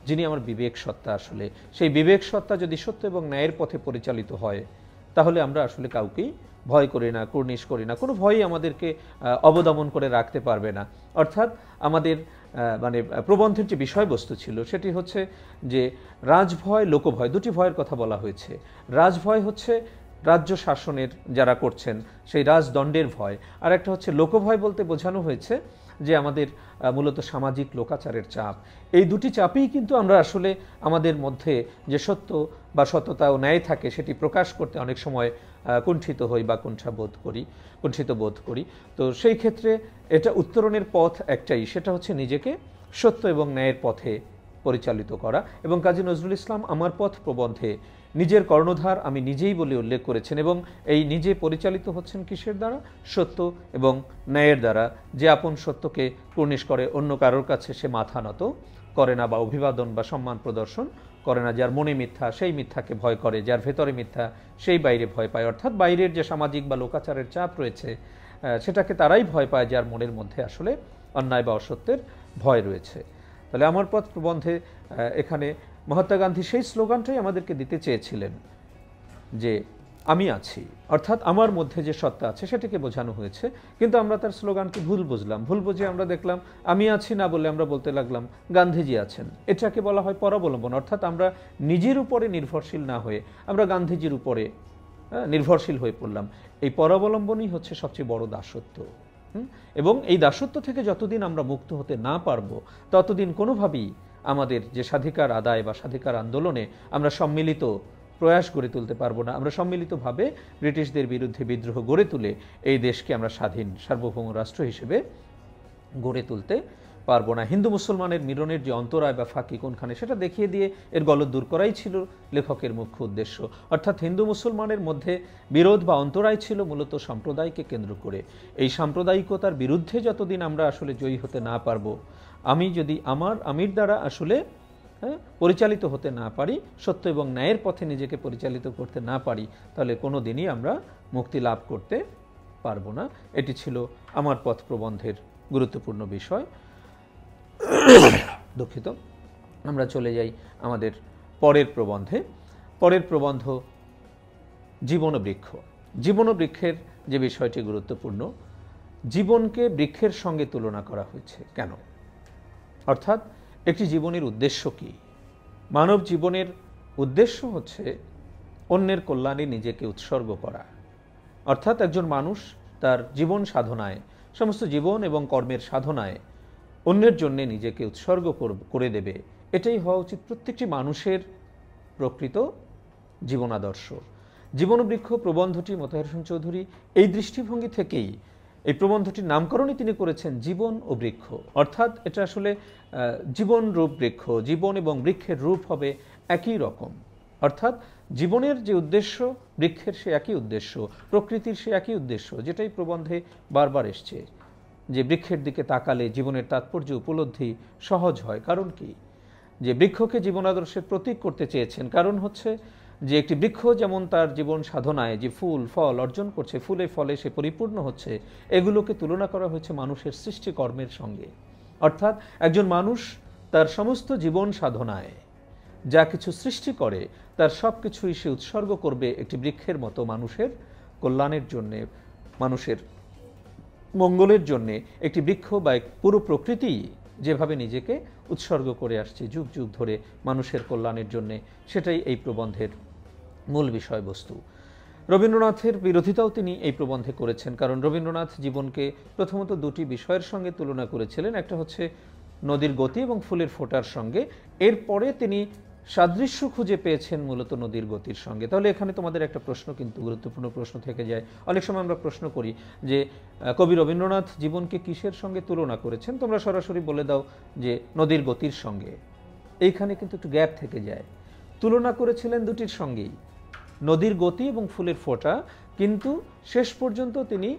যিনি আমার বিবেক সত্তা আসলে সেই বিবেক সত্তা যদি সত্য এবং ন্যায়ের পথে পরিচালিত হয় তাহলে আমরা আসলে কাউকেই ভয় করি না কুর্নিশ করি না কোনো ভয়ই আমাদেরকে অবদমন করে রাখতে পারবে না অর্থাৎ আমাদের মানে প্রবন্ধের যে বিষয়বস্তু ছিল সেটি হচ্ছে যে রাজভয় লোকভয় দুটি ভয়ের কথা বলা হয়েছে রাজভয় হচ্ছে রাজ্য শাসনের যারা করছেন সেই রাজদণ্ডের ভয় আর একটা হচ্ছে লোকভয় বলতে বোঝানো হয়েছে যে আমাদের মূলত সামাজিক লোকাচারের চাপ এই দুটি চাপেই কিন্তু আমরা আসলে আমাদের মধ্যে যে সত্য বা সততা ও ন্যায় থাকে সেটি প্রকাশ করতে অনেক সময় কুণ্ঠিত হই বা কুণ্ঠা বোধ করি কুণ্ঠিত বোধ করি তো সেই ক্ষেত্রে এটা উত্তরণের পথ একটাই সেটা হচ্ছে নিজেকে সত্য এবং ন্যায়ের পথে পরিচালিত করা এবং কাজী নজরুল ইসলাম আমার পথ প্রবন্ধে নিজের কর্ণধার আমি নিজেই বলে উল্লেখ করেছেন এবং এই নিজে পরিচালিত হচ্ছেন কিসের দ্বারা সত্য এবং ন্যায়ের দ্বারা যে আপন সত্যকে কর্নিশ করে অন্য কারোর কাছে সে মাথা নত করে না বা অভিবাদন বা সম্মান প্রদর্শন করে না যার মনে মিথ্যা সেই মিথ্যাকে ভয় করে যার ভেতরে মিথ্যা সেই বাইরে ভয় পায় অর্থাৎ বাইরের যে সামাজিক বা লোকাচারের চাপ রয়েছে সেটাকে তারাই ভয় পায় যার মনের মধ্যে আসলে অন্যায় বা অসত্যের ভয় রয়েছে তাহলে আমার পথ প্রবন্ধে এখানে মহাত্মা গান্ধী সেই স্লোগানটাই আমাদেরকে দিতে চেয়েছিলেন যে আমি আছি অর্থাৎ আমার মধ্যে যে সত্তা আছে সেটাকে বোঝানো হয়েছে কিন্তু আমরা তার স্লোগানকে ভুল বুঝলাম ভুল বুঝে আমরা দেখলাম আমি আছি না বলে আমরা বলতে লাগলাম গান্ধীজি আছেন এটাকে বলা হয় পরাবলম্বন অর্থাৎ আমরা নিজের উপরে নির্ভরশীল না হয়ে আমরা গান্ধীজির উপরে হ্যাঁ, নির্ভরশীল হয়ে পড়লাম এই পরাবলম্বনই হচ্ছে সবচেয়ে বড় দাসত্ব এবং এই দাসত্ব থেকে যতদিন আমরা মুক্ত হতে না পারবো ততদিন কোনোভাবেই আমাদের যে স্বাধিকার আদায় বা স্বাধিকার আন্দোলনে আমরা সম্মিলিত প্রয়াস গড়ে তুলতে পারবো না আমরা সম্মিলিতভাবে ব্রিটিশদের বিরুদ্ধে বিদ্রোহ গড়ে তুলে এই দেশকে আমরা স্বাধীন সার্বভৌম রাষ্ট্র হিসেবে গড়ে তুলতে পারবো না হিন্দু মুসলমানের মিলনের যে অন্তরায় বা ফাঁকি কোনখানে সেটা দেখিয়ে দিয়ে এর গল দূর করাই ছিল লেখকের মুখ্য উদ্দেশ্য অর্থাৎ হিন্দু মুসলমানের মধ্যে বিরোধ বা অন্তরায় ছিল মূলত সম্প্রদায়কে কেন্দ্র করে এই সাম্প্রদায়িকতার বিরুদ্ধে যতদিন আমরা আসলে জয়ী হতে না পারবো আমি যদি আমার আমির দ্বারা আসলে হ্যাঁ পরিচালিত হতে না পারি সত্য এবং ন্যায়ের পথে নিজেকে পরিচালিত করতে না পারি তাহলে কোনো দিনই আমরা মুক্তি লাভ করতে পারবো না এটি ছিল আমার পথ প্রবন্ধের গুরুত্বপূর্ণ বিষয় দুঃখিত আমরা চলে যাই আমাদের পরের প্রবন্ধে পরের প্রবন্ধ জীবন বৃক্ষ জীবন বৃক্ষের যে বিষয়টি গুরুত্বপূর্ণ জীবনকে বৃক্ষের সঙ্গে তুলনা করা হয়েছে কেন অর্থাৎ একটি জীবনের উদ্দেশ্য কি মানব জীবনের উদ্দেশ্য হচ্ছে অন্যের কল্যাণে নিজেকে উৎসর্গ করা অর্থাৎ একজন মানুষ তার জীবন সাধনায় সমস্ত জীবন এবং কর্মের সাধনায় অন্যের জন্যে নিজেকে উৎসর্গ করে দেবে এটাই হওয়া উচিত প্রত্যেকটি মানুষের প্রকৃত জীবনাদর্শ জীবনবৃক্ষ প্রবন্ধটি মতহরসন চৌধুরী এই দৃষ্টিভঙ্গি থেকেই এই প্রবন্ধটির নামকরণই তিনি করেছেন জীবন ও বৃক্ষ অর্থাৎ এটা আসলে জীবন রূপ বৃক্ষ জীবন এবং বৃক্ষের রূপ হবে একই রকম অর্থাৎ জীবনের যে উদ্দেশ্য বৃক্ষের সে একই উদ্দেশ্য প্রকৃতির সে একই উদ্দেশ্য যেটাই প্রবন্ধে বারবার এসছে যে বৃক্ষের দিকে তাকালে জীবনের তাৎপর্য উপলব্ধি সহজ হয় কারণ কি যে বৃক্ষকে জীবনাদর্শের প্রতীক করতে চেয়েছেন কারণ হচ্ছে যে একটি বৃক্ষ যেমন তার জীবন সাধনায় যে ফুল ফল অর্জন করছে ফুলে ফলে সে পরিপূর্ণ হচ্ছে এগুলোকে তুলনা করা হয়েছে মানুষের সৃষ্টিকর্মের সঙ্গে অর্থাৎ একজন মানুষ তার সমস্ত জীবন সাধনায় যা কিছু সৃষ্টি করে তার সব কিছুই সে উৎসর্গ করবে একটি বৃক্ষের মতো মানুষের কল্যাণের জন্যে মানুষের মঙ্গলের জন্যে একটি বৃক্ষ বা এক পুরো প্রকৃতি যেভাবে নিজেকে উৎসর্গ করে আসছে যুগ যুগ ধরে মানুষের কল্যাণের জন্যে সেটাই এই প্রবন্ধের মূল বিষয়বস্তু রবীন্দ্রনাথের বিরোধিতাও তিনি এই প্রবন্ধে করেছেন কারণ রবীন্দ্রনাথ জীবনকে প্রথমত দুটি বিষয়ের সঙ্গে তুলনা করেছিলেন একটা হচ্ছে নদীর গতি এবং ফুলের ফোটার সঙ্গে এরপরে তিনি সাদৃশ্য খুঁজে পেয়েছেন মূলত নদীর গতির সঙ্গে তাহলে এখানে তোমাদের একটা প্রশ্ন কিন্তু গুরুত্বপূর্ণ প্রশ্ন থেকে যায় অনেক সময় আমরা প্রশ্ন করি যে কবি রবীন্দ্রনাথ জীবনকে কিসের সঙ্গে তুলনা করেছেন তোমরা সরাসরি বলে দাও যে নদীর গতির সঙ্গে এইখানে কিন্তু একটু গ্যাপ থেকে যায় তুলনা করেছিলেন দুটির সঙ্গেই নদীর গতি এবং ফুলের ফোঁটা কিন্তু শেষ পর্যন্ত তিনি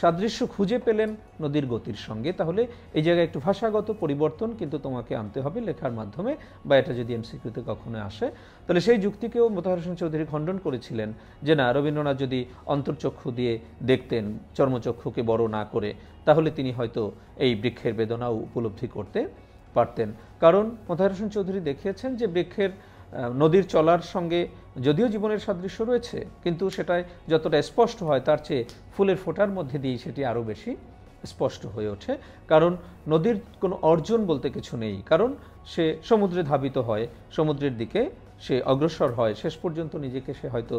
সাদৃশ্য খুঁজে পেলেন নদীর গতির সঙ্গে তাহলে এই জায়গায় একটু ভাষাগত পরিবর্তন কিন্তু তোমাকে আনতে হবে লেখার মাধ্যমে বা এটা যদি এমসিকিউতে কখনো আসে তাহলে সেই যুক্তিকেও মোতাহার চৌধুরী খণ্ডন করেছিলেন যে না রবীন্দ্রনাথ যদি অন্তর্চক্ষু দিয়ে দেখতেন চর্মচক্ষুকে বড় না করে তাহলে তিনি হয়তো এই বৃক্ষের বেদনাও উপলব্ধি করতে পারতেন কারণ মোতাহার চৌধুরী দেখিয়েছেন যে বৃক্ষের নদীর চলার সঙ্গে যদিও জীবনের সাদৃশ্য রয়েছে কিন্তু সেটায় যতটা স্পষ্ট হয় তার চেয়ে ফুলের ফোটার মধ্যে দিয়ে সেটি আরও বেশি স্পষ্ট হয়ে ওঠে কারণ নদীর কোনো অর্জন বলতে কিছু নেই কারণ সে সমুদ্রে ধাবিত হয় সমুদ্রের দিকে সে অগ্রসর হয় শেষ পর্যন্ত নিজেকে সে হয়তো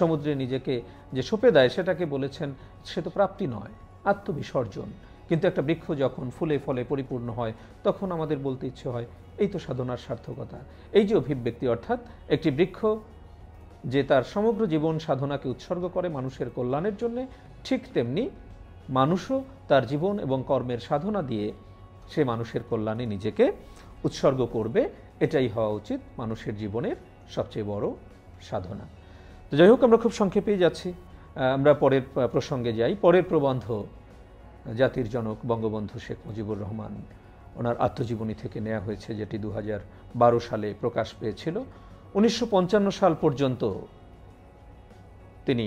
সমুদ্রে নিজেকে যে সঁপে দেয় সেটাকে বলেছেন সে তো প্রাপ্তি নয় আত্মবিসর্জন কিন্তু একটা বৃক্ষ যখন ফুলে ফলে পরিপূর্ণ হয় তখন আমাদের বলতে ইচ্ছে হয় এই তো সাধনার সার্থকতা এই যে অভিব্যক্তি অর্থাৎ একটি বৃক্ষ যে তার সমগ্র জীবন সাধনাকে উৎসর্গ করে মানুষের কল্যাণের জন্যে ঠিক তেমনি মানুষও তার জীবন এবং কর্মের সাধনা দিয়ে সে মানুষের কল্যাণে নিজেকে উৎসর্গ করবে এটাই হওয়া উচিত মানুষের জীবনের সবচেয়ে বড় সাধনা তো যাই হোক আমরা খুব সংক্ষেপেই যাচ্ছি আমরা পরের প্রসঙ্গে যাই পরের প্রবন্ধ জাতির জনক বঙ্গবন্ধু শেখ মুজিবুর রহমান ওনার আত্মজীবনী থেকে নেওয়া হয়েছে যেটি দু বারো সালে প্রকাশ পেয়েছিল উনিশশো সাল পর্যন্ত তিনি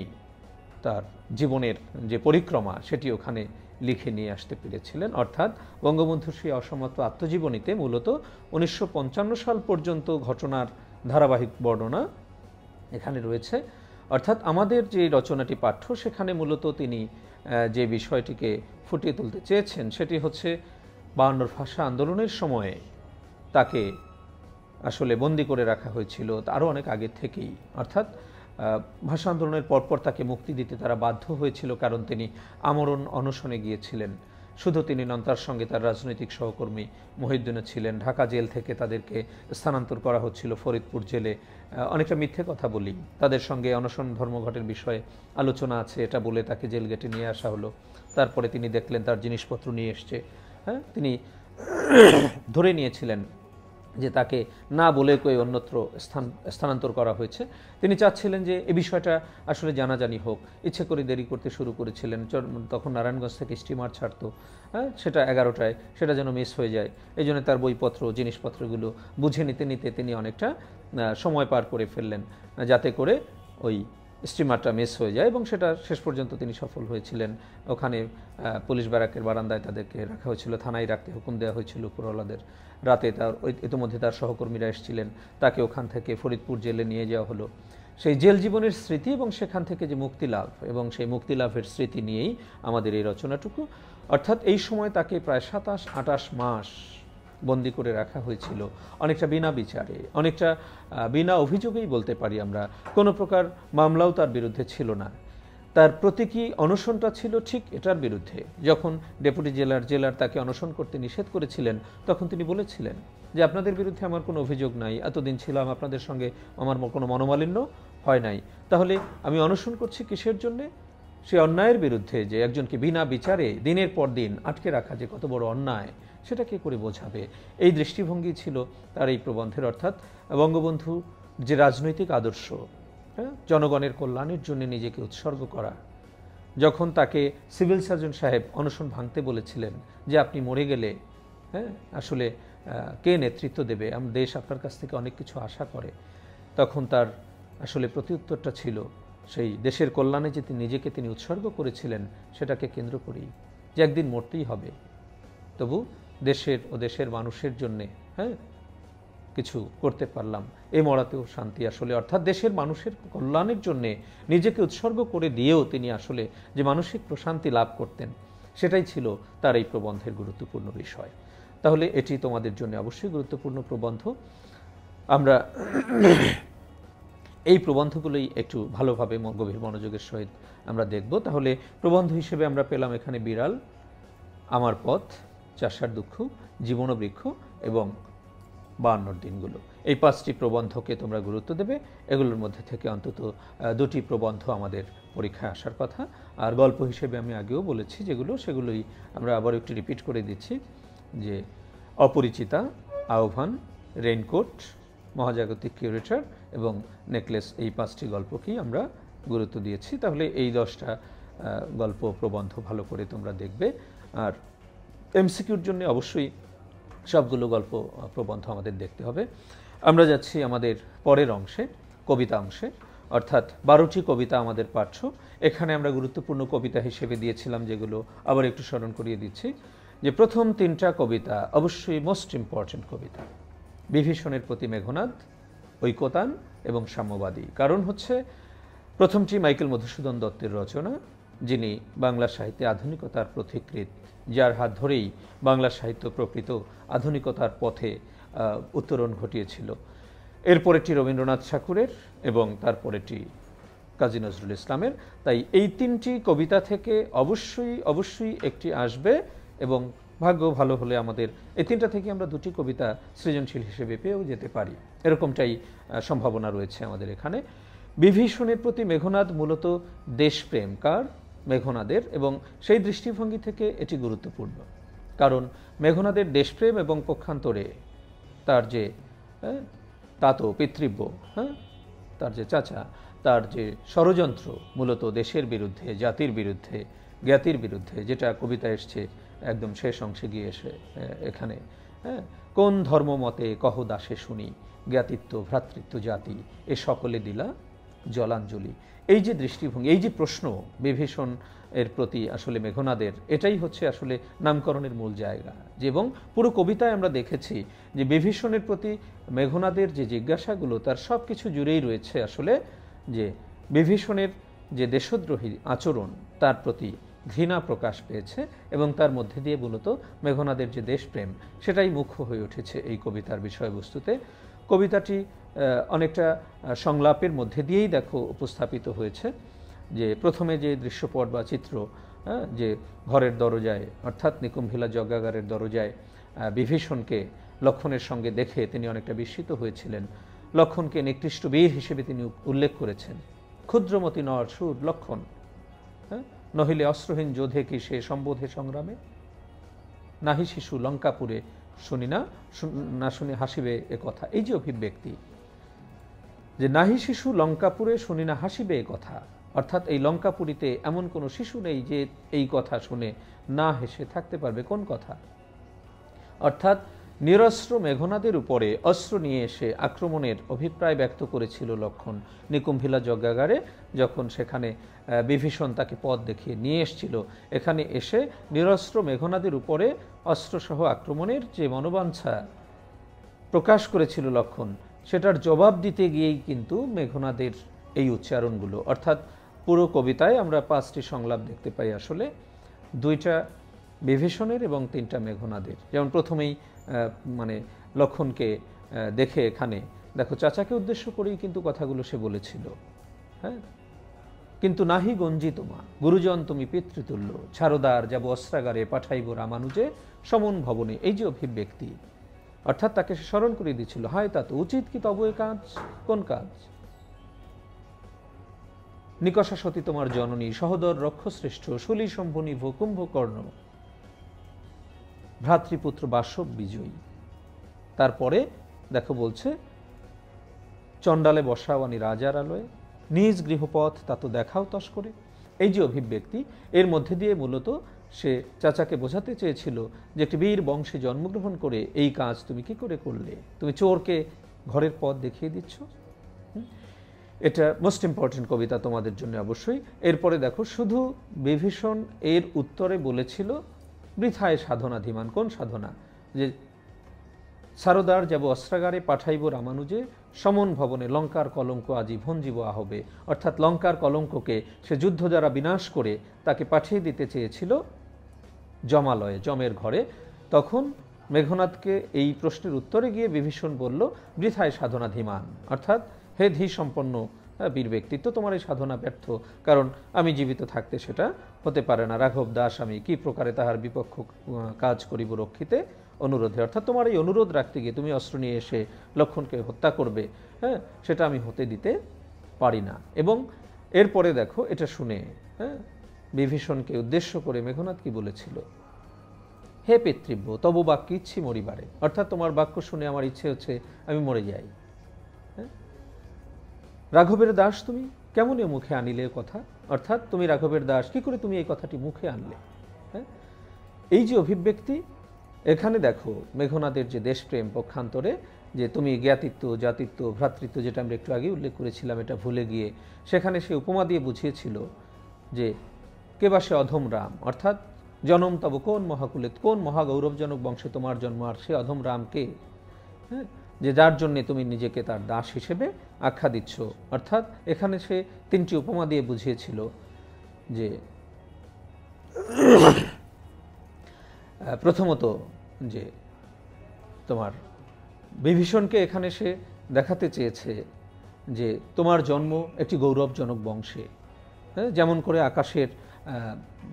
তার জীবনের যে পরিক্রমা সেটি ওখানে লিখে নিয়ে আসতে পেরেছিলেন অর্থাৎ বঙ্গবন্ধুর সেই অসমাপ্ত আত্মজীবনীতে মূলত উনিশশো সাল পর্যন্ত ঘটনার ধারাবাহিক বর্ণনা এখানে রয়েছে অর্থাৎ আমাদের যে রচনাটি পাঠ্য সেখানে মূলত তিনি যে বিষয়টিকে ফুটিয়ে তুলতে চেয়েছেন সেটি হচ্ছে বায়ান্নর ভাষা আন্দোলনের সময়ে তাকে আসলে বন্দি করে রাখা হয়েছিল আরও অনেক আগে থেকেই অর্থাৎ ভাষা আন্দোলনের পরপর তাকে মুক্তি দিতে তারা বাধ্য হয়েছিল কারণ তিনি আমরণ অনশনে গিয়েছিলেন শুধু তিনি নন্তার সঙ্গে তার রাজনৈতিক সহকর্মী মহিউদ্দিনও ছিলেন ঢাকা জেল থেকে তাদেরকে স্থানান্তর করা হচ্ছিল ফরিদপুর জেলে অনেকটা মিথ্যে কথা বলি তাদের সঙ্গে অনশন ধর্মঘটের বিষয়ে আলোচনা আছে এটা বলে তাকে জেল গেটে নিয়ে আসা হলো তারপরে তিনি দেখলেন তার জিনিসপত্র নিয়ে এসছে হ্যাঁ তিনি ধরে নিয়েছিলেন যে তাকে না বলে কই অন্যত্র স্থান স্থানান্তর করা হয়েছে তিনি চাচ্ছিলেন যে এ বিষয়টা আসলে জানাজানি হোক ইচ্ছে করে দেরি করতে শুরু করেছিলেন তখন নারায়ণগঞ্জ থেকে স্টিমার ছাড়তো হ্যাঁ সেটা এগারোটায় সেটা যেন মিস হয়ে যায় এই জন্য তার বইপত্র জিনিসপত্রগুলো বুঝে নিতে নিতে তিনি অনেকটা সময় পার করে ফেললেন যাতে করে ওই স্টিমারটা মিস হয়ে যায় এবং সেটা শেষ পর্যন্ত তিনি সফল হয়েছিলেন ওখানে পুলিশ ব্যারাকের বারান্দায় তাদেরকে রাখা হয়েছিল থানায় রাখতে হুকুম দেওয়া হয়েছিল পুরোলাদের রাতে তার ইতিমধ্যে তার সহকর্মীরা এসেছিলেন তাকে ওখান থেকে ফরিদপুর জেলে নিয়ে যাওয়া হলো সেই জেল জীবনের স্মৃতি এবং সেখান থেকে যে মুক্তি লাভ এবং সেই মুক্তি লাভের স্মৃতি নিয়েই আমাদের এই রচনাটুকু অর্থাৎ এই সময় তাকে প্রায় সাতাশ আটাশ মাস বন্দি করে রাখা হয়েছিল অনেকটা বিনা বিচারে অনেকটা বিনা অভিযোগেই বলতে পারি আমরা কোনো প্রকার মামলাও তার বিরুদ্ধে ছিল না তার প্রতীকী অনশনটা ছিল ঠিক এটার বিরুদ্ধে যখন ডেপুটি জেলার জেলার তাকে অনশন করতে নিষেধ করেছিলেন তখন তিনি বলেছিলেন যে আপনাদের বিরুদ্ধে আমার কোনো অভিযোগ নাই এতদিন ছিলাম আপনাদের সঙ্গে আমার কোনো মনোমালিন্য হয় নাই তাহলে আমি অনশন করছি কিসের জন্যে সে অন্যায়ের বিরুদ্ধে যে একজনকে বিনা বিচারে দিনের পর দিন আটকে রাখা যে কত বড় অন্যায় সেটা কে করে বোঝাবে এই দৃষ্টিভঙ্গি ছিল তার এই প্রবন্ধের অর্থাৎ বঙ্গবন্ধু যে রাজনৈতিক আদর্শ জনগণের কল্যাণের জন্য নিজেকে উৎসর্গ করা যখন তাকে সিভিল সার্জন সাহেব অনশন ভাঙতে বলেছিলেন যে আপনি মরে গেলে হ্যাঁ আসলে কে নেতৃত্ব দেবে আমার দেশ আপনার কাছ থেকে অনেক কিছু আশা করে তখন তার আসলে প্রতিউত্তরটা ছিল সেই দেশের কল্যাণে যে তিনি নিজেকে তিনি উৎসর্গ করেছিলেন সেটাকে কেন্দ্র করেই যে একদিন মরতেই হবে তবু দেশের ও দেশের মানুষের জন্যে হ্যাঁ কিছু করতে পারলাম এ মরাতেও শান্তি আসলে অর্থাৎ দেশের মানুষের কল্যাণের জন্যে নিজেকে উৎসর্গ করে দিয়েও তিনি আসলে যে মানসিক প্রশান্তি লাভ করতেন সেটাই ছিল তার এই প্রবন্ধের গুরুত্বপূর্ণ বিষয় তাহলে এটি তোমাদের জন্য অবশ্যই গুরুত্বপূর্ণ প্রবন্ধ আমরা এই প্রবন্ধগুলোই একটু ভালোভাবে গভীর মনোযোগের সহিত আমরা দেখব তাহলে প্রবন্ধ হিসেবে আমরা পেলাম এখানে বিড়াল আমার পথ চাষার দুঃখ জীবনবৃক্ষ এবং বায়ান্নর দিনগুলো এই পাঁচটি প্রবন্ধকে তোমরা গুরুত্ব দেবে এগুলোর মধ্যে থেকে অন্তত দুটি প্রবন্ধ আমাদের পরীক্ষায় আসার কথা আর গল্প হিসেবে আমি আগেও বলেছি যেগুলো সেগুলোই আমরা আবার একটু রিপিট করে দিচ্ছি যে অপরিচিতা আহ্বান রেইনকোট মহাজাগতিক কিউরেটার এবং নেকলেস এই পাঁচটি গল্পকেই আমরা গুরুত্ব দিয়েছি তাহলে এই দশটা গল্প প্রবন্ধ ভালো করে তোমরা দেখবে আর এমসিকিউর জন্য অবশ্যই সবগুলো গল্প প্রবন্ধ আমাদের দেখতে হবে আমরা যাচ্ছি আমাদের পরের অংশে কবিতা অংশে অর্থাৎ বারোটি কবিতা আমাদের পাঠ্য এখানে আমরা গুরুত্বপূর্ণ কবিতা হিসেবে দিয়েছিলাম যেগুলো আবার একটু স্মরণ করিয়ে দিচ্ছি যে প্রথম তিনটা কবিতা অবশ্যই মোস্ট ইম্পর্টেন্ট কবিতা বিভীষণের প্রতি মেঘনাদ ঐকতান এবং সাম্যবাদী কারণ হচ্ছে প্রথমটি মাইকেল মধুসূদন দত্তের রচনা যিনি বাংলা সাহিত্যে আধুনিকতার প্রতিকৃত যার হাত ধরেই বাংলা সাহিত্য প্রকৃত আধুনিকতার পথে উত্তরণ ঘটিয়েছিল এরপরেটি রবীন্দ্রনাথ ঠাকুরের এবং তারপরেটি কাজী নজরুল ইসলামের তাই এই তিনটি কবিতা থেকে অবশ্যই অবশ্যই একটি আসবে এবং ভাগ্য ভালো হলে আমাদের এই তিনটা থেকে আমরা দুটি কবিতা সৃজনশীল হিসেবে পেয়েও যেতে পারি এরকমটাই সম্ভাবনা রয়েছে আমাদের এখানে বিভীষণের প্রতি মেঘনাথ মূলত দেশপ্রেম কার মেঘনাদের এবং সেই দৃষ্টিভঙ্গি থেকে এটি গুরুত্বপূর্ণ কারণ মেঘনাদের দেশপ্রেম এবং পক্ষান্তরে তার যে হ্যাঁ, তাতো পিতৃব্য হ্যাঁ তার যে চাচা তার যে ষড়যন্ত্র মূলত দেশের বিরুদ্ধে জাতির বিরুদ্ধে জ্ঞাতির বিরুদ্ধে যেটা কবিতা এসছে একদম শেষ অংশে গিয়ে এসে এখানে হ্যাঁ কোন ধর্ম মতে কহ দাসে শুনি জ্ঞাতিত্ব ভ্রাতৃত্ব জাতি এ সকলে দিলা জলাঞ্জলি এই যে দৃষ্টিভঙ্গি এই যে প্রশ্ন বিভীষণ এর প্রতি আসলে মেঘনাদের এটাই হচ্ছে আসলে নামকরণের মূল জায়গা যে এবং পুরো কবিতায় আমরা দেখেছি যে বিভীষণের প্রতি মেঘনাদের যে জিজ্ঞাসাগুলো তার সব কিছু জুড়েই রয়েছে আসলে যে বিভীষণের যে দেশদ্রোহী আচরণ তার প্রতি ঘৃণা প্রকাশ পেয়েছে এবং তার মধ্যে দিয়ে মূলত মেঘনাদের যে দেশপ্রেম সেটাই মুখ্য হয়ে উঠেছে এই কবিতার বিষয়বস্তুতে কবিতাটি অনেকটা সংলাপের মধ্যে দিয়েই দেখো উপস্থাপিত হয়েছে যে প্রথমে যে দৃশ্যপট বা চিত্র যে ঘরের দরজায় অর্থাৎ নিকুম্ভিলা যজ্ঞাগারের দরজায় বিভীষণকে লক্ষণের সঙ্গে দেখে তিনি অনেকটা বিস্মিত হয়েছিলেন লক্ষণকে নিকৃষ্ট বীর হিসেবে তিনি উল্লেখ করেছেন ক্ষুদ্রমতি নরসুর লক্ষণ হ্যাঁ? নহিলে অস্ত্রহীন যোধে কি সে সম্বোধে সংগ্রামে নাহি শিশু লঙ্কাপুরে শুনি না না শুনি হাসিবে এ কথা এই যে অভিব্যক্তি যে নাহি শিশু লঙ্কাপুরে শুনি না হাসিবে এ কথা অর্থাৎ এই লঙ্কাপুরিতে এমন কোনো শিশু নেই যে এই কথা শুনে না হেসে থাকতে পারবে কোন কথা অর্থাৎ নিরস্ত্র মেঘনাদের উপরে অস্ত্র নিয়ে এসে আক্রমণের অভিপ্রায় ব্যক্ত করেছিল লক্ষণ নিকুম্ভিলা যজ্ঞাগারে যখন সেখানে বিভীষণ তাকে পথ দেখিয়ে নিয়ে এসছিল এখানে এসে নিরস্ত্র মেঘনাদের উপরে অস্ত্রসহ আক্রমণের যে মনোবাঞ্ছা প্রকাশ করেছিল লক্ষণ সেটার জবাব দিতে গিয়েই কিন্তু মেঘনাদের এই উচ্চারণগুলো অর্থাৎ পুরো কবিতায় আমরা পাঁচটি সংলাপ দেখতে পাই আসলে দুইটা বিভীষণের এবং তিনটা মেঘনাদের যেমন প্রথমেই মানে লক্ষণকে দেখে এখানে দেখো চাচাকে উদ্দেশ্য করেই কিন্তু কথাগুলো সে বলেছিল হ্যাঁ কিন্তু নাহি গঞ্জি তোমা গুরুজন তুমি পিতৃতুল্য ছারদার যাব অস্ত্রাগারে পাঠাইব রামানুজে সমন ভবনে এই যে অভিব্যক্তি অর্থাৎ তাকে সে স্মরণ করিয়ে দিচ্ছিল হয় তা তো উচিত কি তবু এ কাজ কোন কাজ নিকষা সতী তোমার জননী সহদর রক্ষশ্রেষ্ঠ শুলি শলী সম্ভনিভ কর্ণ ভ্রাতৃপুত্র বাসব বিজয়ী তারপরে দেখো বলছে চণ্ডালে বসাওয়ানি রাজার আলোয় নিজ গৃহপথ তা তো দেখাও তস করে এই যে অভিব্যক্তি এর মধ্যে দিয়ে মূলত সে চাচাকে বোঝাতে চেয়েছিল যে একটি বীর বংশে জন্মগ্রহণ করে এই কাজ তুমি কি করে করলে তুমি চোরকে ঘরের পথ দেখিয়ে দিচ্ছ এটা মোস্ট ইম্পর্টেন্ট কবিতা তোমাদের জন্য অবশ্যই এরপরে দেখো শুধু বিভীষণ এর উত্তরে বলেছিল বৃথায় সাধনা ধীমান কোন সাধনা যে সারদার যাব অস্ত্রাগারে পাঠাইব রামানুজে সমন ভবনে লঙ্কার কলঙ্ক আজি ভঞ্জিব আহবে অর্থাৎ লঙ্কার কলঙ্ককে সে যুদ্ধ যারা বিনাশ করে তাকে পাঠিয়ে দিতে চেয়েছিল জমালয়ে জমের ঘরে তখন মেঘনাথকে এই প্রশ্নের উত্তরে গিয়ে বিভীষণ বলল বৃথায় সাধনা ধীমান অর্থাৎ হে ধি সম্পন্ন বীর ব্যক্তিত্ব তোমার এই সাধনা ব্যর্থ কারণ আমি জীবিত থাকতে সেটা হতে পারে না রাঘব দাস আমি কি প্রকারে তাহার বিপক্ষ কাজ করিব রক্ষিতে অনুরোধে অর্থাৎ তোমার এই অনুরোধ রাখতে গিয়ে তুমি অস্ত্র নিয়ে এসে লক্ষণকে হত্যা করবে হ্যাঁ সেটা আমি হতে দিতে পারি না এবং এরপরে দেখো এটা শুনে হ্যাঁ বিভীষণকে উদ্দেশ্য করে মেঘনাথ কি বলেছিল হে পিতৃব্য তব বাক্য ইচ্ছি মরিবারে অর্থাৎ তোমার বাক্য শুনে আমার ইচ্ছে হচ্ছে আমি মরে যাই হ্যাঁ? রাঘবের দাস তুমি কেমন এ মুখে আনিলে কথা অর্থাৎ তুমি রাঘবের দাস কি করে তুমি এই কথাটি মুখে আনলে হ্যাঁ এই যে অভিব্যক্তি এখানে দেখো মেঘনাদের যে দেশপ্রেম পক্ষান্তরে যে তুমি জ্ঞাতিত্ব জাতিত্ব ভ্রাতৃত্ব যেটা আমরা একটু আগে উল্লেখ করেছিলাম এটা ভুলে গিয়ে সেখানে সে উপমা দিয়ে বুঝিয়েছিল যে বা সে অধম রাম অর্থাৎ জনম তব কোন মহাকুলে কোন মহাগৌরবজনক বংশে তোমার জন্ম আর সে অধম রামকে হ্যাঁ যে যার জন্যে তুমি নিজেকে তার দাস হিসেবে আখ্যা দিচ্ছ অর্থাৎ এখানে সে তিনটি উপমা দিয়ে বুঝিয়েছিল যে প্রথমত যে তোমার বিভীষণকে এখানে সে দেখাতে চেয়েছে যে তোমার জন্ম একটি গৌরবজনক বংশে হ্যাঁ, যেমন করে আকাশের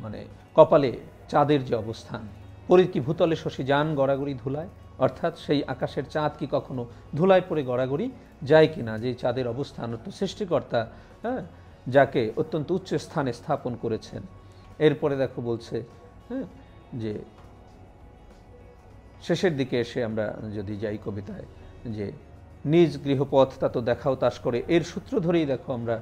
মানে কপালে চাঁদের যে অবস্থান পরীর কি ভূতলে শশী যান গড়াগড়ি ধুলায় অর্থাৎ সেই আকাশের চাঁদ কি কখনো ধুলায় পড়ে গড়াগড়ি যায় কি না যে চাঁদের অবস্থান অত্য সৃষ্টিকর্তা হ্যাঁ যাকে অত্যন্ত উচ্চ স্থানে স্থাপন করেছেন এরপরে দেখো বলছে হ্যাঁ যে শেষের দিকে এসে আমরা যদি যাই কবিতায় যে নিজ গৃহপথ তা তো দেখাও তাস করে এর সূত্র ধরেই দেখো আমরা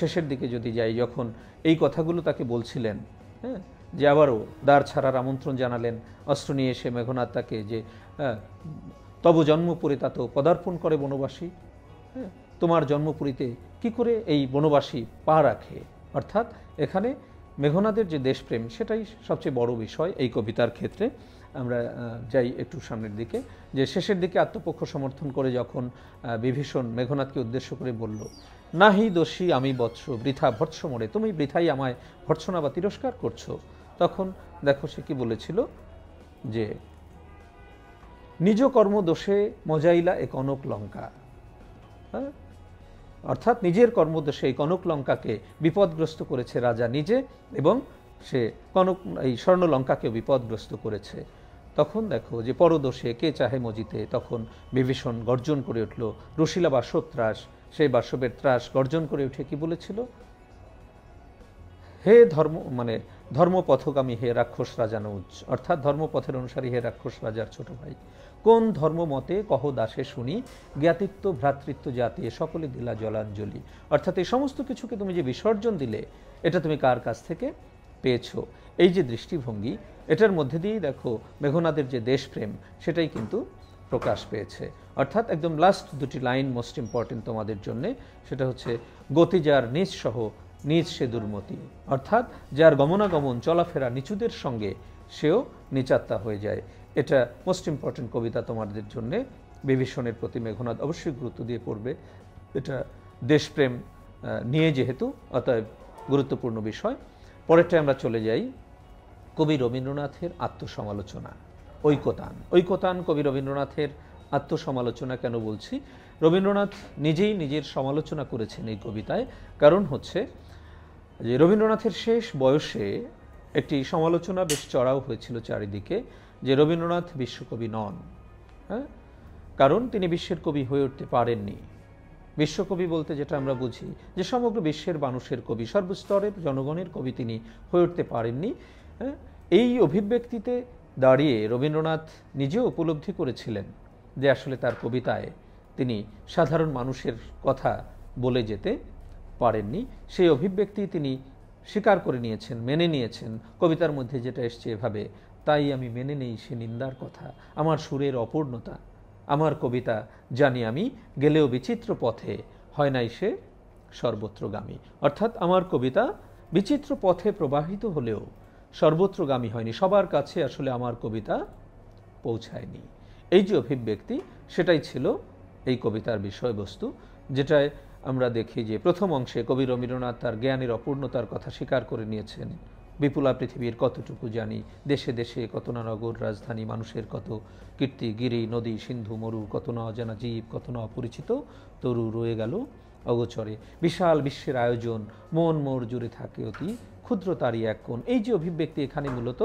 শেষের দিকে যদি যাই যখন এই কথাগুলো তাকে বলছিলেন হ্যাঁ যে আবারও দ্বার ছাড়ার আমন্ত্রণ জানালেন অস্ত্র নিয়ে এসে মেঘনাথ তাকে যে তব জন্মপুরে তা তো পদার্পণ করে বনবাসী হ্যাঁ তোমার জন্মপুরীতে কি করে এই বনবাসী পা রাখে অর্থাৎ এখানে মেঘনাদের যে দেশপ্রেম সেটাই সবচেয়ে বড় বিষয় এই কবিতার ক্ষেত্রে আমরা যাই একটু সামনের দিকে যে শেষের দিকে আত্মপক্ষ সমর্থন করে যখন বিভীষণ মেঘনাথকে উদ্দেশ্য করে বলল নাহি দোষী আমি বৎস বৃথা ভর্ৎস মরে তুমি বৃথাই আমায় ভর্ৎসনা বা তিরস্কার করছো তখন দেখো সে কি বলেছিল যে নিজ কর্ম দোষে মজাইলা এক অনক লঙ্কা হ্যাঁ অর্থাৎ নিজের কর্মদোষে এই কনক লঙ্কাকে বিপদগ্রস্ত করেছে রাজা নিজে এবং সে কনক এই স্বর্ণলঙ্কাকেও বিপদগ্রস্ত করেছে তখন দেখো যে পরদোষে কে চাহে মজিতে তখন বিভীষণ গর্জন করে উঠল রশিলা বা সত্রাস সেই বাসবের ত্রাস গর্জন করে উঠে কি বলেছিল হে ধর্ম মানে ধর্মপথগামী হে রাক্ষস রাজা নৌজ অর্থাৎ ধর্মপথের অনুসারী হে রাক্ষস রাজার ছোট ভাই কোন ধর্ম মতে কহ দাসে শুনি জ্ঞাতিত্ব ভ্রাতৃত্ব জাতি সকলে দিলা জলাঞ্জলি অর্থাৎ এই সমস্ত কিছুকে তুমি যে বিসর্জন দিলে এটা তুমি কার কাছ থেকে পেয়েছো এই যে দৃষ্টিভঙ্গি এটার মধ্যে দিয়েই দেখো মেঘনাদের যে দেশপ্রেম সেটাই কিন্তু প্রকাশ পেয়েছে অর্থাৎ একদম লাস্ট দুটি লাইন মোস্ট ইম্পর্টেন্ট তোমাদের জন্যে সেটা হচ্ছে গতি যার নিজ সহ নিজ সে দুর্মতি অর্থাৎ যার গমনাগমন চলাফেরা নিচুদের সঙ্গে সেও নিচাত্তা হয়ে যায় এটা মোস্ট ইম্পর্টেন্ট কবিতা তোমাদের জন্যে বিভীষণের প্রতি মেঘনাথ অবশ্যই গুরুত্ব দিয়ে পড়বে এটা দেশপ্রেম নিয়ে যেহেতু অতএব গুরুত্বপূর্ণ বিষয় পরেরটায় আমরা চলে যাই কবি রবীন্দ্রনাথের আত্মসমালোচনা ঐকতান ঐকতান কবি রবীন্দ্রনাথের আত্মসমালোচনা কেন বলছি রবীন্দ্রনাথ নিজেই নিজের সমালোচনা করেছেন এই কবিতায় কারণ হচ্ছে যে রবীন্দ্রনাথের শেষ বয়সে একটি সমালোচনা বেশ চড়াও হয়েছিল চারিদিকে যে রবীন্দ্রনাথ বিশ্বকবি নন হ্যাঁ কারণ তিনি বিশ্বের কবি হয়ে উঠতে পারেননি বিশ্বকবি বলতে যেটা আমরা বুঝি যে সমগ্র বিশ্বের মানুষের কবি সর্বস্তরের জনগণের কবি তিনি হয়ে উঠতে পারেননি হ্যাঁ? এই অভিব্যক্তিতে দাঁড়িয়ে রবীন্দ্রনাথ নিজেও উপলব্ধি করেছিলেন যে আসলে তার কবিতায় তিনি সাধারণ মানুষের কথা বলে যেতে পারেননি সেই অভিব্যক্তি তিনি স্বীকার করে নিয়েছেন মেনে নিয়েছেন কবিতার মধ্যে যেটা এসছে এভাবে তাই আমি মেনে নেই সে নিন্দার কথা আমার সুরের অপূর্ণতা আমার কবিতা জানি আমি গেলেও বিচিত্র পথে হয় নাই সে সর্বত্রগামী অর্থাৎ আমার কবিতা বিচিত্র পথে প্রবাহিত হলেও সর্বত্রগামী হয়নি সবার কাছে আসলে আমার কবিতা পৌঁছায়নি এই যে অভিব্যক্তি সেটাই ছিল এই কবিতার বিষয়বস্তু যেটায় আমরা দেখি যে প্রথম অংশে কবি রবীন্দ্রনাথ তার জ্ঞানের অপূর্ণতার কথা স্বীকার করে নিয়েছেন বিপুলা পৃথিবীর কতটুকু জানি দেশে দেশে কত না নগর রাজধানী মানুষের কত কীর্তি গিরি নদী সিন্ধু মরু কত না অজানা জীব কত না অপরিচিত তরু রয়ে গেল অগোচরে বিশাল বিশ্বের আয়োজন মন মোর জুড়ে থাকে অতি ক্ষুদ্র তারই এক কোন এই যে অভিব্যক্তি এখানে মূলত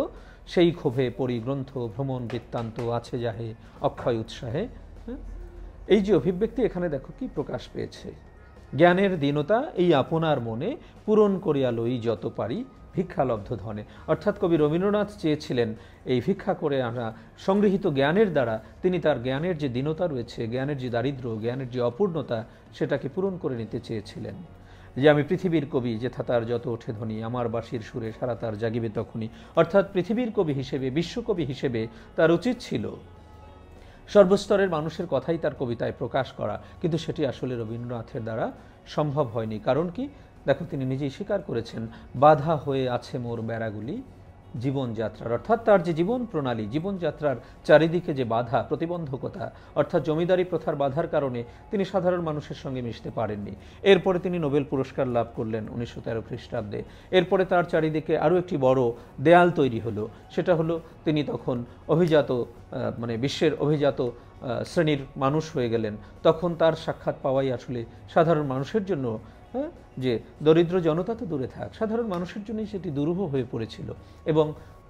সেই ক্ষোভে পরিগ্রন্থ ভ্রমণ বৃত্তান্ত আছে যাহে অক্ষয় উৎসাহে হ্যাঁ? এই যে অভিব্যক্তি এখানে দেখো কি প্রকাশ পেয়েছে জ্ঞানের দীনতা এই আপনার মনে পূরণ করিয়া লই যত পারি ভিক্ষালব্ধ ধনে অর্থাৎ কবি রবীন্দ্রনাথ চেয়েছিলেন এই ভিক্ষা করে আনা সংগৃহীত জ্ঞানের দ্বারা তিনি তার জ্ঞানের যে দীনতা রয়েছে জ্ঞানের যে দারিদ্র জ্ঞানের যে অপূর্ণতা সেটাকে পূরণ করে নিতে চেয়েছিলেন যে আমি পৃথিবীর কবি যেথা তার যত ওঠে ধ্বনি আমার বাসির সুরে সারা তার জাগিবে তখনই অর্থাৎ পৃথিবীর কবি হিসেবে বিশ্বকবি হিসেবে তার উচিত ছিল সর্বস্তরের মানুষের কথাই তার কবিতায় প্রকাশ করা কিন্তু সেটি আসলে রবীন্দ্রনাথের দ্বারা সম্ভব হয়নি কারণ কি দেখো তিনি নিজেই স্বীকার করেছেন বাধা হয়ে আছে মোর বেড়াগুলি জীবনযাত্রার অর্থাৎ তার যে জীবন প্রণালী জীবনযাত্রার চারিদিকে যে বাধা প্রতিবন্ধকতা অর্থাৎ জমিদারি প্রথার বাধার কারণে তিনি সাধারণ মানুষের সঙ্গে মিশতে পারেননি এরপরে তিনি নোবেল পুরস্কার লাভ করলেন উনিশশো তেরো খ্রিস্টাব্দে এরপরে তার চারিদিকে আরও একটি বড় দেয়াল তৈরি হলো সেটা হলো তিনি তখন অভিজাত মানে বিশ্বের অভিজাত শ্রেণীর মানুষ হয়ে গেলেন তখন তার সাক্ষাৎ পাওয়াই আসলে সাধারণ মানুষের জন্য হ্যাঁ যে দরিদ্র জনতা তো দূরে থাক সাধারণ মানুষের জন্যই সেটি দুরূহ হয়ে পড়েছিল এবং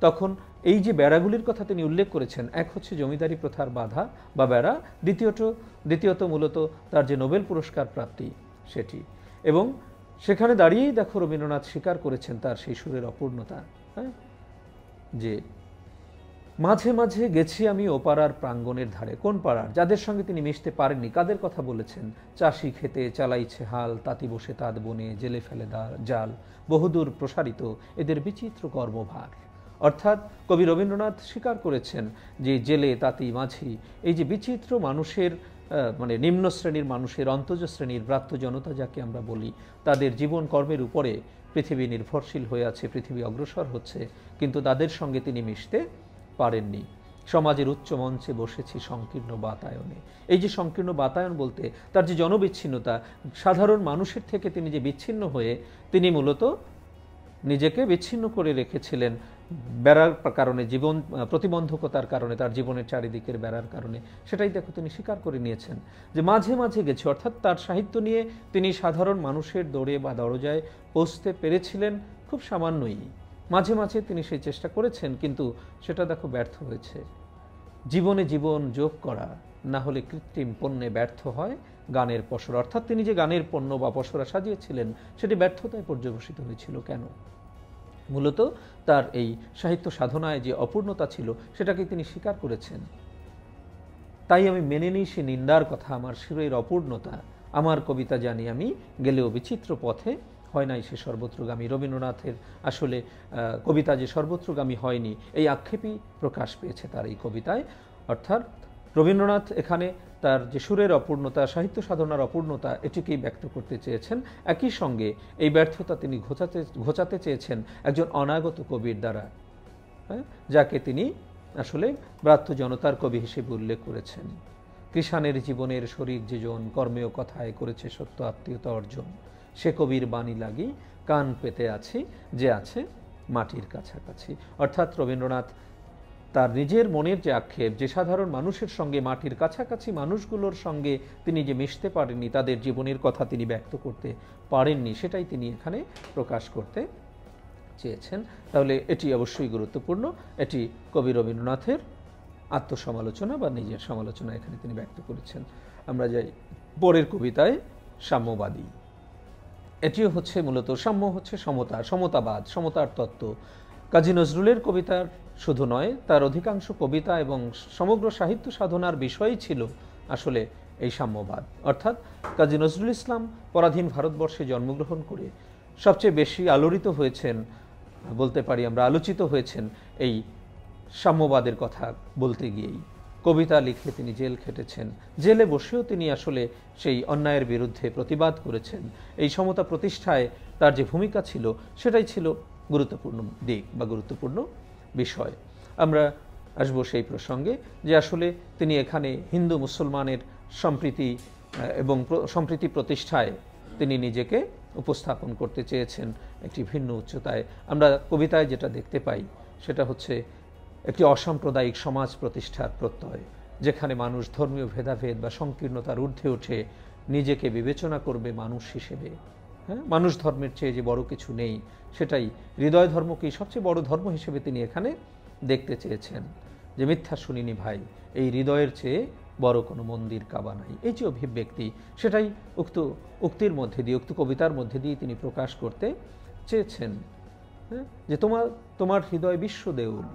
তখন এই যে বেড়াগুলির কথা তিনি উল্লেখ করেছেন এক হচ্ছে জমিদারি প্রথার বাধা বা বেড়া দ্বিতীয়ত দ্বিতীয়ত মূলত তার যে নোবেল পুরস্কার প্রাপ্তি সেটি এবং সেখানে দাঁড়িয়েই দেখো রবীন্দ্রনাথ স্বীকার করেছেন তার সেই সুরের অপূর্ণতা হ্যাঁ যে মাঝে মাঝে গেছি আমি ওপাড়ার প্রাঙ্গণের ধারে কোন পাড়ার যাদের সঙ্গে তিনি মিশতে পারেননি কাদের কথা বলেছেন চাষি খেতে চালাইছে হাল তাঁতি বসে তাঁত বনে জেলে ফেলে জাল বহুদূর প্রসারিত এদের বিচিত্র কর্মভার অর্থাৎ কবি রবীন্দ্রনাথ স্বীকার করেছেন যে জেলে তাঁতি মাঝি এই যে বিচিত্র মানুষের মানে নিম্ন শ্রেণীর মানুষের অন্তজ শ্রেণীর ব্রাত্য জনতা যাকে আমরা বলি তাদের জীবন কর্মের উপরে পৃথিবী নির্ভরশীল হয়ে আছে পৃথিবী অগ্রসর হচ্ছে কিন্তু তাদের সঙ্গে তিনি মিশতে পারেননি সমাজের উচ্চ মঞ্চে বসেছি সংকীর্ণ বাতায়নে এই যে সংকীর্ণ বাতায়ন বলতে তার যে জনবিচ্ছিন্নতা সাধারণ মানুষের থেকে তিনি যে বিচ্ছিন্ন হয়ে তিনি মূলত নিজেকে বিচ্ছিন্ন করে রেখেছিলেন বেড়ার কারণে জীবন প্রতিবন্ধকতার কারণে তার জীবনের চারিদিকের বেড়ার কারণে সেটাই দেখো তিনি স্বীকার করে নিয়েছেন যে মাঝে মাঝে গেছে অর্থাৎ তার সাহিত্য নিয়ে তিনি সাধারণ মানুষের দৌড়ে বা দরজায় পৌঁছতে পেরেছিলেন খুব সামান্যই মাঝে মাঝে তিনি সেই চেষ্টা করেছেন কিন্তু সেটা দেখো ব্যর্থ হয়েছে জীবনে জীবন যোগ করা না হলে কৃত্রিম পণ্যে ব্যর্থ হয় গানের পসরা অর্থাৎ তিনি যে গানের পণ্য বা পসরা সাজিয়েছিলেন সেটি ব্যর্থতায় পর্যবসিত হয়েছিল কেন মূলত তার এই সাহিত্য সাধনায় যে অপূর্ণতা ছিল সেটাকে তিনি স্বীকার করেছেন তাই আমি মেনে নিই সে নিন্দার কথা আমার শিরের অপূর্ণতা আমার কবিতা জানি আমি গেলেও বিচিত্র পথে হয় নাই সে সর্বত্রগামী রবীন্দ্রনাথের আসলে কবিতা যে সর্বত্রগামী হয়নি এই আক্ষেপই প্রকাশ পেয়েছে তার এই কবিতায় অর্থাৎ রবীন্দ্রনাথ এখানে তার যে সুরের অপূর্ণতা সাহিত্য সাধনার অপূর্ণতা এটিকেই ব্যক্ত করতে চেয়েছেন একই সঙ্গে এই ব্যর্থতা তিনি ঘোচাতে ঘোচাতে চেয়েছেন একজন অনাগত কবির দ্বারা হ্যাঁ, যাকে তিনি আসলে ব্রাত্য জনতার কবি হিসেবে উল্লেখ করেছেন কৃষাণের জীবনের শরীর যে জন কর্মেও কথায় করেছে সত্য আত্মীয়তা অর্জন সে কবির বাণী লাগি কান পেতে আছি যে আছে মাটির কাছাকাছি অর্থাৎ রবীন্দ্রনাথ তার নিজের মনের যে আক্ষেপ যে সাধারণ মানুষের সঙ্গে মাটির কাছাকাছি মানুষগুলোর সঙ্গে তিনি যে মিশতে পারেননি তাদের জীবনের কথা তিনি ব্যক্ত করতে পারেননি সেটাই তিনি এখানে প্রকাশ করতে চেয়েছেন তাহলে এটি অবশ্যই গুরুত্বপূর্ণ এটি কবি রবীন্দ্রনাথের আত্মসমালোচনা বা নিজের সমালোচনা এখানে তিনি ব্যক্ত করেছেন আমরা যাই পরের কবিতায় সাম্যবাদী এটিও হচ্ছে মূলত সাম্য হচ্ছে সমতা সমতাবাদ সমতার তত্ত্ব কাজী নজরুলের কবিতার শুধু নয় তার অধিকাংশ কবিতা এবং সমগ্র সাহিত্য সাধনার বিষয়ই ছিল আসলে এই সাম্যবাদ অর্থাৎ কাজী নজরুল ইসলাম পরাধীন ভারতবর্ষে জন্মগ্রহণ করে সবচেয়ে বেশি আলোড়িত হয়েছেন বলতে পারি আমরা আলোচিত হয়েছেন এই সাম্যবাদের কথা বলতে গিয়েই কবিতা লিখে তিনি জেল খেটেছেন জেলে বসেও তিনি আসলে সেই অন্যায়ের বিরুদ্ধে প্রতিবাদ করেছেন এই সমতা প্রতিষ্ঠায় তার যে ভূমিকা ছিল সেটাই ছিল গুরুত্বপূর্ণ দিক বা গুরুত্বপূর্ণ বিষয় আমরা আসব সেই প্রসঙ্গে যে আসলে তিনি এখানে হিন্দু মুসলমানের সম্প্রীতি এবং সম্প্রীতি প্রতিষ্ঠায় তিনি নিজেকে উপস্থাপন করতে চেয়েছেন একটি ভিন্ন উচ্চতায় আমরা কবিতায় যেটা দেখতে পাই সেটা হচ্ছে একটি অসাম্প্রদায়িক সমাজ প্রতিষ্ঠার প্রত্যয় যেখানে মানুষ ধর্মীয় ভেদাভেদ বা সংকীর্ণতার ঊর্ধ্বে উঠে নিজেকে বিবেচনা করবে মানুষ হিসেবে হ্যাঁ মানুষ ধর্মের চেয়ে যে বড় কিছু নেই সেটাই হৃদয় ধর্মকেই সবচেয়ে বড় ধর্ম হিসেবে তিনি এখানে দেখতে চেয়েছেন যে মিথ্যা শুনিনি ভাই এই হৃদয়ের চেয়ে বড় কোনো মন্দির কাবা নাই এই যে অভিব্যক্তি সেটাই উক্ত উক্তির মধ্যে দিয়ে উক্ত কবিতার মধ্যে দিয়ে তিনি প্রকাশ করতে চেয়েছেন হ্যাঁ? যে তোমার তোমার হৃদয় বিশ্ব দেউল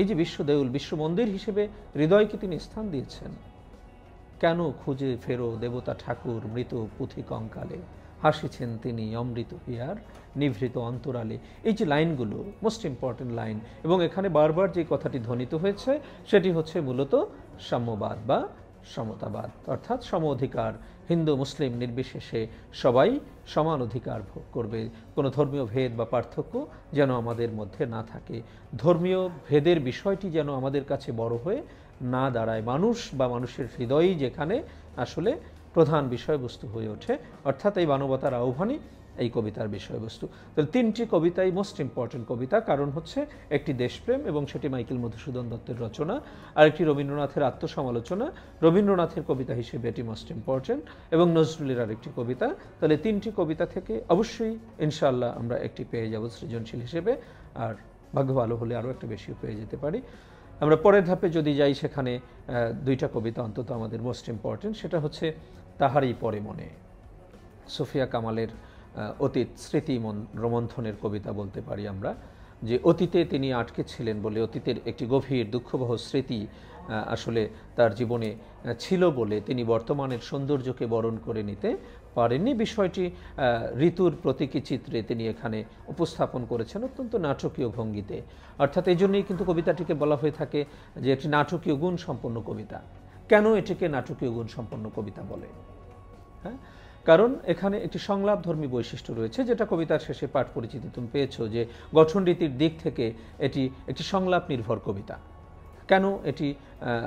এই যে বিশ্বদেউল বিশ্ব মন্দির হিসেবে হৃদয়কে তিনি স্থান দিয়েছেন কেন খুঁজে ফেরো দেবতা ঠাকুর মৃত পুঁথি কঙ্কালে হাসিছেন তিনি অমৃত হিয়ার নিভৃত অন্তরালে এই যে লাইনগুলো মোস্ট ইম্পর্টেন্ট লাইন এবং এখানে বারবার যে কথাটি ধ্বনিত হয়েছে সেটি হচ্ছে মূলত সাম্যবাদ বা সমতাবাদ অর্থাৎ সম অধিকার হিন্দু মুসলিম নির্বিশেষে সবাই সমান অধিকার ভোগ করবে কোনো ধর্মীয় ভেদ বা পার্থক্য যেন আমাদের মধ্যে না থাকে ধর্মীয় ভেদের বিষয়টি যেন আমাদের কাছে বড় হয়ে না দাঁড়ায় মানুষ বা মানুষের হৃদয়ই যেখানে আসলে প্রধান বিষয়বস্তু হয়ে ওঠে অর্থাৎ এই মানবতার আহ্বানই এই কবিতার বিষয়বস্তু তাহলে তিনটি কবিতাই মোস্ট ইম্পর্টেন্ট কবিতা কারণ হচ্ছে একটি দেশপ্রেম এবং সেটি মাইকেল মধুসূদন দত্তের রচনা আর একটি রবীন্দ্রনাথের আত্মসমালোচনা রবীন্দ্রনাথের কবিতা হিসেবে এটি মোস্ট ইম্পর্টেন্ট এবং নজরুলের আরেকটি কবিতা তাহলে তিনটি কবিতা থেকে অবশ্যই ইনশাল্লাহ আমরা একটি পেয়ে যাব সৃজনশীল হিসেবে আর ভাগ্য ভালো হলে আরও একটা বেশি পেয়ে যেতে পারি আমরা পরের ধাপে যদি যাই সেখানে দুইটা কবিতা অন্তত আমাদের মোস্ট ইম্পর্টেন্ট সেটা হচ্ছে তাহারই পরে মনে সুফিয়া কামালের অতীত স্মৃতি রোমন্থনের কবিতা বলতে পারি আমরা যে অতীতে তিনি আটকে ছিলেন বলে অতীতের একটি গভীর দুঃখবহ স্মৃতি আসলে তার জীবনে ছিল বলে তিনি বর্তমানের সৌন্দর্যকে বরণ করে নিতে পারেননি বিষয়টি ঋতুর প্রতীকী চিত্রে তিনি এখানে উপস্থাপন করেছেন অত্যন্ত নাটকীয় ভঙ্গিতে অর্থাৎ এই জন্যই কিন্তু কবিতাটিকে বলা হয়ে থাকে যে একটি নাটকীয় গুণ সম্পন্ন কবিতা কেন এটিকে নাটকীয় গুণ সম্পন্ন কবিতা বলে হ্যাঁ কারণ এখানে একটি সংলাপধর্মী বৈশিষ্ট্য রয়েছে যেটা কবিতার শেষে পাঠ পরিচিতি তুমি পেয়েছ যে গঠনরীতির দিক থেকে এটি একটি সংলাপ নির্ভর কবিতা কেন এটি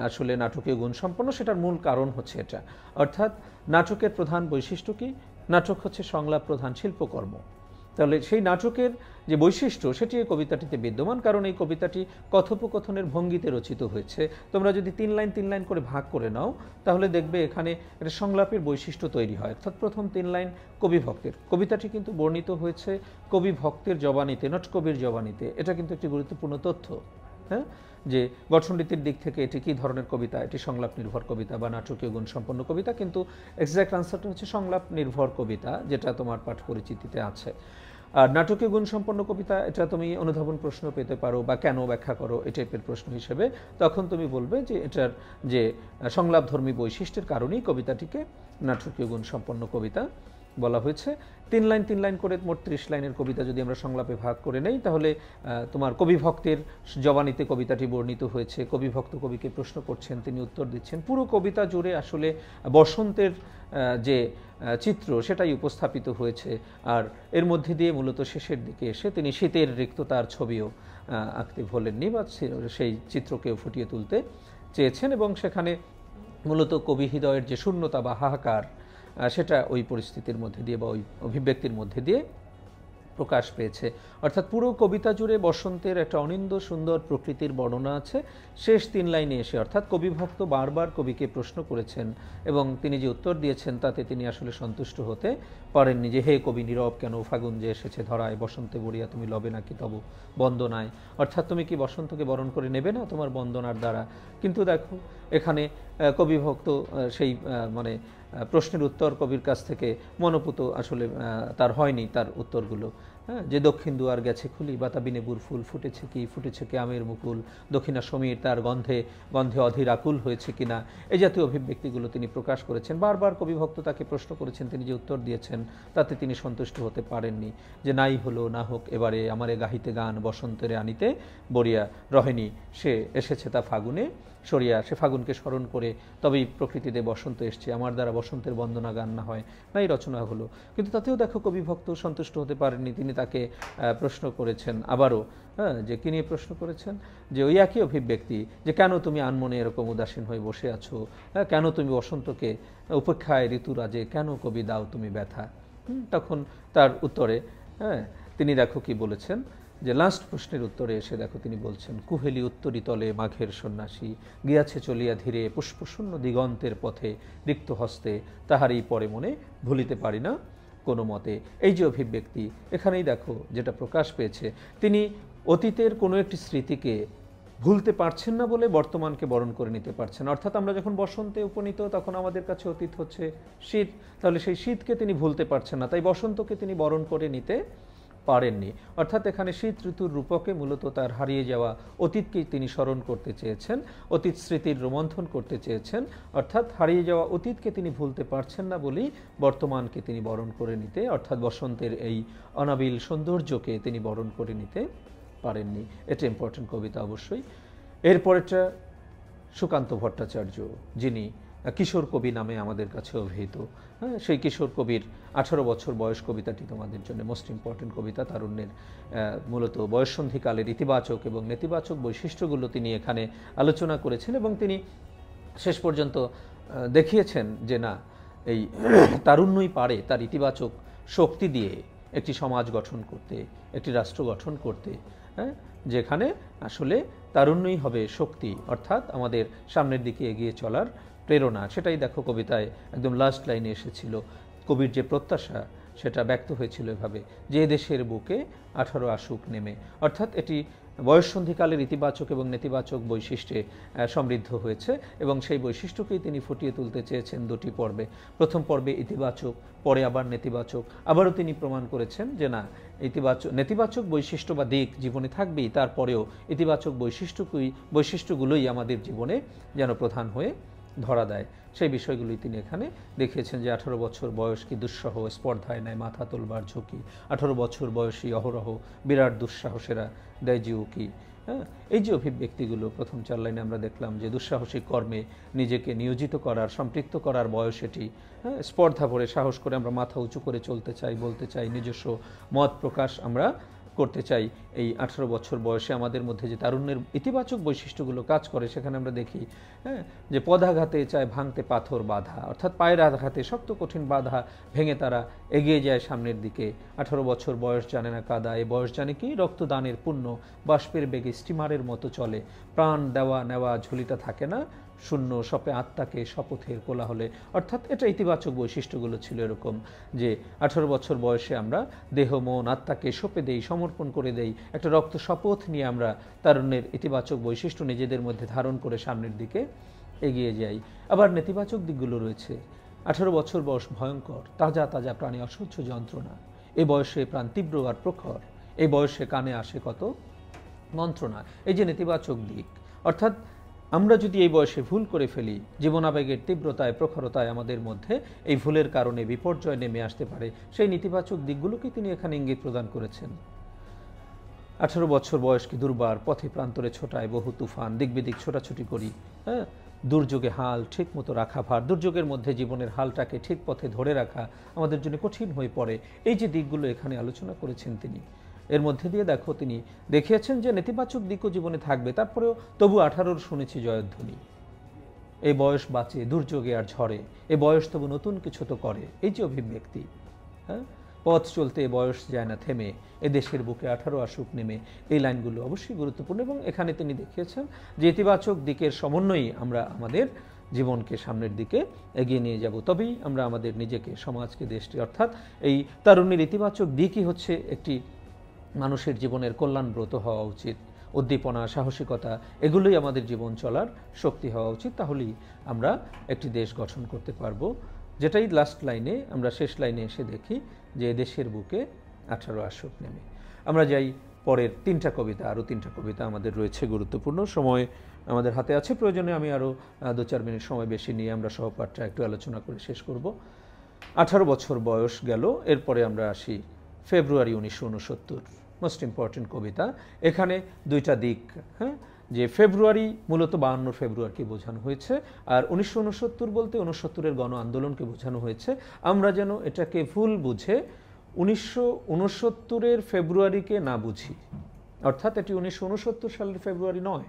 আসলে নাটকীয় গুণ সম্পন্ন সেটার মূল কারণ হচ্ছে এটা অর্থাৎ নাটকের প্রধান বৈশিষ্ট্য কি নাটক হচ্ছে সংলাপ প্রধান শিল্পকর্ম তাহলে সেই নাটকের যে বৈশিষ্ট্য সেটি এই কবিতাটিতে বিদ্যমান কারণ এই কবিতাটি কথোপকথনের ভঙ্গিতে রচিত হয়েছে তোমরা যদি তিন লাইন তিন লাইন করে ভাগ করে নাও তাহলে দেখবে এখানে একটা সংলাপের বৈশিষ্ট্য তৈরি হয় অর্থাৎ প্রথম তিন লাইন কবি ভক্তের কবিতাটি কিন্তু বর্ণিত হয়েছে কবি ভক্তের জবানিতে নট কবির জবানিতে এটা কিন্তু একটি গুরুত্বপূর্ণ তথ্য হ্যাঁ যে গঠনরীতির দিক থেকে এটি কী ধরনের কবিতা এটি সংলাপ নির্ভর কবিতা বা নাটকীয় গুণ সম্পন্ন কবিতা কিন্তু এক্সাক্ট আনসারটা হচ্ছে সংলাপ নির্ভর কবিতা যেটা তোমার পাঠ পরিচিতিতে আছে আর নাটকীয় গুণসম্পন্ন কবিতা এটা তুমি অনুধাবন প্রশ্ন পেতে পারো বা কেন ব্যাখ্যা করো এই টাইপের প্রশ্ন হিসেবে তখন তুমি বলবে যে এটার যে সংলাপধর্মী বৈশিষ্ট্যের কারণেই কবিতাটিকে নাটকীয় গুণসম্পন্ন কবিতা বলা হয়েছে তিন লাইন তিন লাইন করে মোট ত্রিশ লাইনের কবিতা যদি আমরা সংলাপে ভাগ করে নেই তাহলে তোমার কবিভক্তের জবানিতে কবিতাটি বর্ণিত হয়েছে কবিভক্ত কবিকে প্রশ্ন করছেন তিনি উত্তর দিচ্ছেন পুরো কবিতা জুড়ে আসলে বসন্তের যে চিত্র সেটাই উপস্থাপিত হয়েছে আর এর মধ্যে দিয়ে মূলত শেষের দিকে এসে তিনি শীতের রিক্ততার ছবিও আঁকতে ভোলেননি বা সেই চিত্রকেও ফুটিয়ে তুলতে চেয়েছেন এবং সেখানে মূলত কবি হৃদয়ের যে শূন্যতা বা হাহাকার সেটা ওই পরিস্থিতির মধ্যে দিয়ে বা ওই অভিব্যক্তির মধ্যে দিয়ে প্রকাশ পেয়েছে অর্থাৎ পুরো কবিতা জুড়ে বসন্তের একটা অনিন্দ সুন্দর প্রকৃতির বর্ণনা আছে শেষ তিন লাইনে এসে অর্থাৎ কবিভক্ত বারবার কবিকে প্রশ্ন করেছেন এবং তিনি যে উত্তর দিয়েছেন তাতে তিনি আসলে সন্তুষ্ট হতে পারেননি যে হে কবি নীরব কেন ফাগুন যে এসেছে ধরায় বসন্তে গড়িয়া তুমি লবে নাকি তব বন্দনায় অর্থাৎ তুমি কি বসন্তকে বরণ করে নেবে না তোমার বন্দনার দ্বারা কিন্তু দেখো এখানে কবিভক্ত সেই মানে প্রশ্নের উত্তর কবির কাছ থেকে মনোপুত আসলে তার হয়নি তার উত্তরগুলো হ্যাঁ যে দক্ষিণ দুয়ার গেছে খুলি বাতাবি নেবুর ফুল ফুটেছে কি ফুটেছে কি আমের মুকুল দক্ষিণা সমীর তার গন্ধে গন্ধে অধীর আকুল হয়েছে কিনা এই জাতীয় অভিব্যক্তিগুলো তিনি প্রকাশ করেছেন বারবার কবিভক্ত তাকে প্রশ্ন করেছেন তিনি যে উত্তর দিয়েছেন তাতে তিনি সন্তুষ্ট হতে পারেননি যে নাই হলো না হোক এবারে আমারে গাহিতে গান বসন্তরে আনিতে বরিয়া রহেনি সে এসেছে তা ফাগুনে সরিয়া সে ফাগুনকে স্মরণ করে তবেই প্রকৃতিতে বসন্ত এসছে আমার দ্বারা বসন্তের বন্দনা গান না হয় না এই রচনা হলো কিন্তু তাতেও দেখো কবি ভক্ত সন্তুষ্ট হতে পারেনি তিনি তাকে প্রশ্ন করেছেন আবারও হ্যাঁ যে কি নিয়ে প্রশ্ন করেছেন যে ওই একই অভিব্যক্তি যে কেন তুমি আনমনে এরকম উদাসীন হয়ে বসে আছো হ্যাঁ কেন তুমি বসন্তকে উপেক্ষায় ঋতুরাজে কেন কবি দাও তুমি ব্যথা তখন তার উত্তরে হ্যাঁ তিনি দেখো কি বলেছেন যে লাস্ট প্রশ্নের উত্তরে এসে দেখো তিনি বলছেন কুহেলি উত্তরী তলে মাঘের সন্ন্যাসী গিয়াছে চলিয়া ধীরে পুষ্পশূন্য দিগন্তের পথে রিক্ত হস্তে তাহারই পরে মনে ভুলিতে পারি না কোনো মতে এই যে অভিব্যক্তি এখানেই দেখো যেটা প্রকাশ পেয়েছে তিনি অতীতের কোনো একটি স্মৃতিকে ভুলতে পারছেন না বলে বর্তমানকে বরণ করে নিতে পারছেন অর্থাৎ আমরা যখন বসন্তে উপনীত তখন আমাদের কাছে অতীত হচ্ছে শীত তাহলে সেই শীতকে তিনি ভুলতে পারছেন না তাই বসন্তকে তিনি বরণ করে নিতে পারেননি অর্থাৎ এখানে শীত ঋতুর রূপকে মূলত তার হারিয়ে যাওয়া অতীতকেই তিনি স্মরণ করতে চেয়েছেন অতীত স্মৃতির রোমন্থন করতে চেয়েছেন অর্থাৎ হারিয়ে যাওয়া অতীতকে তিনি ভুলতে পারছেন না বলেই বর্তমানকে তিনি বরণ করে নিতে অর্থাৎ বসন্তের এই অনাবিল সৌন্দর্যকে তিনি বরণ করে নিতে পারেননি এটা ইম্পর্টেন্ট কবিতা অবশ্যই এরপরেটা সুকান্ত ভট্টাচার্য যিনি কিশোর কবি নামে আমাদের কাছে অভিহিত হ্যাঁ সেই কিশোর কবির আঠারো বছর বয়স কবিতাটি তোমাদের জন্য মোস্ট ইম্পর্টেন্ট কবিতা তারুণ্যের মূলত বয়সন্ধিকালের ইতিবাচক এবং নেতিবাচক বৈশিষ্ট্যগুলো তিনি এখানে আলোচনা করেছেন এবং তিনি শেষ পর্যন্ত দেখিয়েছেন যে না এই তারুণ্যই পারে তার ইতিবাচক শক্তি দিয়ে একটি সমাজ গঠন করতে একটি রাষ্ট্র গঠন করতে হ্যাঁ যেখানে আসলে তারুণ্যই হবে শক্তি অর্থাৎ আমাদের সামনের দিকে এগিয়ে চলার প্রেরণা সেটাই দেখো কবিতায় একদম লাস্ট লাইনে এসেছিল কবির যে প্রত্যাশা সেটা ব্যক্ত হয়েছিল এভাবে যে দেশের বুকে আঠারো আসুক নেমে অর্থাৎ এটি বয়ঃসন্ধিকালের ইতিবাচক এবং নেতিবাচক বৈশিষ্ট্যে সমৃদ্ধ হয়েছে এবং সেই বৈশিষ্ট্যকেই তিনি ফুটিয়ে তুলতে চেয়েছেন দুটি পর্বে প্রথম পর্বে ইতিবাচক পরে আবার নেতিবাচক আবারও তিনি প্রমাণ করেছেন যে না ইতিবাচক নেতিবাচক বৈশিষ্ট্য বা দিক জীবনে থাকবেই তারপরেও ইতিবাচক বৈশিষ্ট্যকেই বৈশিষ্ট্যগুলোই আমাদের জীবনে যেন প্রধান হয়ে ধরা দেয় সেই বিষয়গুলি তিনি এখানে দেখিয়েছেন যে আঠারো বছর বয়স কি দুঃসহ স্পর্ধায় নেয় মাথা তোলবার ঝুঁকি আঠারো বছর বয়সী অহরহ বিরাট দুঃসাহসেরা দেয় কি হ্যাঁ এই যে অভিব্যক্তিগুলো প্রথম চার লাইনে আমরা দেখলাম যে দুঃসাহসিক কর্মে নিজেকে নিয়োজিত করার সম্পৃক্ত করার বয়স এটি হ্যাঁ স্পর্ধা ভরে সাহস করে আমরা মাথা উঁচু করে চলতে চাই বলতে চাই নিজস্ব মত প্রকাশ আমরা করতে চাই এই আঠারো বছর বয়সে আমাদের মধ্যে যে তারুণ্যের ইতিবাচক বৈশিষ্ট্যগুলো কাজ করে সেখানে আমরা দেখি হ্যাঁ যে পদাঘাতে চায় ভাঙতে পাথর বাধা অর্থাৎ পায়ের আঘাতে শক্ত কঠিন বাধা ভেঙে তারা এগিয়ে যায় সামনের দিকে আঠারো বছর বয়স জানে না কাদা এ বয়স জানে কি রক্তদানের পুণ্য বাষ্পের বেগে স্টিমারের মতো চলে প্রাণ দেওয়া নেওয়া ঝুলিটা থাকে না শূন্য সপে আত্মাকে শপথের কোলাহলে অর্থাৎ এটা ইতিবাচক বৈশিষ্ট্যগুলো ছিল এরকম যে আঠারো বছর বয়সে আমরা দেহ মন আত্মাকে সপে দেই সমর্পণ করে দেই একটা রক্ত শপথ নিয়ে আমরা তারুণ্যের ইতিবাচক বৈশিষ্ট্য নিজেদের মধ্যে ধারণ করে সামনের দিকে এগিয়ে যাই আবার নেতিবাচক দিকগুলো রয়েছে আঠারো বছর বয়স ভয়ঙ্কর তাজা তাজা প্রাণী অসহ্য যন্ত্রণা এ বয়সে প্রাণ তীব্র আর প্রখর এ বয়সে কানে আসে কত মন্ত্রণা এই যে নেতিবাচক দিক অর্থাৎ আমরা যদি এই বয়সে ভুল করে ফেলি জীবনাবেগের তীব্রতায় প্রখরতায় আমাদের মধ্যে এই ভুলের কারণে বিপর্যয় নেমে আসতে পারে সেই নেতিবাচক দিকগুলোকে তিনি এখানে ইঙ্গিত প্রদান করেছেন আঠারো বছর বয়সকে দুর্বার পথে প্রান্তরে ছোটায় বহু তুফান দিকবিদিক ছোটাছুটি করি হ্যাঁ দুর্যোগে হাল ঠিক মতো রাখা ভার দুর্যোগের মধ্যে জীবনের হালটাকে ঠিক পথে ধরে রাখা আমাদের জন্য কঠিন হয়ে পড়ে এই যে দিকগুলো এখানে আলোচনা করেছেন তিনি এর মধ্যে দিয়ে দেখো তিনি দেখিয়েছেন যে নেতিবাচক দিকও জীবনে থাকবে তারপরেও তবু আঠারোর শুনেছি জয়ধ্বনি এই বয়স বাঁচে দুর্যোগে আর ঝড়ে এ বয়স তবু নতুন কিছু তো করে এই যে অভিব্যক্তি হ্যাঁ পথ চলতে বয়স যায় না থেমে এ দেশের বুকে আঠারো আসুক নেমে এই লাইনগুলো অবশ্যই গুরুত্বপূর্ণ এবং এখানে তিনি দেখিয়েছেন যে ইতিবাচক দিকের সমন্বয়ে আমরা আমাদের জীবনকে সামনের দিকে এগিয়ে নিয়ে যাব তবেই আমরা আমাদের নিজেকে সমাজকে দেশটি অর্থাৎ এই তারুণ্যের ইতিবাচক দিকই হচ্ছে একটি মানুষের জীবনের কল্যাণব্রত হওয়া উচিত উদ্দীপনা সাহসিকতা এগুলোই আমাদের জীবন চলার শক্তি হওয়া উচিত তাহলেই আমরা একটি দেশ গঠন করতে পারবো যেটাই লাস্ট লাইনে আমরা শেষ লাইনে এসে দেখি যে দেশের বুকে আঠারো আসক নেমে আমরা যাই পরের তিনটা কবিতা আরও তিনটা কবিতা আমাদের রয়েছে গুরুত্বপূর্ণ সময় আমাদের হাতে আছে প্রয়োজনে আমি আরও দু চার মিনিট সময় বেশি নিয়ে আমরা সহপাঠটা একটু আলোচনা করে শেষ করব আঠারো বছর বয়স গেল এরপরে আমরা আসি ফেব্রুয়ারি উনিশশো উনসত্তর মোস্ট ইম্পর্টেন্ট কবিতা এখানে দুইটা দিক হ্যাঁ যে ফেব্রুয়ারি মূলত বাহান্ন ফেব্রুয়ারিকে বোঝানো হয়েছে আর উনিশশো বলতে উনসত্তরের গণ আন্দোলনকে বোঝানো হয়েছে আমরা যেন এটাকে ভুল বুঝে উনিশশো উনসত্তরের ফেব্রুয়ারিকে না বুঝি অর্থাৎ এটি উনিশশো উনসত্তর সালের ফেব্রুয়ারি নয়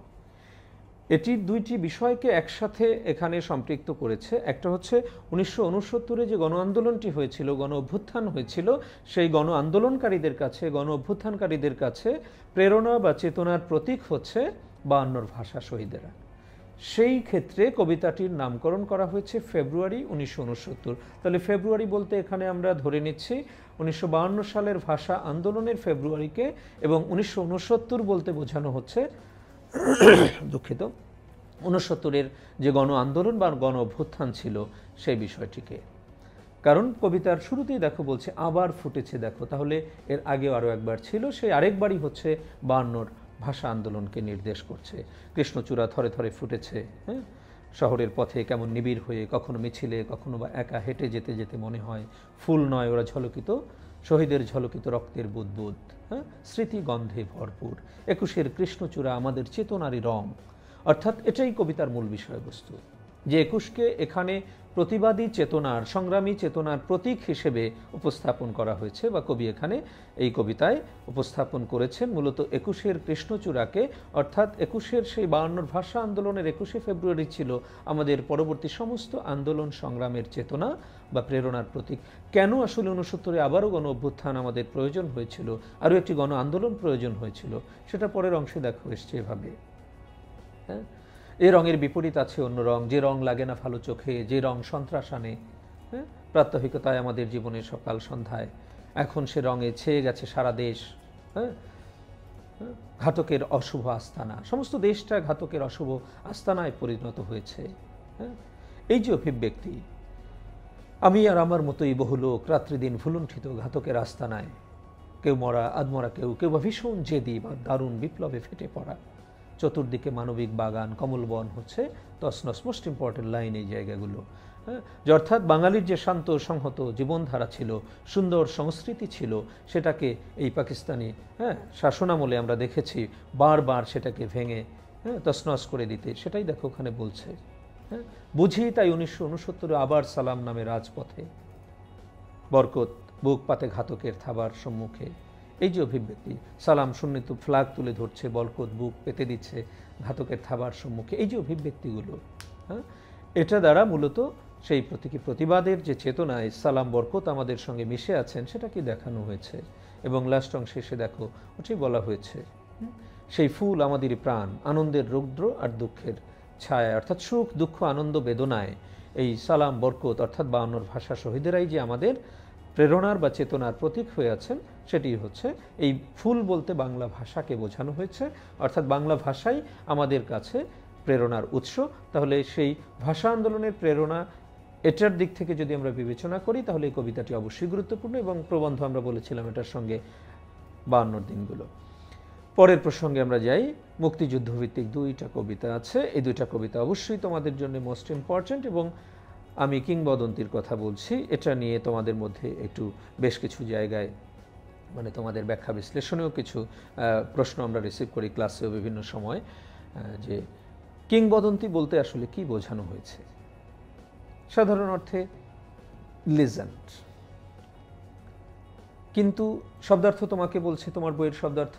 এটি দুইটি বিষয়কে একসাথে এখানে সম্পৃক্ত করেছে একটা হচ্ছে উনিশশো উনসত্তরে যে গণ আন্দোলনটি হয়েছিল গণ অভ্যুত্থান হয়েছিল সেই গণ আন্দোলনকারীদের কাছে গণ অভ্যুত্থানকারীদের কাছে প্রেরণা বা চেতনার প্রতীক হচ্ছে বায়ান্নর ভাষা শহীদেরা সেই ক্ষেত্রে কবিতাটির নামকরণ করা হয়েছে ফেব্রুয়ারি উনিশশো তাহলে ফেব্রুয়ারি বলতে এখানে আমরা ধরে নিচ্ছি উনিশশো সালের ভাষা আন্দোলনের ফেব্রুয়ারিকে এবং উনিশশো বলতে বোঝানো হচ্ছে দুঃখিত উনসত্তরের যে গণ আন্দোলন বা গণ অভ্যুত্থান ছিল সেই বিষয়টিকে কারণ কবিতার শুরুতেই দেখো বলছে আবার ফুটেছে দেখো তাহলে এর আগে আরও একবার ছিল সেই আরেকবারই হচ্ছে বায়ান্নর ভাষা আন্দোলনকে নির্দেশ করছে কৃষ্ণচূড়া থরে থরে ফুটেছে হ্যাঁ শহরের পথে কেমন নিবিড় হয়ে কখনো মিছিলে কখনো বা একা হেঁটে যেতে যেতে মনে হয় ফুল নয় ওরা ঝলকিত শহীদের ঝলকিত রক্তের বুদবুদ হ্যাঁ স্মৃতিগন্ধে ভরপুর একুশের কৃষ্ণচূড়া আমাদের চেতনারই রং অর্থাৎ এটাই কবিতার মূল বিষয়বস্তু যে একুশকে এখানে প্রতিবাদী চেতনার সংগ্রামী চেতনার প্রতীক হিসেবে উপস্থাপন করা হয়েছে বা কবি এখানে এই কবিতায় উপস্থাপন করেছেন মূলত একুশের কৃষ্ণচূড়াকে অর্থাৎ একুশের সেই বায়ান্নর ভাষা আন্দোলনের একুশে ফেব্রুয়ারি ছিল আমাদের পরবর্তী সমস্ত আন্দোলন সংগ্রামের চেতনা বা প্রেরণার প্রতীক কেন আসলে উনসত্তরে আবারও গণ অভ্যুত্থান আমাদের প্রয়োজন হয়েছিল আরও একটি গণ আন্দোলন প্রয়োজন হয়েছিল সেটা পরের অংশে দেখা এসছে এভাবে হ্যাঁ এ রঙের বিপরীত আছে অন্য রং যে রং লাগে না ভালো চোখে যে রং সন্ত্রাস আনে হ্যাঁ প্রাত্যহিকতায় আমাদের জীবনের সকাল সন্ধ্যায় এখন সে রঙে ছেয়ে গেছে সারা দেশ হ্যাঁ, হ্যাঁ? ঘাতকের অশুভ আস্তানা সমস্ত দেশটা ঘাতকের অশুভ আস্তানায় পরিণত হয়েছে হ্যাঁ এই যে অভিব্যক্তি আমি আর আমার মতোই বহু লোক রাত্রিদিন ফুলুণ্ঠিত ঘাতকের আস্তানায় কেউ মরা আদমরা কেউ কেউ বা ভীষণ জেদি বা দারুণ বিপ্লবে ফেটে পড়া চতুর্দিকে মানবিক বাগান কমলবন হচ্ছে তসনস মোস্ট ইম্পর্টেন্ট লাইন এই জায়গাগুলো হ্যাঁ অর্থাৎ বাঙালির যে শান্ত সংহত জীবনধারা ছিল সুন্দর সংস্কৃতি ছিল সেটাকে এই পাকিস্তানি হ্যাঁ শাসনামলে আমরা দেখেছি বারবার সেটাকে ভেঙে হ্যাঁ তসনস করে দিতে সেটাই দেখো ওখানে বলছে হ্যাঁ বুঝি তাই উনিশশো উনসত্তরে আবার সালাম নামে রাজপথে বরকত বুক পাতে ঘাতকের থাবার সম্মুখে এই যে অভিব্যক্তি সালাম সুন্নিত ফ্লাগ তুলে ধরছে বরকত বুক পেতে দিচ্ছে ঘাতকের থাবার সম্মুখে এই যে অভিব্যক্তিগুলো হ্যাঁ এটা দ্বারা মূলত সেই প্রতীকী প্রতিবাদের যে চেতনায় সালাম বরকত আমাদের সঙ্গে মিশে আছেন সেটা কি দেখানো হয়েছে এবং লাস্ট অংশে এসে দেখো ওটি বলা হয়েছে সেই ফুল আমাদের প্রাণ আনন্দের রৌদ্র আর দুঃখের ছায় অর্থাৎ সুখ দুঃখ আনন্দ বেদনায় এই সালাম বরকত অর্থাৎ বায়ান্নর ভাষা শহীদেরাই যে আমাদের প্রেরণার বা চেতনার প্রতীক হয়ে আছেন সেটি হচ্ছে এই ফুল বলতে বাংলা ভাষাকে বোঝানো হয়েছে অর্থাৎ বাংলা ভাষাই আমাদের কাছে প্রেরণার উৎস তাহলে সেই ভাষা আন্দোলনের প্রেরণা এটার দিক থেকে যদি আমরা বিবেচনা করি তাহলে এই কবিতাটি অবশ্যই গুরুত্বপূর্ণ এবং প্রবন্ধ আমরা বলেছিলাম এটার সঙ্গে বায়ান্নর দিনগুলো পরের প্রসঙ্গে আমরা যাই মুক্তিযুদ্ধভিত্তিক দুইটা কবিতা আছে এই দুইটা কবিতা অবশ্যই তোমাদের জন্য মোস্ট ইম্পর্টেন্ট এবং আমি কিংবদন্তির কথা বলছি এটা নিয়ে তোমাদের মধ্যে একটু বেশ কিছু জায়গায় মানে তোমাদের ব্যাখ্যা বিশ্লেষণেও কিছু প্রশ্ন আমরা রিসিভ করি ক্লাসেও বিভিন্ন সময় যে কিংবদন্তি বলতে আসলে কি বোঝানো হয়েছে সাধারণ অর্থে লিজেন্ড কিন্তু শব্দার্থ তোমাকে বলছে তোমার বইয়ের শব্দার্থ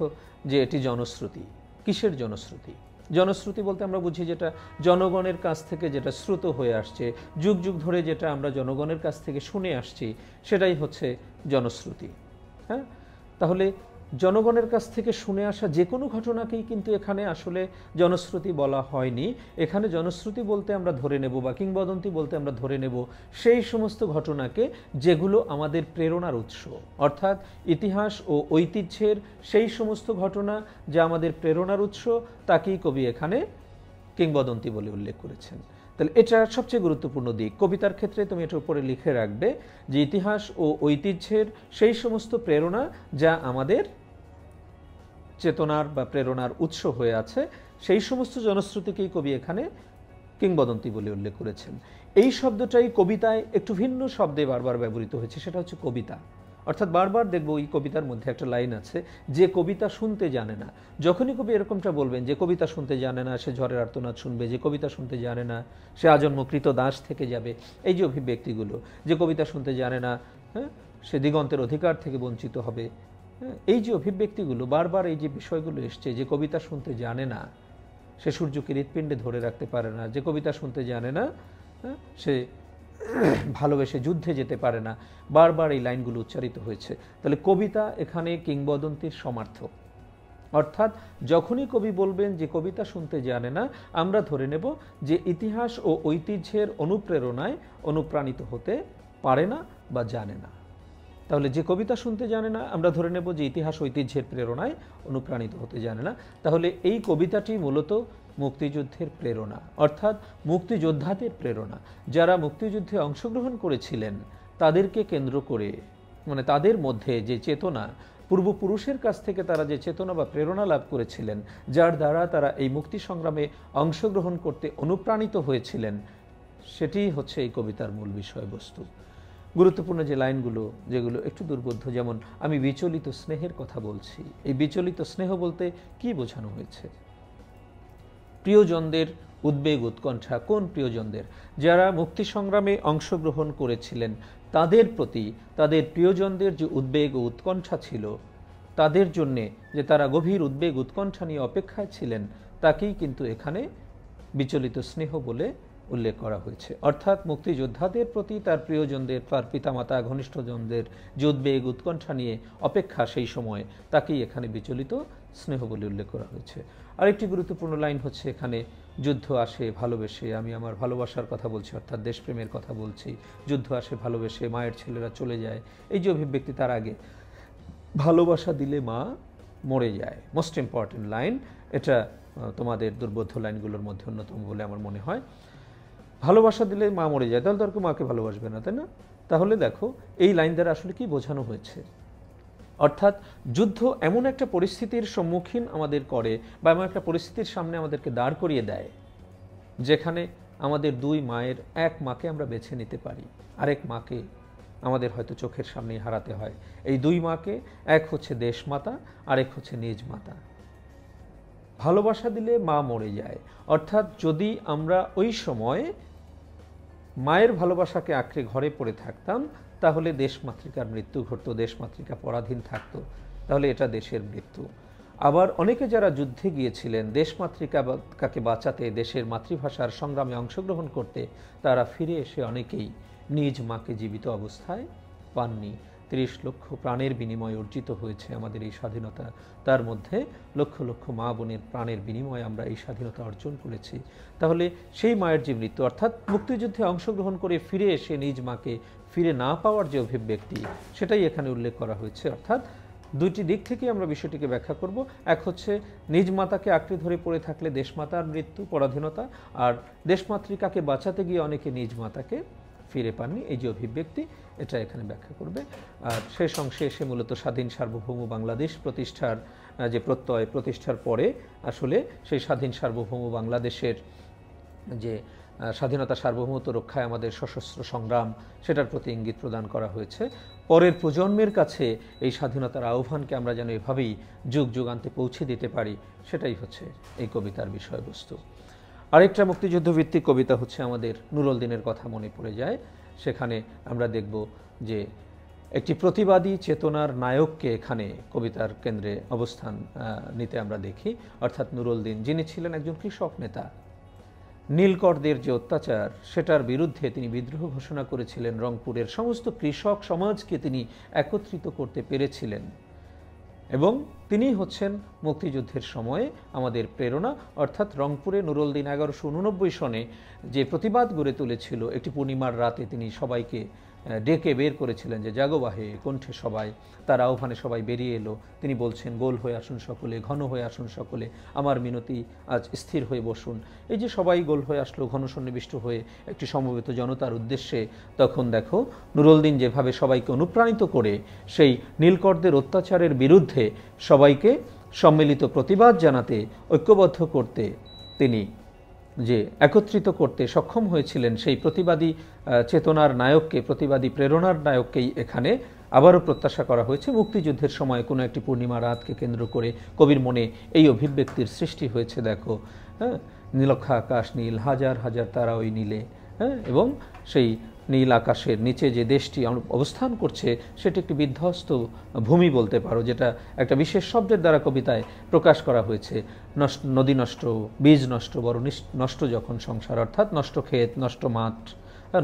যে এটি জনশ্রুতি কিসের জনশ্রুতি জনশ্রুতি বলতে আমরা বুঝি যেটা জনগণের কাছ থেকে যেটা শ্রুত হয়ে আসছে যুগ যুগ ধরে যেটা আমরা জনগণের কাছ থেকে শুনে আসছি সেটাই হচ্ছে জনশ্রুতি হ্যাঁ তাহলে জনগণের কাছ থেকে শুনে আসা যে কোনো ঘটনাকেই কিন্তু এখানে আসলে জনশ্রুতি বলা হয়নি এখানে জনশ্রুতি বলতে আমরা ধরে নেব বা কিংবদন্তি বলতে আমরা ধরে নেব সেই সমস্ত ঘটনাকে যেগুলো আমাদের প্রেরণার উৎস অর্থাৎ ইতিহাস ও ঐতিহ্যের সেই সমস্ত ঘটনা যা আমাদের প্রেরণার উৎস তাকেই কবি এখানে কিংবদন্তি বলে উল্লেখ করেছেন তাহলে এটা সবচেয়ে গুরুত্বপূর্ণ দিক কবিতার ক্ষেত্রে তুমি এটার উপরে লিখে রাখবে যে ইতিহাস ও ঐতিহ্যের সেই সমস্ত প্রেরণা যা আমাদের চেতনার বা প্রেরণার উৎস হয়ে আছে সেই সমস্ত জনশ্রুতিকেই কবি এখানে কিংবদন্তি বলে উল্লেখ করেছেন এই শব্দটাই কবিতায় একটু ভিন্ন শব্দে বারবার ব্যবহৃত হয়েছে সেটা হচ্ছে কবিতা অর্থাৎ বারবার দেখব এই কবিতার মধ্যে একটা লাইন আছে যে কবিতা শুনতে জানে না যখনই কবি এরকমটা বলবেন যে কবিতা শুনতে জানে না সে ঝড়ের আর্তনাদ শুনবে যে কবিতা শুনতে জানে না সে আজন্মকৃত দাস থেকে যাবে এই যে অভিব্যক্তিগুলো যে কবিতা শুনতে জানে না হ্যাঁ সে দিগন্তের অধিকার থেকে বঞ্চিত হবে এই যে অভিব্যক্তিগুলো বারবার এই যে বিষয়গুলো এসছে যে কবিতা শুনতে জানে না সে সূর্যকে হৃৎপিণ্ডে ধরে রাখতে পারে না যে কবিতা শুনতে জানে না হ্যাঁ, সে ভালোবেসে যুদ্ধে যেতে পারে না বারবার এই লাইনগুলো উচ্চারিত হয়েছে তাহলে কবিতা এখানে কিংবদন্তির সমার্থক অর্থাৎ যখনই কবি বলবেন যে কবিতা শুনতে জানে না আমরা ধরে নেব যে ইতিহাস ও ঐতিহ্যের অনুপ্রেরণায় অনুপ্রাণিত হতে পারে না বা জানে না তাহলে যে কবিতা শুনতে জানে না আমরা ধরে নেব যে ইতিহাস ঐতিহ্যের প্রেরণায় অনুপ্রাণিত হতে জানে না তাহলে এই কবিতাটি মূলত মুক্তিযুদ্ধের প্রেরণা অর্থাৎ মুক্তিযোদ্ধাদের প্রেরণা যারা মুক্তিযুদ্ধে অংশগ্রহণ করেছিলেন তাদেরকে কেন্দ্র করে মানে তাদের মধ্যে যে চেতনা পূর্বপুরুষের কাছ থেকে তারা যে চেতনা বা প্রেরণা লাভ করেছিলেন যার দ্বারা তারা এই মুক্তি সংগ্রামে অংশগ্রহণ করতে অনুপ্রাণিত হয়েছিলেন সেটি হচ্ছে এই কবিতার মূল বিষয়বস্তু গুরুত্বপূর্ণ যে লাইনগুলো যেগুলো একটু দুর্বোধ্য যেমন আমি বিচলিত স্নেহের কথা বলছি এই বিচলিত স্নেহ বলতে কি বোঝানো হয়েছে প্রিয়জনদের উদ্বেগ উৎকণ্ঠা কোন প্রিয়জনদের যারা মুক্তি সংগ্রামে অংশগ্রহণ করেছিলেন তাদের প্রতি তাদের প্রিয়জনদের যে উদ্বেগ ও উৎকণ্ঠা ছিল তাদের জন্যে যে তারা গভীর উদ্বেগ উৎকণ্ঠা নিয়ে অপেক্ষায় ছিলেন তাকেই কিন্তু এখানে বিচলিত স্নেহ বলে উল্লেখ করা হয়েছে অর্থাৎ মুক্তিযোদ্ধাদের প্রতি তার প্রিয়জনদের তার পিতামাতা ঘনিষ্ঠজনদের যুদ্বেগ উৎকণ্ঠা নিয়ে অপেক্ষা সেই সময়ে তাকেই এখানে বিচলিত স্নেহ বলে উল্লেখ করা হয়েছে আরেকটি গুরুত্বপূর্ণ লাইন হচ্ছে এখানে যুদ্ধ আসে ভালোবেসে আমি আমার ভালোবাসার কথা বলছি অর্থাৎ দেশপ্রেমের কথা বলছি যুদ্ধ আসে ভালোবেসে মায়ের ছেলেরা চলে যায় এই যে অভিব্যক্তি তার আগে ভালোবাসা দিলে মা মরে যায় মোস্ট ইম্পর্টেন্ট লাইন এটা তোমাদের দুর্বোধ্য লাইনগুলোর মধ্যে অন্যতম বলে আমার মনে হয় ভালোবাসা দিলে মা মরে যায় তাহলে তো আর কেউ মাকে ভালোবাসবে না তাই না তাহলে দেখো এই লাইন দ্বারা আসলে কি বোঝানো হয়েছে অর্থাৎ যুদ্ধ এমন একটা পরিস্থিতির সম্মুখীন আমাদের করে বা এমন একটা পরিস্থিতির সামনে আমাদেরকে দাঁড় করিয়ে দেয় যেখানে আমাদের দুই মায়ের এক মাকে আমরা বেছে নিতে পারি আরেক মাকে আমাদের হয়তো চোখের সামনেই হারাতে হয় এই দুই মাকে এক হচ্ছে দেশমাতা আরেক হচ্ছে নিজ মাতা ভালোবাসা দিলে মা মরে যায় অর্থাৎ যদি আমরা ওই সময় মায়ের ভালোবাসাকে আঁকড়ে ঘরে পড়ে থাকতাম তাহলে দেশমাতৃকার মৃত্যু ঘটত দেশমাতৃকা পরাধীন থাকতো তাহলে এটা দেশের মৃত্যু আবার অনেকে যারা যুদ্ধে গিয়েছিলেন কাকে বাঁচাতে দেশের মাতৃভাষার সংগ্রামে অংশগ্রহণ করতে তারা ফিরে এসে অনেকেই নিজ মাকে জীবিত অবস্থায় পাননি তিরিশ লক্ষ প্রাণের বিনিময়ে অর্জিত হয়েছে আমাদের এই স্বাধীনতা তার মধ্যে লক্ষ লক্ষ মা বোনের প্রাণের বিনিময়ে আমরা এই স্বাধীনতা অর্জন করেছি তাহলে সেই মায়ের যে মৃত্যু অর্থাৎ মুক্তিযুদ্ধে অংশগ্রহণ করে ফিরে এসে নিজ মাকে ফিরে না পাওয়ার যে অভিব্যক্তি সেটাই এখানে উল্লেখ করা হয়েছে অর্থাৎ দুইটি দিক থেকে আমরা বিষয়টিকে ব্যাখ্যা করব এক হচ্ছে নিজ মাতাকে আঁকড়ে ধরে পড়ে থাকলে দেশমাতার মৃত্যু পরাধীনতা আর দেশমাতৃকাকে বাঁচাতে গিয়ে অনেকে নিজ মাতাকে ফিরে পাননি এই যে অভিব্যক্তি এটা এখানে ব্যাখ্যা করবে আর শেষ অংশে এসে মূলত স্বাধীন সার্বভৌম বাংলাদেশ প্রতিষ্ঠার যে প্রত্যয় প্রতিষ্ঠার পরে আসলে সেই স্বাধীন সার্বভৌম বাংলাদেশের যে স্বাধীনতা সার্বভৌমত্ব রক্ষায় আমাদের সশস্ত্র সংগ্রাম সেটার প্রতি ইঙ্গিত প্রদান করা হয়েছে পরের প্রজন্মের কাছে এই স্বাধীনতার আহ্বানকে আমরা যেন এভাবেই যুগ যুগান্তে পৌঁছে দিতে পারি সেটাই হচ্ছে এই কবিতার বিষয়বস্তু আরেকটা মুক্তিযুদ্ধভিত্তিক কবিতা হচ্ছে আমাদের নুরুল দিনের কথা মনে পড়ে যায় সেখানে আমরা দেখব যে একটি প্রতিবাদী চেতনার নায়ককে এখানে কবিতার কেন্দ্রে অবস্থান নিতে আমরা দেখি অর্থাৎ দিন যিনি ছিলেন একজন কৃষক নেতা নীলকরদের যে অত্যাচার সেটার বিরুদ্ধে তিনি বিদ্রোহ ঘোষণা করেছিলেন রংপুরের সমস্ত কৃষক সমাজকে তিনি একত্রিত করতে পেরেছিলেন এবং তিনি হচ্ছেন মুক্তিযুদ্ধের সময়ে আমাদের প্রেরণা অর্থাৎ রংপুরে নুরুল দিন এগারোশো উননব্বই সনে যে প্রতিবাদ গড়ে তুলেছিল একটি পূর্ণিমার রাতে তিনি সবাইকে ডেকে বের করেছিলেন যে জাগবাহে কণ্ঠে সবাই তার আহ্বানে সবাই বেরিয়ে এলো তিনি বলছেন গোল হয়ে আসুন সকলে ঘন হয়ে আসুন সকলে আমার মিনতি আজ স্থির হয়ে বসুন এই যে সবাই গোল হয়ে আসলো ঘন সন্নিবিষ্ট হয়ে একটি সমবেত জনতার উদ্দেশ্যে তখন দেখো নুরুলদিন যেভাবে সবাইকে অনুপ্রাণিত করে সেই নীলকরদের অত্যাচারের বিরুদ্ধে সবাইকে সম্মিলিত প্রতিবাদ জানাতে ঐক্যবদ্ধ করতে তিনি যে একত্রিত করতে সক্ষম হয়েছিলেন সেই প্রতিবাদী চেতনার নায়ককে প্রতিবাদী প্রেরণার নায়ককেই এখানে আবারও প্রত্যাশা করা হয়েছে মুক্তিযুদ্ধের সময় কোনো একটি পূর্ণিমা রাতকে কেন্দ্র করে কবির মনে এই অভিব্যক্তির সৃষ্টি হয়েছে দেখো হ্যাঁ নীলক্ষা আকাশ নীল হাজার হাজার তারা ওই নীলে হ্যাঁ এবং সেই নীল আকাশের নিচে যে দেশটি অবস্থান করছে সেটি একটি বিধ্বস্ত ভূমি বলতে পারো যেটা একটা বিশেষ শব্দের দ্বারা কবিতায় প্রকাশ করা হয়েছে নষ্ট নদী নষ্ট বীজ নষ্ট বড় নষ্ট যখন সংসার অর্থাৎ নষ্ট ক্ষেত নষ্ট মাঠ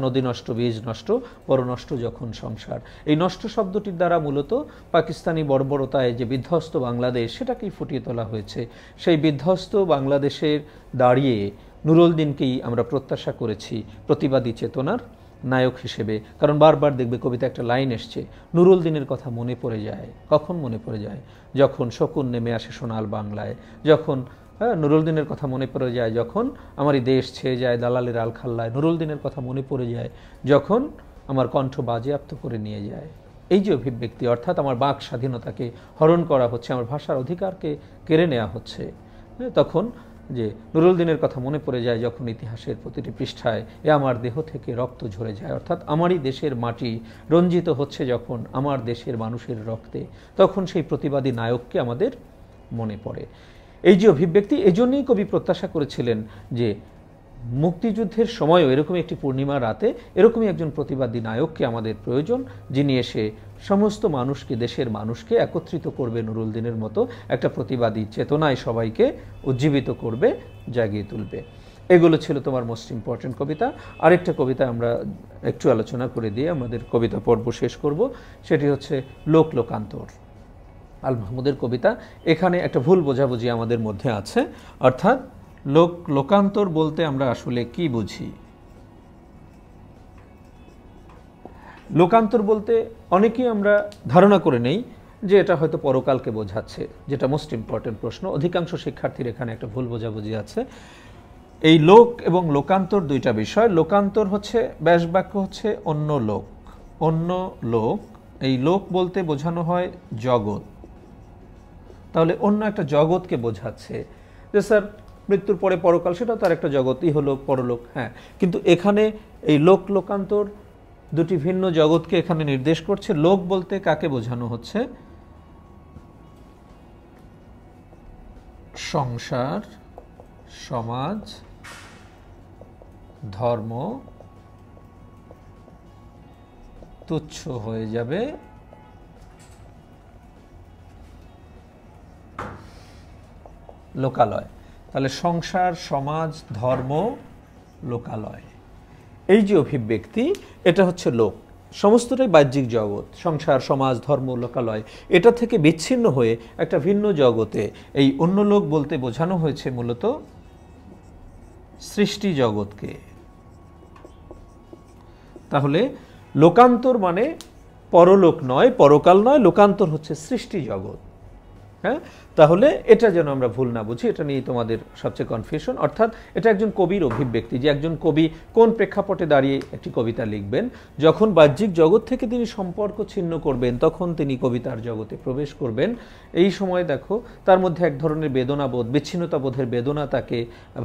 নদী নষ্ট বীজ নষ্ট বড় নষ্ট যখন সংসার এই নষ্ট শব্দটির দ্বারা মূলত পাকিস্তানি বর্বরতায় যে বিধ্বস্ত বাংলাদেশ সেটাকেই ফুটিয়ে তোলা হয়েছে সেই বিধ্বস্ত বাংলাদেশের দাঁড়িয়ে নুরুল দিনকেই আমরা প্রত্যাশা করেছি প্রতিবাদী চেতনার নায়ক হিসেবে কারণ বারবার দেখবে কবিতা একটা লাইন এসছে নুরুল দিনের কথা মনে পড়ে যায় কখন মনে পড়ে যায় যখন শকুন নেমে আসে সোনাল বাংলায় যখন হ্যাঁ, নুরুল দিনের কথা মনে পড়ে যায় যখন আমার এই দেশ ছেয়ে যায় দালালের আলখাল্লায় নুরুল দিনের কথা মনে পড়ে যায় যখন আমার কণ্ঠ বাজেয়াপ্ত করে নিয়ে যায় এই যে অভিব্যক্তি অর্থাৎ আমার বাক স্বাধীনতাকে হরণ করা হচ্ছে আমার ভাষার অধিকারকে কেড়ে নেওয়া হচ্ছে হ্যাঁ, তখন যে নুরুলদিনের কথা মনে পড়ে যায় যখন ইতিহাসের প্রতিটি পৃষ্ঠায় এ আমার দেহ থেকে রক্ত ঝরে যায় অর্থাৎ আমারই দেশের মাটি রঞ্জিত হচ্ছে যখন আমার দেশের মানুষের রক্তে তখন সেই প্রতিবাদী নায়ককে আমাদের মনে পড়ে এই যে অভিব্যক্তি এজন্যই কবি প্রত্যাশা করেছিলেন যে মুক্তিযুদ্ধের সময়ও এরকম একটি পূর্ণিমা রাতে এরকমই একজন প্রতিবাদী নায়ককে আমাদের প্রয়োজন যিনি এসে সমস্ত মানুষকে দেশের মানুষকে একত্রিত করবে নুরুল দিনের মতো একটা প্রতিবাদী চেতনায় সবাইকে উজ্জীবিত করবে জাগিয়ে তুলবে এগুলো ছিল তোমার মোস্ট ইম্পর্টেন্ট কবিতা আরেকটা কবিতা আমরা একটু আলোচনা করে দিয়ে আমাদের কবিতা পর্ব শেষ করব সেটি হচ্ছে লোক লোকান্তর আল মাহমুদের কবিতা এখানে একটা ভুল বোঝাবুঝি আমাদের মধ্যে আছে অর্থাৎ লোক লোকান্তর বলতে আমরা আসলে কি বুঝি লোকান্তর বলতে অনেকেই আমরা ধারণা করে নেই যে এটা হয়তো পরকালকে বোঝাচ্ছে যেটা মোস্ট ইম্পর্টেন্ট প্রশ্ন অধিকাংশ শিক্ষার্থীর এখানে একটা ভুল বোঝাবুঝি আছে এই লোক এবং লোকান্তর দুইটা বিষয় লোকান্তর হচ্ছে ব্যাস বাক্য হচ্ছে অন্য লোক অন্য লোক এই লোক বলতে বোঝানো হয় জগৎ তাহলে অন্য একটা জগৎকে বোঝাচ্ছে যে স্যার মৃত্যুর পরে পরকাল সেটা তার একটা জগৎই হলো পরলোক হ্যাঁ কিন্তু এখানে এই লোক লোকান্তর দুটি ভিন্ন জগৎকে এখানে নির্দেশ করছে লোক বলতে কাকে বোঝানো হচ্ছে সংসার সমাজ ধর্ম তুচ্ছ হয়ে যাবে লোকালয় তাহলে সংসার সমাজ ধর্ম লোকালয় এই যে অভিব্যক্তি এটা হচ্ছে লোক সমস্তটাই বাহ্যিক জগৎ সংসার সমাজ ধর্ম লোকালয় এটা থেকে বিচ্ছিন্ন হয়ে একটা ভিন্ন জগতে এই অন্য লোক বলতে বোঝানো হয়েছে মূলত সৃষ্টি জগৎকে তাহলে লোকান্তর মানে পরলোক নয় পরকাল নয় লোকান্তর হচ্ছে সৃষ্টি জগৎ হ্যাঁ তাহলে এটা যেন আমরা ভুল না বুঝি এটা নিয়েই তোমাদের সবচেয়ে কনফিউশন অর্থাৎ এটা একজন কবির অভিব্যক্তি যে একজন কবি কোন প্রেক্ষাপটে দাঁড়িয়ে একটি কবিতা লিখবেন যখন বাহ্যিক জগৎ থেকে তিনি সম্পর্ক ছিন্ন করবেন তখন তিনি কবিতার জগতে প্রবেশ করবেন এই সময় দেখো তার মধ্যে এক ধরনের বেদনাবোধ বিচ্ছিন্নতাবোধের বেদনা তাকে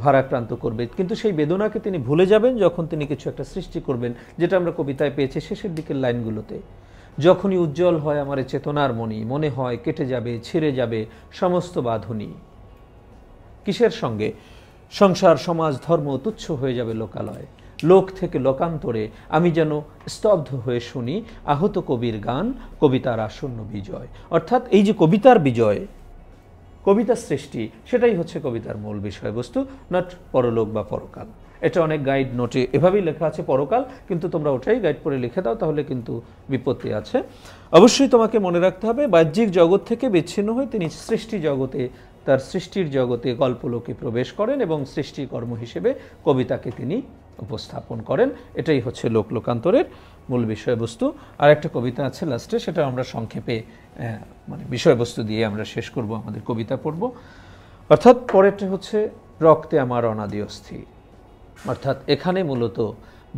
ভারাক্রান্ত করবে কিন্তু সেই বেদনাকে তিনি ভুলে যাবেন যখন তিনি কিছু একটা সৃষ্টি করবেন যেটা আমরা কবিতায় পেয়েছি শেষের দিকের লাইনগুলোতে যখনই উজ্জ্বল হয় আমার চেতনার মনি মনে হয় কেটে যাবে ছিঁড়ে যাবে সমস্ত বাঁধুনি কিসের সঙ্গে সংসার সমাজ ধর্ম তুচ্ছ হয়ে যাবে লোকালয় লোক থেকে লোকান্তরে আমি যেন স্তব্ধ হয়ে শুনি আহত কবির গান কবিতার আসন্ন বিজয় অর্থাৎ এই যে কবিতার বিজয় কবিতা সৃষ্টি সেটাই হচ্ছে কবিতার মূল বিষয়বস্তু নট পরলোক বা পরকাল এটা অনেক গাইড নোটে এভাবেই লেখা আছে পরকাল কিন্তু তোমরা ওটাই গাইড করে লিখে দাও তাহলে কিন্তু বিপত্তি আছে অবশ্যই তোমাকে মনে রাখতে হবে বাহ্যিক জগৎ থেকে বিচ্ছিন্ন হয়ে তিনি সৃষ্টি জগতে তার সৃষ্টির জগতে গল্পলোকে প্রবেশ করেন এবং সৃষ্টিকর্ম হিসেবে কবিতাকে তিনি উপস্থাপন করেন এটাই হচ্ছে লোকলোকান্তরের মূল বিষয়বস্তু আর একটা কবিতা আছে লাস্টে সেটা আমরা সংক্ষেপে মানে বিষয়বস্তু দিয়ে আমরা শেষ করব আমাদের কবিতা পড়ব অর্থাৎ পরেরটা হচ্ছে রক্তে আমার অনাদি অস্থির অর্থাৎ এখানে মূলত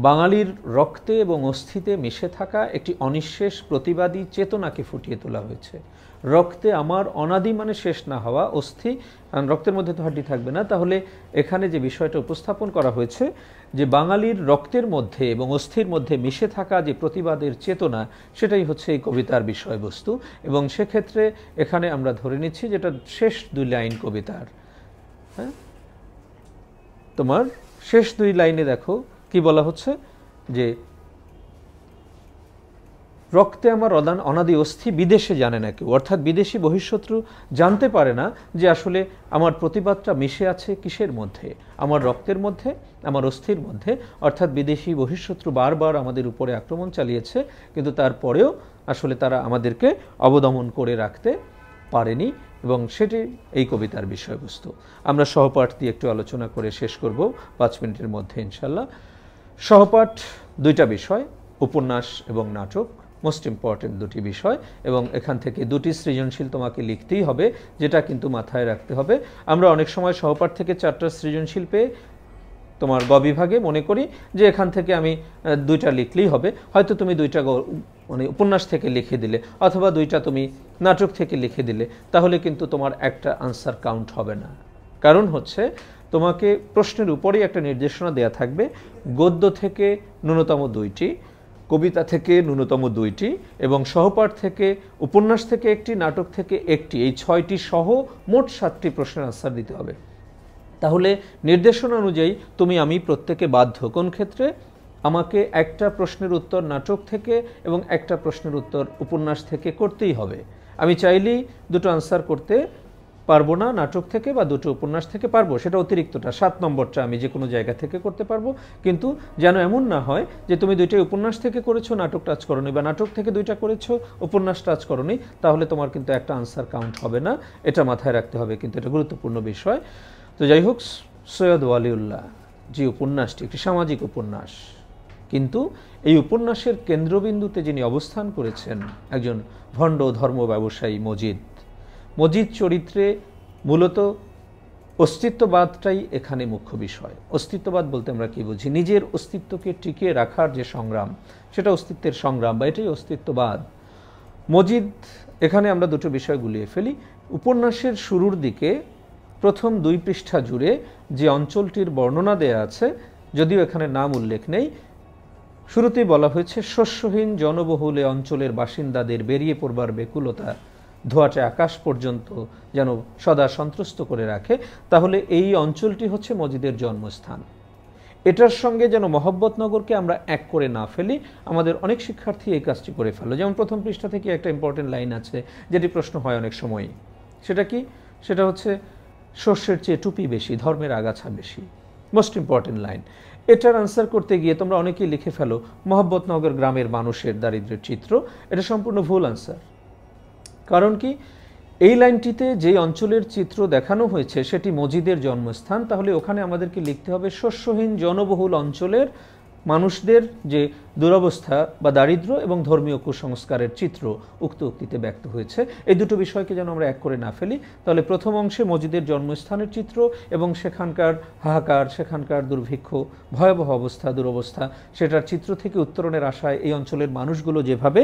বাঙালির রক্তে এবং অস্থিতে মিশে থাকা একটি অনিঃশেষ প্রতিবাদী চেতনাকে ফুটিয়ে তোলা হয়েছে রক্তে আমার অনাদি মানে শেষ না হওয়া অস্থি কারণ রক্তের মধ্যে তো হাড্ডি থাকবে না তাহলে এখানে যে বিষয়টা উপস্থাপন করা হয়েছে যে বাঙালির রক্তের মধ্যে এবং অস্থির মধ্যে মিশে থাকা যে প্রতিবাদের চেতনা সেটাই হচ্ছে এই কবিতার বিষয়বস্তু এবং সেক্ষেত্রে এখানে আমরা ধরে নিচ্ছি যেটা শেষ দুই লাইন কবিতার হ্যাঁ তোমার শেষ দুই লাইনে দেখো কি বলা হচ্ছে যে রক্তে আমার অদান অনাদি অস্থি বিদেশে জানে না কেউ অর্থাৎ বিদেশি বহিঃশত্রু জানতে পারে না যে আসলে আমার প্রতিবাদটা মিশে আছে কিসের মধ্যে আমার রক্তের মধ্যে আমার অস্থির মধ্যে অর্থাৎ বিদেশি বহিঃশত্রু বারবার আমাদের উপরে আক্রমণ চালিয়েছে কিন্তু তারপরেও আসলে তারা আমাদেরকে অবদমন করে রাখতে পারেনি এবং সেটি এই কবিতার বিষয়বস্তু আমরা সহপাঠ দিয়ে একটু আলোচনা করে শেষ করব পাঁচ মিনিটের মধ্যে ইনশাল্লাহ সহপাঠ দুইটা বিষয় উপন্যাস এবং নাটক মোস্ট ইম্পর্টেন্ট দুটি বিষয় এবং এখান থেকে দুটি সৃজনশীল তোমাকে লিখতেই হবে যেটা কিন্তু মাথায় রাখতে হবে আমরা অনেক সময় সহপাঠ থেকে চারটা সৃজনশীল পেয়ে তোমার গ বিভাগে মনে করি যে এখান থেকে আমি দুইটা লিখলেই হবে হয়তো তুমি দুইটা মানে উপন্যাস থেকে লিখে দিলে অথবা দুইটা তুমি নাটক থেকে লিখে দিলে তাহলে কিন্তু তোমার একটা আনসার কাউন্ট হবে না কারণ হচ্ছে তোমাকে প্রশ্নের উপরেই একটা নির্দেশনা দেয়া থাকবে গদ্য থেকে ন্যূনতম দুইটি কবিতা থেকে ন্যূনতম দুইটি এবং সহপাঠ থেকে উপন্যাস থেকে একটি নাটক থেকে একটি এই ছয়টি সহ মোট সাতটি প্রশ্নের আনসার দিতে হবে তাহলে নির্দেশনা অনুযায়ী তুমি আমি প্রত্যেকে বাধ্য কোন ক্ষেত্রে আমাকে একটা প্রশ্নের উত্তর নাটক থেকে এবং একটা প্রশ্নের উত্তর উপন্যাস থেকে করতেই হবে আমি চাইলেই দুটো আনসার করতে পারবো না নাটক থেকে বা দুটো উপন্যাস থেকে পারবো সেটা অতিরিক্তটা সাত নম্বরটা আমি যে কোনো জায়গা থেকে করতে পারবো কিন্তু যেন এমন না হয় যে তুমি দুইটাই উপন্যাস থেকে করেছো নাটক টাচ করনি বা নাটক থেকে দুইটা করেছো উপন্যাস টাচ করনি তাহলে তোমার কিন্তু একটা আনসার কাউন্ট হবে না এটা মাথায় রাখতে হবে কিন্তু এটা গুরুত্বপূর্ণ বিষয় তো যাই হোক সৈয়দ ওয়ালিউল্লাহ যে উপন্যাসটি একটি সামাজিক উপন্যাস কিন্তু এই উপন্যাসের কেন্দ্রবিন্দুতে যিনি অবস্থান করেছেন একজন ভণ্ড ধর্ম ব্যবসায়ী মজিদ মজিদ চরিত্রে মূলত অস্তিত্ববাদটাই এখানে মুখ্য বিষয় অস্তিত্ববাদ বলতে আমরা কি বুঝি নিজের অস্তিত্বকে টিকিয়ে রাখার যে সংগ্রাম সেটা অস্তিত্বের সংগ্রাম বা এটাই অস্তিত্ববাদ মজিদ এখানে আমরা দুটো বিষয় গুলিয়ে ফেলি উপন্যাসের শুরুর দিকে প্রথম দুই পৃষ্ঠা জুড়ে যে অঞ্চলটির বর্ণনা দেয়া আছে যদিও এখানে নাম উল্লেখ নেই শুরুতেই বলা হয়েছে শস্যহীন জনবহুলে অঞ্চলের বাসিন্দাদের বেরিয়ে পড়বার বেকুলতা ধোয়াটে আকাশ পর্যন্ত যেন সদা সন্ত্রস্ত করে রাখে তাহলে এই অঞ্চলটি হচ্ছে মসজিদের জন্মস্থান এটার সঙ্গে যেন মহব্বতনগরকে আমরা এক করে না ফেলি আমাদের অনেক শিক্ষার্থী এই কাজটি করে ফেলো যেমন প্রথম পৃষ্ঠা থেকে একটা ইম্পর্টেন্ট লাইন আছে যেটি প্রশ্ন হয় অনেক সময়ই সেটা কি সেটা হচ্ছে শস্যের চেয়ে টুপি বেশি ধর্মের আগাছা বেশি মোস্ট ইম্পর্টেন্ট লাইন এটার আনসার করতে গিয়ে তোমরা অনেকেই লিখে ফেলো মোহাম্মতনগর গ্রামের মানুষের দারিদ্রের চিত্র এটা সম্পূর্ণ ভুল আনসার কারণ কি এই লাইনটিতে যে অঞ্চলের চিত্র দেখানো হয়েছে সেটি মজিদের জন্মস্থান তাহলে ওখানে আমাদেরকে লিখতে হবে শস্যহীন জনবহুল অঞ্চলের মানুষদের যে দুরবস্থা বা দারিদ্র এবং ধর্মীয় কুসংস্কারের চিত্র উক্ত উক্তিতে ব্যক্ত হয়েছে এই দুটো বিষয়কে যেন আমরা এক করে না ফেলি তাহলে প্রথম অংশে মসজিদের জন্মস্থানের চিত্র এবং সেখানকার হাহাকার সেখানকার দুর্ভিক্ষ ভয়াবহ অবস্থা দুরবস্থা সেটার চিত্র থেকে উত্তরণের আশায় এই অঞ্চলের মানুষগুলো যেভাবে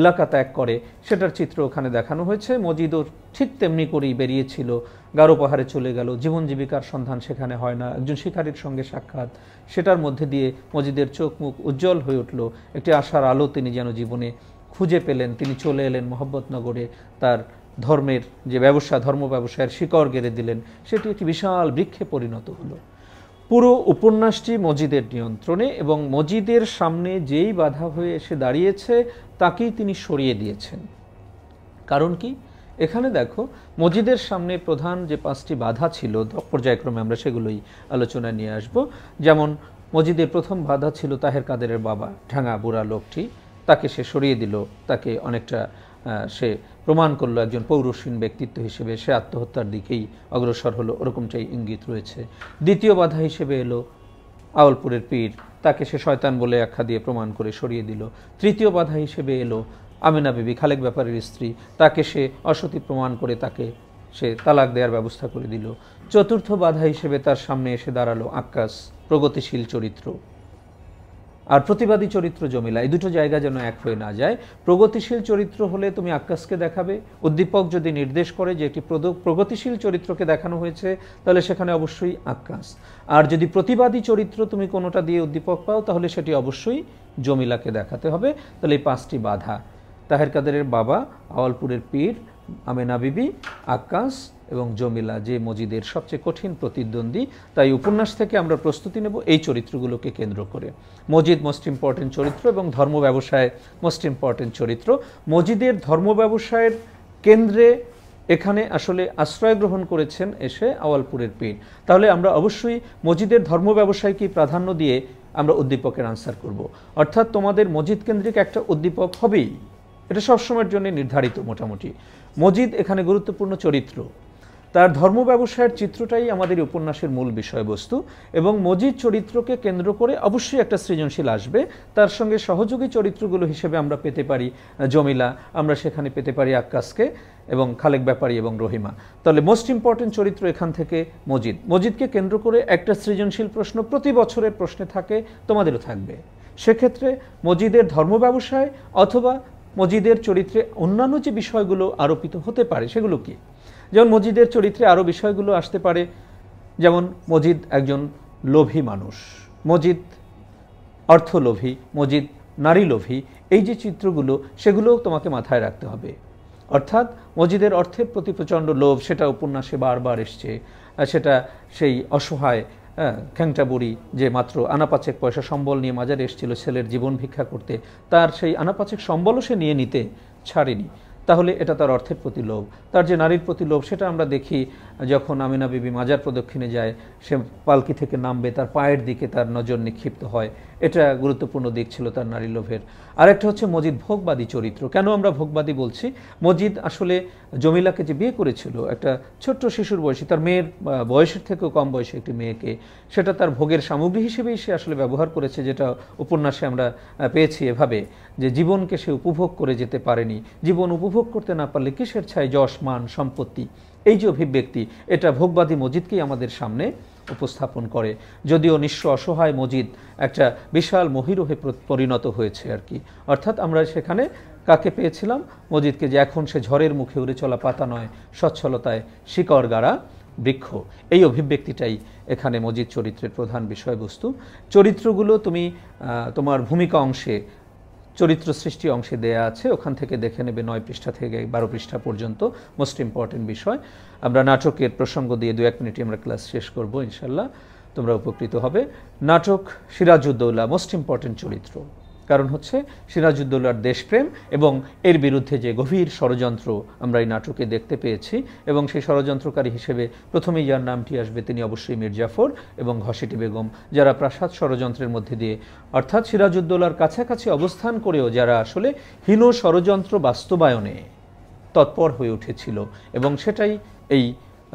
এলাকা ত্যাগ করে সেটার চিত্র ওখানে দেখানো হয়েছে মজিদও ঠিক তেমনি করেই বেরিয়েছিল গারো পাহাড়ে চলে গেল জীবন জীবিকার সন্ধান সেখানে হয় না একজন শিকারীর সঙ্গে সাক্ষাৎ সেটার মধ্যে দিয়ে মজিদের চোখ মুখ উজ্জ্বল হয়ে উঠল একটি আশার আলো তিনি যেন জীবনে খুঁজে পেলেন তিনি চলে এলেন মোহাম্মতনগরে তার ধর্মের যে ব্যবসা ধর্ম ব্যবসায়ের শিকড় গেড়ে দিলেন সেটি একটি বিশাল বৃক্ষে পরিণত হলো পুরো উপন্যাসটি মজিদের নিয়ন্ত্রণে এবং মজিদের সামনে যেই বাধা হয়ে এসে দাঁড়িয়েছে তাকেই তিনি সরিয়ে দিয়েছেন কারণ কি এখানে দেখো মজিদের সামনে প্রধান যে পাঁচটি বাধা ছিল পর্যায়ক্রমে আমরা সেগুলোই আলোচনা নিয়ে আসব যেমন মজিদের প্রথম বাধা ছিল তাহের কাদেরের বাবা ঢাঙা বুড়া লোকটি তাকে সে সরিয়ে দিল তাকে অনেকটা সে প্রমাণ করলো একজন পৌরসীন ব্যক্তিত্ব হিসেবে সে আত্মহত্যার দিকেই অগ্রসর হলো ওরকমটাই ইঙ্গিত রয়েছে দ্বিতীয় বাধা হিসেবে এলো আওয়ালপুরের পীর তাকে সে শয়তান বলে আখ্যা দিয়ে প্রমাণ করে সরিয়ে দিল তৃতীয় বাধা হিসেবে এলো আমেনা বিবি খালেক ব্যাপারের স্ত্রী তাকে সে অসতী প্রমাণ করে তাকে সে তালাক দেওয়ার ব্যবস্থা করে দিল চতুর্থ বাধা হিসেবে তার সামনে এসে দাঁড়ালো আক্কাস প্রগতিশীল চরিত্র আর প্রতিবাদী চরিত্র জমিলা এই দুটো জায়গা যেন এক হয়ে না যায় প্রগতিশীল চরিত্র হলে তুমি আকাশকে দেখাবে উদ্দীপক যদি নির্দেশ করে যে একটি প্রগতিশীল চরিত্রকে দেখানো হয়েছে তাহলে সেখানে অবশ্যই আকাশ আর যদি প্রতিবাদী চরিত্র তুমি কোনোটা দিয়ে উদ্দীপক পাও তাহলে সেটি অবশ্যই জমিলাকে দেখাতে হবে তাহলে এই পাঁচটি বাধা তাহের কাদেরের বাবা আওয়ালপুরের পীর আমেনা বিবি আকাশ এবং জমিলা যে মজিদের সবচেয়ে কঠিন প্রতিদ্বন্দ্বী তাই উপন্যাস থেকে আমরা প্রস্তুতি নেব এই চরিত্রগুলোকে কেন্দ্র করে মজিদ মোস্ট ইম্পর্টেন্ট চরিত্র এবং ধর্ম ব্যবসায় মোস্ট ইম্পর্টেন্ট চরিত্র মজিদের ধর্ম ব্যবসায়ের কেন্দ্রে এখানে আসলে আশ্রয় গ্রহণ করেছেন এসে আওয়ালপুরের পীর তাহলে আমরা অবশ্যই মজিদের ধর্ম কি প্রাধান্য দিয়ে আমরা উদ্দীপকের আনসার করব। অর্থাৎ তোমাদের মসজিদ কেন্দ্রিক একটা উদ্দীপক হবেই এটা সবসময়ের জন্য নির্ধারিত মোটামুটি মজিদ এখানে গুরুত্বপূর্ণ চরিত্র তার ধর্ম ব্যবসায়ের চিত্রটাই আমাদের উপন্যাসের মূল বিষয়বস্তু এবং মজিদ চরিত্রকে কেন্দ্র করে অবশ্যই একটা সৃজনশীল আসবে তার সঙ্গে সহযোগী চরিত্রগুলো হিসেবে আমরা পেতে পারি জমিলা আমরা সেখানে পেতে পারি আকাশকে এবং খালেক ব্যাপারী এবং রহিমা তাহলে মোস্ট ইম্পর্টেন্ট চরিত্র এখান থেকে মজিদ মজিদকে কেন্দ্র করে একটা সৃজনশীল প্রশ্ন প্রতি বছরের প্রশ্নে থাকে তোমাদেরও থাকবে সেক্ষেত্রে মজিদের ধর্ম ব্যবসায় অথবা মজিদের চরিত্রে অন্যান্য যে বিষয়গুলো আরোপিত হতে পারে সেগুলো কী যেমন মজিদের চরিত্রে আরও বিষয়গুলো আসতে পারে যেমন মজিদ একজন লোভী মানুষ মজিদ অর্থলোভী মজিদ নারীলোভী এই যে চিত্রগুলো সেগুলোও তোমাকে মাথায় রাখতে হবে অর্থাৎ মজিদের অর্থের প্রতি প্রচণ্ড লোভ সেটা উপন্যাসে বারবার এসছে সেটা সেই অসহায় খ্যাংটা যে মাত্র আনাপাচেক পয়সা সম্বল নিয়ে মাজারে এসেছিল ছেলের জীবন ভিক্ষা করতে তার সেই আনাপাচেক সম্বলও সে নিয়ে নিতে ছাড়েনি তাহলে এটা তার অর্থের প্রতি লোভ তার যে নারীর প্রতি লোভ সেটা আমরা দেখি যখন আমিনা বিবি মাজার প্রদক্ষিণে যায় সে পালকি থেকে নামবে তার পায়ের দিকে তার নজর নিক্ষিপ্ত হয় এটা গুরুত্বপূর্ণ দিক ছিল তার নারী লোভের আরেকটা হচ্ছে মজিদ ভোগবাদী চরিত্র কেন আমরা ভোগবাদী বলছি মজিদ আসলে জমিলাকে যে বিয়ে করেছিল একটা ছোট্ট শিশুর বয়সী তার মেয়ের বয়সের থেকেও কম বয়সে একটি মেয়েকে সেটা তার ভোগের সামগ্রী হিসেবেই সে আসলে ব্যবহার করেছে যেটা উপন্যাসে আমরা পেয়েছি এভাবে যে জীবনকে সে উপভোগ করে যেতে পারেনি জীবন উপভোগ করতে না পারলে কিসের ছায় যশ মান সম্পত্তি এই যে অভিব্যক্তি এটা ভোগবাদী মসজিদকেই আমাদের সামনে উপস্থাপন করে যদিও নিঃস্ব অসহায় মজিদ একটা বিশাল মহিরোহে পরিণত হয়েছে আর কি অর্থাৎ আমরা সেখানে কাকে পেয়েছিলাম মসজিদকে যে এখন সে ঝড়ের মুখে উড়ে চলা পাতা নয় সচ্ছলতায় শিকড় গাড়া বৃক্ষ এই অভিব্যক্তিটাই এখানে মজিদ চরিত্রের প্রধান বিষয়বস্তু চরিত্রগুলো তুমি তোমার ভূমিকা অংশে চরিত্র সৃষ্টি অংশে দেয়া আছে ওখান থেকে দেখে নেবে নয় পৃষ্ঠা থেকে বারো পৃষ্ঠা পর্যন্ত মোস্ট ইম্পর্টেন্ট বিষয় আমরা নাটকের প্রসঙ্গ দিয়ে দু এক মিনিটে আমরা ক্লাস শেষ করব ইনশাল্লাহ তোমরা উপকৃত হবে নাটক সিরাজউদ্দৌলা মোস্ট ইম্পর্টেন্ট চরিত্র কারণ হচ্ছে সিরাজুদ্দৌলার দেশপ্রেম এবং এর বিরুদ্ধে যে গভীর ষড়যন্ত্র আমরা এই নাটকে দেখতে পেয়েছি এবং সেই ষড়যন্ত্রকারী হিসেবে প্রথমেই যার নামটি আসবে তিনি অবশ্যই মির্জাফর এবং ঘসেটি বেগম যারা প্রাসাদ ষড়যন্ত্রের মধ্যে দিয়ে অর্থাৎ সিরাজুদ্দৌলার কাছাকাছি অবস্থান করেও যারা আসলে হীন ষড়যন্ত্র বাস্তবায়নে তৎপর হয়ে উঠেছিল এবং সেটাই এই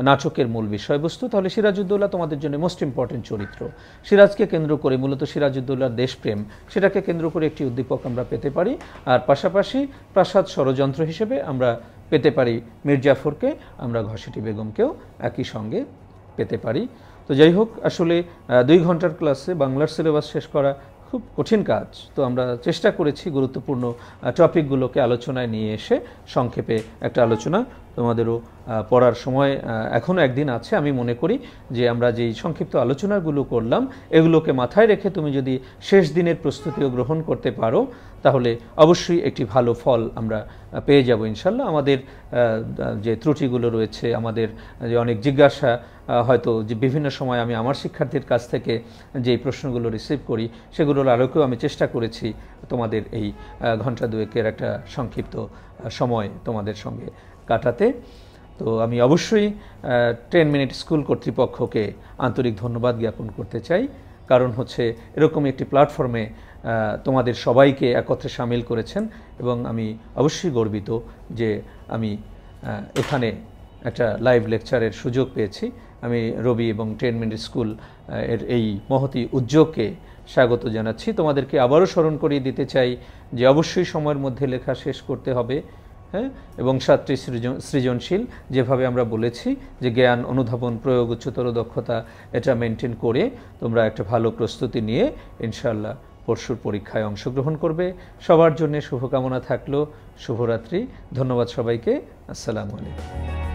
নাটকের মূল বিষয়বস্তু তাহলে সিরাজউদ্দৌলা তোমাদের জন্য মোস্ট ইম্পর্টেন্ট চরিত্র সিরাজকে কেন্দ্র করে মূলত সিরাজউদ্দৌলার দেশপ্রেম সেটাকে কেন্দ্র করে একটি উদ্দীপক আমরা পেতে পারি আর পাশাপাশি প্রাসাদ ষড়যন্ত্র হিসেবে আমরা পেতে পারি মির্জাফরকে আমরা ঘসেটি বেগমকেও একই সঙ্গে পেতে পারি তো যাই হোক আসলে দুই ঘন্টার ক্লাসে বাংলার সিলেবাস শেষ করা খুব কঠিন কাজ তো আমরা চেষ্টা করেছি গুরুত্বপূর্ণ টপিকগুলোকে আলোচনায় নিয়ে এসে সংক্ষেপে একটা আলোচনা তোমাদেরও পড়ার সময় এখনও একদিন আছে আমি মনে করি যে আমরা যেই সংক্ষিপ্ত আলোচনাগুলো করলাম এগুলোকে মাথায় রেখে তুমি যদি শেষ দিনের প্রস্তুতিও গ্রহণ করতে পারো তাহলে অবশ্যই একটি ভালো ফল আমরা পেয়ে যাব ইনশাল্লাহ আমাদের যে ত্রুটিগুলো রয়েছে আমাদের যে অনেক জিজ্ঞাসা হয়তো যে বিভিন্ন সময় আমি আমার শিক্ষার্থীর কাছ থেকে যেই প্রশ্নগুলো রিসিভ করি সেগুলোর আরোকেও আমি চেষ্টা করেছি তোমাদের এই ঘন্টা দুয়েকের একটা সংক্ষিপ্ত সময় তোমাদের সঙ্গে কাটাতে তো আমি অবশ্যই টেন মিনিট স্কুল কর্তৃপক্ষকে আন্তরিক ধন্যবাদ জ্ঞাপন করতে চাই কারণ হচ্ছে এরকম একটি প্ল্যাটফর্মে তোমাদের সবাইকে একত্রে সামিল করেছেন এবং আমি অবশ্যই গর্বিত যে আমি এখানে একটা লাইভ লেকচারের সুযোগ পেয়েছি আমি রবি এবং টেন মিনিট স্কুল এর এই মহতি উদ্যোগকে স্বাগত জানাচ্ছি তোমাদেরকে আবারও স্মরণ করিয়ে দিতে চাই যে অবশ্যই সময়ের মধ্যে লেখা শেষ করতে হবে হ্যাঁ এবং সাতটি সৃজনশীল যেভাবে আমরা বলেছি যে জ্ঞান অনুধাবন প্রয়োগ উচ্চতর দক্ষতা এটা মেনটেন করে তোমরা একটা ভালো প্রস্তুতি নিয়ে ইনশাল্লাহ পরশুর পরীক্ষায় অংশগ্রহণ করবে সবার জন্য শুভকামনা থাকলো শুভরাত্রি ধন্যবাদ সবাইকে আসসালামু আলাইকুম